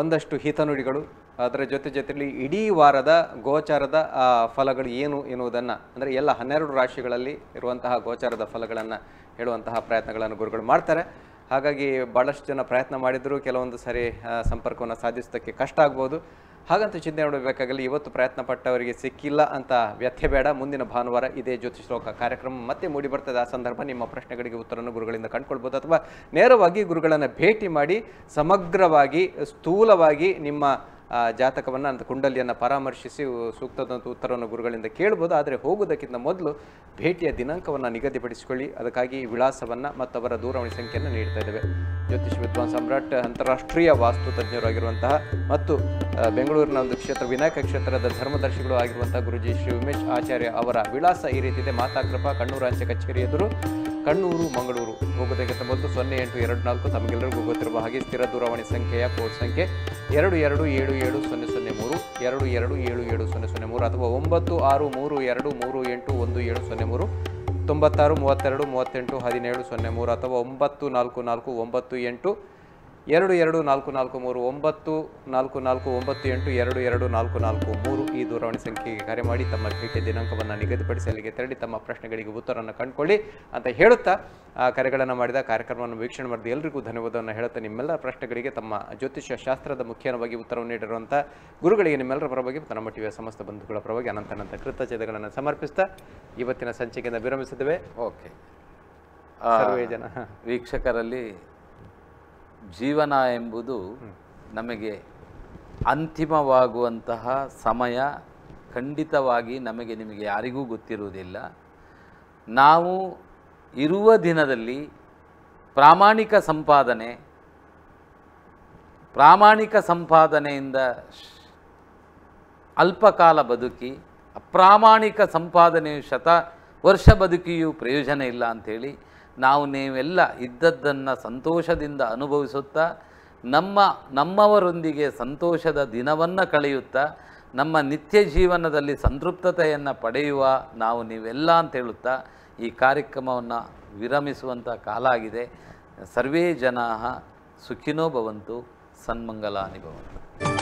ಒಂದಷ್ಟು ಹಿತನುಡಿಗಳು ಅದರ ಜೊತೆ ಜೊತೆಯಲ್ಲಿ ಇಡೀ ವಾರದ ಗೋಚಾರದ ಫಲಗಳು ಏನು ಎನ್ನುವುದನ್ನು ಅಂದರೆ ಎಲ್ಲ ಹನ್ನೆರಡು ರಾಶಿಗಳಲ್ಲಿ ಇರುವಂತಹ ಗೋಚಾರದ ಫಲಗಳನ್ನು ಹೇಳುವಂತಹ ಪ್ರಯತ್ನಗಳನ್ನು ಗುರುಗಳು ಮಾಡ್ತಾರೆ ಹಾಗಾಗಿ ಭಾಳಷ್ಟು ಜನ ಪ್ರಯತ್ನ ಮಾಡಿದರೂ ಕೆಲವೊಂದು ಸರಿ ಸಂಪರ್ಕವನ್ನು ಸಾಧಿಸೋದಕ್ಕೆ ಕಷ್ಟ ಆಗ್ಬೋದು ಹಾಗಂತ ಚಿಂತೆ ಮಾಡಬೇಕಾಗಲಿ ಇವತ್ತು ಪ್ರಯತ್ನ ಪಟ್ಟವರಿಗೆ ಸಿಕ್ಕಿಲ್ಲ ಅಂತ ವ್ಯಥೆ ಬೇಡ ಮುಂದಿನ ಭಾನುವಾರ ಇದೇ ಜ್ಯೋತಿ ಶ್ಲೋಕ ಕಾರ್ಯಕ್ರಮ ಮತ್ತೆ ಮೂಡಿ ಬರ್ತದೆ ಆ ಸಂದರ್ಭ ನಿಮ್ಮ ಪ್ರಶ್ನೆಗಳಿಗೆ ಉತ್ತರವನ್ನು ಗುರುಗಳಿಂದ ಕಂಡುಕೊಳ್ಬೋದು ಅಥವಾ ನೇರವಾಗಿ ಗುರುಗಳನ್ನು ಭೇಟಿ ಮಾಡಿ ಸಮಗ್ರವಾಗಿ ಸ್ಥೂಲವಾಗಿ ನಿಮ್ಮ ಜಾತಕವನ್ನು ಅಂತ ಕುಂಡಲಿಯನ್ನು ಪರಾಮರ್ಶಿಸಿ ಸೂಕ್ತದಂಥ ಉತ್ತರವನ್ನು ಗುರುಗಳಿಂದ ಕೇಳ್ಬೋದು ಆದರೆ ಹೋಗುವುದಕ್ಕಿಂತ ಮೊದಲು ಭೇಟಿಯ ದಿನಾಂಕವನ್ನು ನಿಗದಿಪಡಿಸಿಕೊಳ್ಳಿ ಅದಕ್ಕಾಗಿ ವಿಳಾಸವನ್ನು ಮತ್ತು ಅವರ ದೂರವಾಣಿ ಸಂಖ್ಯೆಯನ್ನು ನೀಡ್ತಾ ಇದ್ದೇವೆ ಜ್ಯೋತಿಷ್ ವಿದ್ವಾನ್ ಸಮ್ರಾಟ್ ಅಂತಾರಾಷ್ಟ್ರೀಯ ವಾಸ್ತು ತಜ್ಞರಾಗಿರುವಂತಹ ಮತ್ತು ಬೆಂಗಳೂರಿನ ಒಂದು ಕ್ಷೇತ್ರ ವಿನಾಯಕ ಕ್ಷೇತ್ರದ ಧರ್ಮದರ್ಶಿಗಳು ಆಗಿರುವಂತಹ ಗುರುಜಿ ಶ್ರೀ ಉಮೇಶ್ ಆಚಾರ್ಯ ಅವರ ವಿಳಾಸ ಈ ಇದೆ ಮಾತಾ ಕೃಪಾ ಕಣ್ಣೂರಾಂಚೆ ಕಚೇರಿ ಎದುರು ಕಣ್ಣೂರು ಮಂಗಳೂರು ಹೋಗೋದಕ್ಕೆ ಮೊದಲು ಸೊನ್ನೆ ಎಂಟು ಎರಡು ನಾಲ್ಕು ತಮಗೆಲ್ಲರಿಗೂ ಗೊತ್ತಿರುವ ಹಾಗೆ ಸ್ಥಿರ ದೂರವಾಣಿ ಸಂಖ್ಯೆಯ ಕೋಡ್ ಸಂಖ್ಯೆ ಎರಡು ಎರಡು ಏಳು ಏಳು ಸೊನ್ನೆ ಸೊನ್ನೆ ಮೂರು ಎರಡು ಎರಡು ಏಳು ಏಳು ಸೊನ್ನೆ ಸೊನ್ನೆ ಮೂರು ಅಥವಾ ಒಂಬತ್ತು ಆರು ಮೂರು ಎರಡು ಮೂರು ಎಂಟು ಒಂದು ಏಳು ಸೊನ್ನೆ ಮೂರು ತೊಂಬತ್ತಾರು ಮೂವತ್ತೆರಡು ಮೂವತ್ತೆಂಟು ಹದಿನೇಳು ಸೊನ್ನೆ ಮೂರು ಅಥವಾ ಒಂಬತ್ತು ನಾಲ್ಕು ನಾಲ್ಕು ಒಂಬತ್ತು ಎಂಟು ಎರಡು ಎರಡು ನಾಲ್ಕು ನಾಲ್ಕು ಮೂರು ಒಂಬತ್ತು ನಾಲ್ಕು ನಾಲ್ಕು ಒಂಬತ್ತು ಎಂಟು ಎರಡು ಎರಡು ನಾಲ್ಕು ನಾಲ್ಕು ಮೂರು ಈ ದೂರವಾಣಿ ಸಂಖ್ಯೆಗೆ ಕರೆ ಮಾಡಿ ತಮ್ಮ ಭೇಟಿಯ ದಿನಾಂಕವನ್ನು ನಿಗದಿಪಡಿಸಿ ಅಲ್ಲಿಗೆ ತೆರಳಿ ತಮ್ಮ ಪ್ರಶ್ನೆಗಳಿಗೆ ಉತ್ತರವನ್ನು ಕಂಡುಕೊಳ್ಳಿ ಅಂತ ಹೇಳುತ್ತಾ ಆ ಕರೆಗಳನ್ನು ಮಾಡಿದ ಕಾರ್ಯಕ್ರಮವನ್ನು ವೀಕ್ಷಣೆ ಮಾಡಿದ ಎಲ್ಲರಿಗೂ ಧನ್ಯವಾದವನ್ನು ಹೇಳುತ್ತಾ ನಿಮ್ಮೆಲ್ಲ ಪ್ರಶ್ನೆಗಳಿಗೆ ತಮ್ಮ ಜ್ಯೋತಿಷ್ಯ ಶಾಸ್ತ್ರದ ಮುಖ್ಯವಾಗಿ ಉತ್ತರವನ್ನು ನೀಡಿರುವಂಥ ಗುರುಗಳಿಗೆ ನಿಮ್ಮೆಲ್ಲರ ಪರವಾಗಿ ನಮ್ಮ ಟಿವಿಯ ಸಮಸ್ತ ಬಂಧುಗಳ ಪರವಾಗಿ ಅನಂತ ಅನಂತ ಕೃತಜ್ಞತೆಗಳನ್ನು ಸಮರ್ಪಿಸ್ತಾ ಇವತ್ತಿನ ಸಂಚಿಕೆಯನ್ನು ವಿರಮಿಸಿದ್ದೇವೆ ಓಕೆ ಜನ ವೀಕ್ಷಕರಲ್ಲಿ ಜೀವನ ಎಂಬುದು ನಮಗೆ ಅಂತಿಮವಾಗುವಂತಹ ಸಮಯ ಖಂಡಿತವಾಗಿ ನಮಗೆ ನಿಮಗೆ ಯಾರಿಗೂ ಗೊತ್ತಿರುವುದಿಲ್ಲ ನಾವು ಇರುವ ದಿನದಲ್ಲಿ ಪ್ರಾಮಾಣಿಕ ಸಂಪಾದನೆ ಪ್ರಾಮಾಣಿಕ ಸಂಪಾದನೆಯಿಂದ ಅಲ್ಪಕಾಲ ಬದುಕಿ ಅಪ್ರಾಮಾಣಿಕ ಸಂಪಾದನೆಯು ಶತ ವರ್ಷ ಬದುಕಿಯೂ ಪ್ರಯೋಜನ ಇಲ್ಲ ಅಂಥೇಳಿ ನಾವು ನೀವೆಲ್ಲ ಇದ್ದದ್ದನ್ನು ಸಂತೋಷದಿಂದ ಅನುಭವಿಸುತ್ತಾ ನಮ್ಮ ನಮ್ಮವರೊಂದಿಗೆ ಸಂತೋಷದ ದಿನವನ್ನು ಕಳೆಯುತ್ತಾ ನಮ್ಮ ನಿತ್ಯ ಜೀವನದಲ್ಲಿ ಸಂತೃಪ್ತತೆಯನ್ನು ಪಡೆಯುವ ನಾವು ನೀವೆಲ್ಲ ಅಂತ ಹೇಳುತ್ತಾ ಈ ಕಾರ್ಯಕ್ರಮವನ್ನು ವಿರಮಿಸುವಂಥ ಕಾಲ ಆಗಿದೆ ಸರ್ವೇ ಜನಾ ಸುಖಿನೋ ಭವಂತು ಸನ್ಮಂಗಲಾನಿ ಭವಂತು